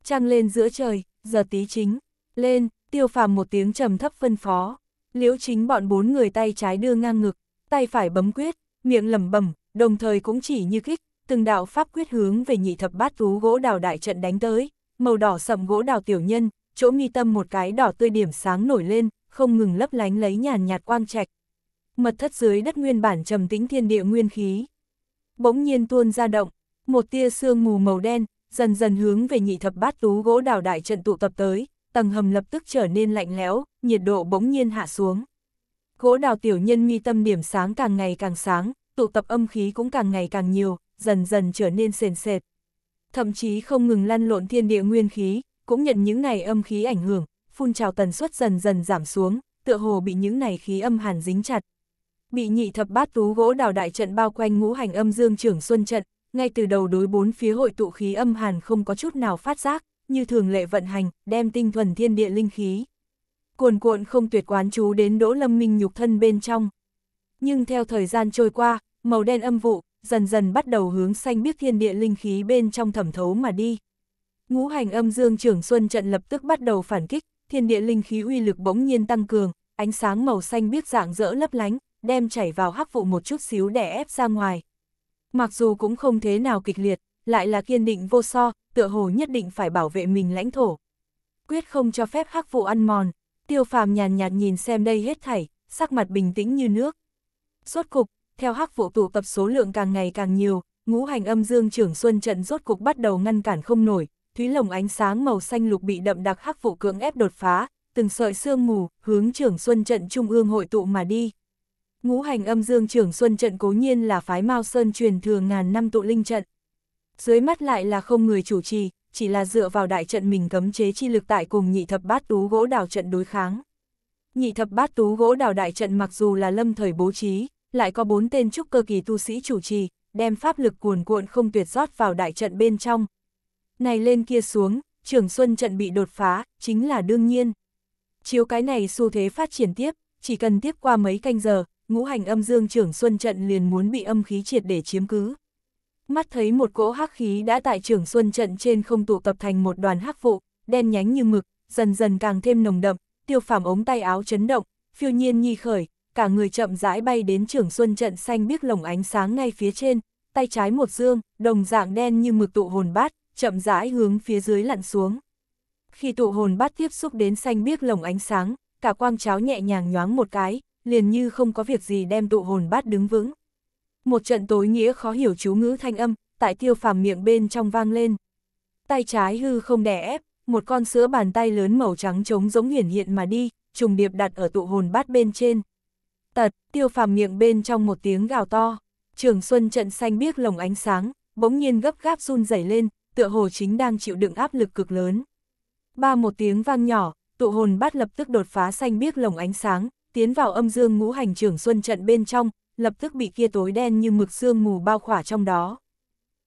Trăng lên giữa trời, giờ tí chính, lên, tiêu phàm một tiếng trầm thấp phân phó. Liễu chính bọn bốn người tay trái đưa ngang ngực, tay phải bấm quyết, miệng lẩm bẩm, đồng thời cũng chỉ như kích, từng đạo pháp quyết hướng về nhị thập bát tú gỗ đào đại trận đánh tới, màu đỏ sậm gỗ đào tiểu nhân, chỗ mi tâm một cái đỏ tươi điểm sáng nổi lên, không ngừng lấp lánh lấy nhàn nhạt quang trạch mật thất dưới đất nguyên bản trầm tĩnh thiên địa nguyên khí. Bỗng nhiên tuôn ra động, một tia sương mù màu đen, dần dần hướng về nhị thập bát tú gỗ đảo đại trận tụ tập tới, tầng hầm lập tức trở nên lạnh lẽo, nhiệt độ bỗng nhiên hạ xuống. Gỗ đào tiểu nhân mi tâm điểm sáng càng ngày càng sáng, tụ tập âm khí cũng càng ngày càng nhiều, dần dần trở nên sền sệt. Thậm chí không ngừng lăn lộn thiên địa nguyên khí, cũng nhận những này âm khí ảnh hưởng, phun trào tần suất dần dần giảm xuống, tựa hồ bị những này khí âm hàn dính chặt, bị nhị thập bát tú gỗ đào đại trận bao quanh ngũ hành âm dương trưởng xuân trận, ngay từ đầu đối bốn phía hội tụ khí âm hàn không có chút nào phát giác, như thường lệ vận hành, đem tinh thuần thiên địa linh khí. Cuồn cuộn không tuyệt quán chú đến Đỗ Lâm Minh nhục thân bên trong. Nhưng theo thời gian trôi qua, màu đen âm vụ, dần dần bắt đầu hướng xanh biếc thiên địa linh khí bên trong thẩm thấu mà đi. Ngũ hành âm dương trưởng xuân trận lập tức bắt đầu phản kích, thiên địa linh khí uy lực bỗng nhiên tăng cường, ánh sáng màu xanh biếc dạng dỡ lấp lánh, đem chảy vào hắc vụ một chút xíu đè ép ra ngoài. Mặc dù cũng không thế nào kịch liệt, lại là kiên định vô so, tựa hồ nhất định phải bảo vệ mình lãnh thổ. Quyết không cho phép hắc vụ ăn mòn, tiêu phàm nhàn nhạt, nhìn xem đây hết thảy, sắc mặt bình tĩnh như nước. Rốt cục, theo hắc vụ tụ tập số lượng càng ngày càng nhiều, ngũ hành âm dương trưởng xuân trận rốt cục bắt đầu ngăn cản không nổi, thúy lồng ánh sáng màu xanh lục bị đậm đặc hắc vụ cưỡng ép đột phá, từng sợi sương mù, hướng trưởng xuân trận trung ương hội tụ mà đi, Ngũ hành âm dương trưởng xuân trận cố nhiên là phái Mao Sơn truyền thừa ngàn năm tụ linh trận. Dưới mắt lại là không người chủ trì, chỉ là dựa vào đại trận mình cấm chế chi lực tại cùng nhị thập bát tú gỗ đào trận đối kháng. Nhị thập bát tú gỗ đào đại trận mặc dù là lâm thời bố trí, lại có bốn tên trúc cơ kỳ tu sĩ chủ trì, đem pháp lực cuồn cuộn không tuyệt rót vào đại trận bên trong. Này lên kia xuống, trường xuân trận bị đột phá, chính là đương nhiên. Chiếu cái này xu thế phát triển tiếp, chỉ cần tiếp qua mấy canh giờ, ngũ hành âm dương trưởng xuân trận liền muốn bị âm khí triệt để chiếm cứ. Mắt thấy một cỗ hắc khí đã tại trưởng xuân trận trên không tụ tập thành một đoàn hắc vụ, đen nhánh như mực, dần dần càng thêm nồng đậm, tiêu phàm ống tay áo chấn động, phiêu nhiên nhi khởi, cả người chậm rãi bay đến trưởng xuân trận xanh biếc lồng ánh sáng ngay phía trên, tay trái một dương, đồng dạng đen như mực tụ hồn bát, chậm rãi hướng phía dưới lặn xuống. Khi tụ hồn bát tiếp xúc đến xanh biếc lồng ánh sáng, cả quang cháo nhẹ nhàng nhoáng một cái, liền như không có việc gì đem tụ hồn bát đứng vững. Một trận tối nghĩa khó hiểu chú ngữ thanh âm, tại tiêu phàm miệng bên trong vang lên. Tay trái hư không đè ép, một con sữa bàn tay lớn màu trắng trống giống hiển hiện mà đi, trùng điệp đặt ở tụ hồn bát bên trên. Tật, tiêu phàm miệng bên trong một tiếng gào to, trường xuân trận xanh biếc lồng ánh sáng, bỗng nhiên gấp gáp run rẩy lên, tựa hồ chính đang chịu đựng áp lực cực lớn. Ba một tiếng vang nhỏ, tụ hồn bát lập tức đột phá xanh biếc lồng ánh sáng, tiến vào âm dương ngũ hành trưởng xuân trận bên trong, lập tức bị kia tối đen như mực sương mù bao khỏa trong đó.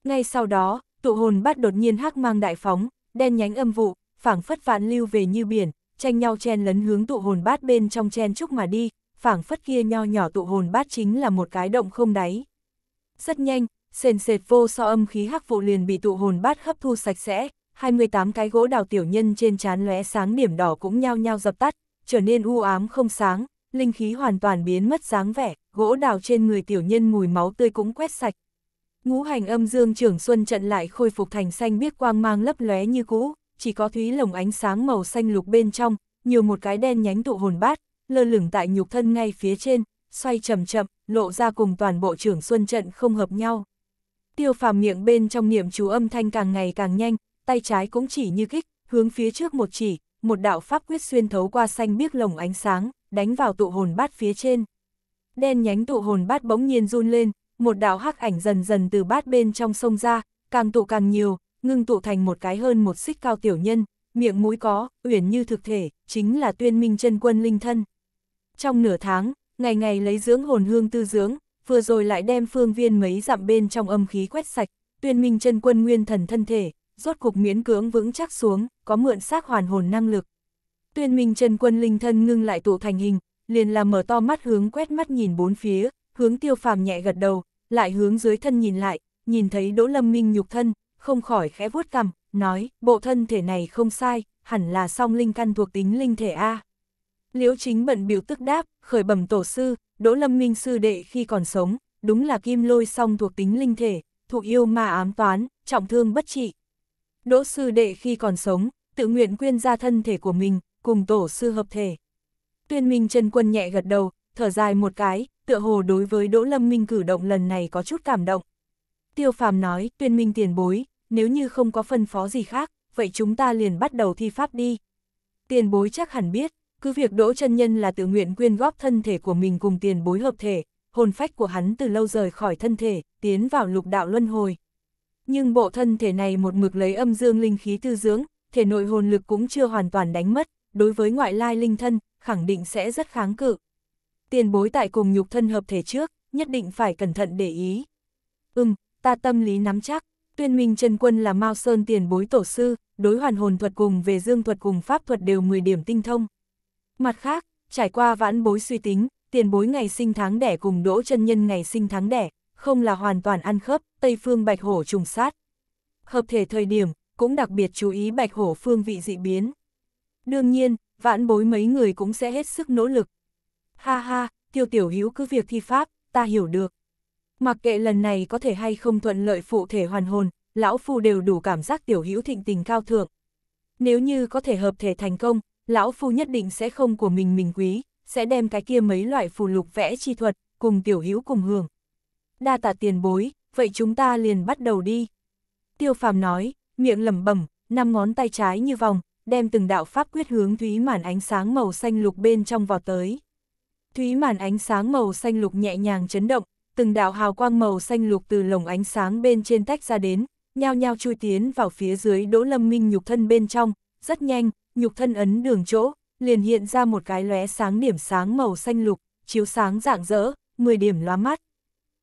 Ngay sau đó, tụ hồn bắt đột nhiên hắc mang đại phóng, đen nhánh âm vụ, phảng phất vạn lưu về như biển, tranh nhau chen lấn hướng tụ hồn bát bên trong chen chúc mà đi, phảng phất kia nho nhỏ tụ hồn bát chính là một cái động không đáy. Rất nhanh, sền sệt vô so âm khí hắc vụ liền bị tụ hồn bát hấp thu sạch sẽ, 28 cái gỗ đào tiểu nhân trên trán lóe sáng điểm đỏ cũng nhao nhao dập tắt, trở nên u ám không sáng, linh khí hoàn toàn biến mất sáng vẻ, gỗ đào trên người tiểu nhân mùi máu tươi cũng quét sạch. Ngũ hành âm dương trưởng xuân trận lại khôi phục thành xanh biếc quang mang lấp lóe như cũ, chỉ có thúy lồng ánh sáng màu xanh lục bên trong, nhiều một cái đen nhánh tụ hồn bát, lơ lửng tại nhục thân ngay phía trên, xoay chậm chậm, lộ ra cùng toàn bộ trưởng xuân trận không hợp nhau. Tiêu phàm miệng bên trong niệm chú âm thanh càng ngày càng nhanh, tay trái cũng chỉ như kích, hướng phía trước một chỉ, một đạo pháp quyết xuyên thấu qua xanh biếc lồng ánh sáng, đánh vào tụ hồn bát phía trên. Đen nhánh tụ hồn bát bỗng nhiên run lên, một đạo hắc ảnh dần dần từ bát bên trong sông ra, càng tụ càng nhiều, ngưng tụ thành một cái hơn một xích cao tiểu nhân, miệng mũi có, uyển như thực thể, chính là tuyên minh chân quân linh thân. Trong nửa tháng, ngày ngày lấy dưỡng hồn hương tư dưỡng, vừa rồi lại đem phương viên mấy dặm bên trong âm khí quét sạch, tuyên minh chân quân nguyên thần thân thể, rốt cục miễn cưỡng vững chắc xuống, có mượn xác hoàn hồn năng lực. Tuyên minh Trần quân linh thân ngưng lại tụ thành hình, liền là mở to mắt hướng quét mắt nhìn bốn phía, hướng tiêu phàm nhẹ gật đầu, lại hướng dưới thân nhìn lại, nhìn thấy đỗ lâm minh nhục thân, không khỏi khẽ vuốt cằm, nói, bộ thân thể này không sai, hẳn là song linh căn thuộc tính linh thể A. Liễu chính bận biểu tức đáp, khởi bẩm tổ sư, đỗ lâm minh sư đệ khi còn sống, đúng là kim lôi song thuộc tính linh thể, thụ yêu ma ám toán, trọng thương bất trị, Đỗ sư đệ khi còn sống, tự nguyện quyên ra thân thể của mình, cùng tổ sư hợp thể. Tuyên Minh chân quân nhẹ gật đầu, thở dài một cái, tựa hồ đối với Đỗ Lâm Minh cử động lần này có chút cảm động. Tiêu Phàm nói, Tuyên Minh tiền bối, nếu như không có phân phó gì khác, vậy chúng ta liền bắt đầu thi pháp đi. Tiền bối chắc hẳn biết, cứ việc Đỗ chân nhân là tự nguyện quyên góp thân thể của mình cùng tiền bối hợp thể, hồn phách của hắn từ lâu rời khỏi thân thể, tiến vào lục đạo luân hồi nhưng bộ thân thể này một mực lấy âm dương linh khí tư dưỡng, thể nội hồn lực cũng chưa hoàn toàn đánh mất, đối với ngoại lai linh thân, khẳng định sẽ rất kháng cự. Tiền bối tại cùng nhục thân hợp thể trước, nhất định phải cẩn thận để ý. Ừm, ta tâm lý nắm chắc, tuyên minh chân quân là Mao Sơn tiền bối tổ sư, đối hoàn hồn thuật cùng về dương thuật cùng pháp thuật đều 10 điểm tinh thông. Mặt khác, trải qua vãn bối suy tính, tiền bối ngày sinh tháng đẻ cùng đỗ chân nhân ngày sinh tháng đẻ, không là hoàn toàn ăn khớp, Tây Phương Bạch Hổ trùng sát. Hợp thể thời điểm, cũng đặc biệt chú ý Bạch Hổ phương vị dị biến. Đương nhiên, vãn bối mấy người cũng sẽ hết sức nỗ lực. Ha ha, tiêu tiểu hữu cứ việc thi pháp, ta hiểu được. Mặc kệ lần này có thể hay không thuận lợi phụ thể hoàn hồn, lão phu đều đủ cảm giác tiểu hữu thịnh tình cao thượng. Nếu như có thể hợp thể thành công, lão phu nhất định sẽ không của mình mình quý, sẽ đem cái kia mấy loại phù lục vẽ chi thuật, cùng tiểu hữu cùng hưởng đa tạ tiền bối, vậy chúng ta liền bắt đầu đi. Tiêu phàm nói, miệng lẩm bẩm, năm ngón tay trái như vòng, đem từng đạo pháp quyết hướng thúy màn ánh sáng màu xanh lục bên trong vào tới. Thúy màn ánh sáng màu xanh lục nhẹ nhàng chấn động, từng đạo hào quang màu xanh lục từ lồng ánh sáng bên trên tách ra đến, nhao nhao chui tiến vào phía dưới Đỗ Lâm Minh nhục thân bên trong, rất nhanh, nhục thân ấn đường chỗ, liền hiện ra một cái lóe sáng điểm sáng màu xanh lục, chiếu sáng rạng rỡ, 10 điểm lóa mắt,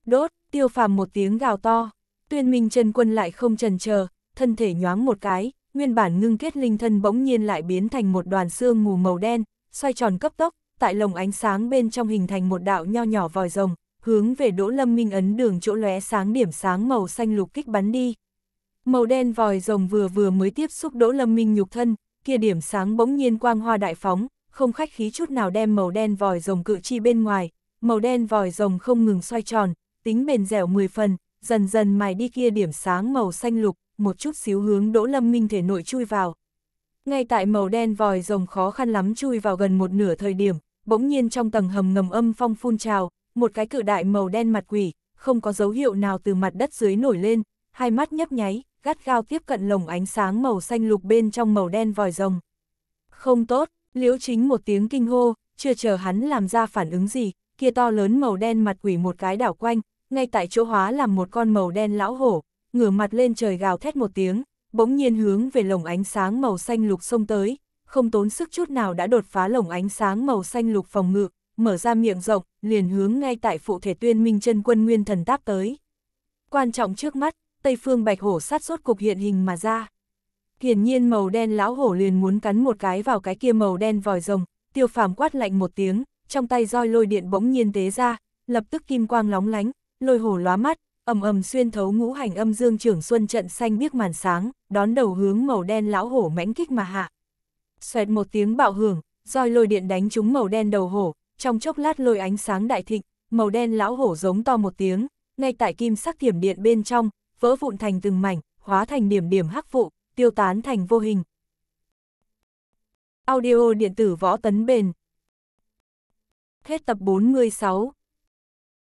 đốt, tiêu phàm một tiếng gào to. Tuyên minh chân quân lại không trần chờ thân thể nhoáng một cái, nguyên bản ngưng kết linh thân bỗng nhiên lại biến thành một đoàn xương mù màu đen, xoay tròn cấp tốc, tại lồng ánh sáng bên trong hình thành một đạo nho nhỏ vòi rồng, hướng về Đỗ Lâm Minh ấn đường chỗ lóe sáng điểm sáng màu xanh lục kích bắn đi. Màu đen vòi rồng vừa vừa mới tiếp xúc Đỗ Lâm Minh nhục thân, kia điểm sáng bỗng nhiên quang hoa đại phóng, không khách khí chút nào đem màu đen vòi rồng cự chi bên ngoài, màu đen vòi rồng không ngừng xoay tròn, tính bền dẻo 10 phần, dần dần mài đi kia điểm sáng màu xanh lục, một chút xíu hướng Đỗ Lâm Minh thể nội chui vào. Ngay tại màu đen vòi rồng khó khăn lắm chui vào gần một nửa thời điểm, bỗng nhiên trong tầng hầm ngầm âm phong phun trào, một cái cự đại màu đen mặt quỷ, không có dấu hiệu nào từ mặt đất dưới nổi lên, hai mắt nhấp nháy, gắt gao tiếp cận lồng ánh sáng màu xanh lục bên trong màu đen vòi rồng. Không tốt, liễu chính một tiếng kinh hô, chưa chờ hắn làm ra phản ứng gì, kia to lớn màu đen mặt quỷ một cái đảo quanh, ngay tại chỗ hóa làm một con màu đen lão hổ, ngửa mặt lên trời gào thét một tiếng, bỗng nhiên hướng về lồng ánh sáng màu xanh lục xông tới, không tốn sức chút nào đã đột phá lồng ánh sáng màu xanh lục phòng ngự, mở ra miệng rộng, liền hướng ngay tại phụ thể tuyên minh chân quân nguyên thần táp tới. Quan trọng trước mắt, Tây Phương Bạch Hổ sát sốt cục hiện hình mà ra. Hiển nhiên màu đen lão hổ liền muốn cắn một cái vào cái kia màu đen vòi rồng, tiêu phàm quát lạnh một tiếng, trong tay roi lôi điện bỗng nhiên tế ra, lập tức kim quang lóng lánh, lôi hổ lóa mắt, ầm ầm xuyên thấu ngũ hành âm dương trưởng xuân trận xanh biếc màn sáng, đón đầu hướng màu đen lão hổ mãnh kích mà hạ. Xoẹt một tiếng bạo hưởng, roi lôi điện đánh trúng màu đen đầu hổ, trong chốc lát lôi ánh sáng đại thịnh, màu đen lão hổ giống to một tiếng, ngay tại kim sắc thiểm điện bên trong, vỡ vụn thành từng mảnh, hóa thành điểm điểm hắc vụ, tiêu tán thành vô hình. Audio điện tử võ tấn bền hết tập 46.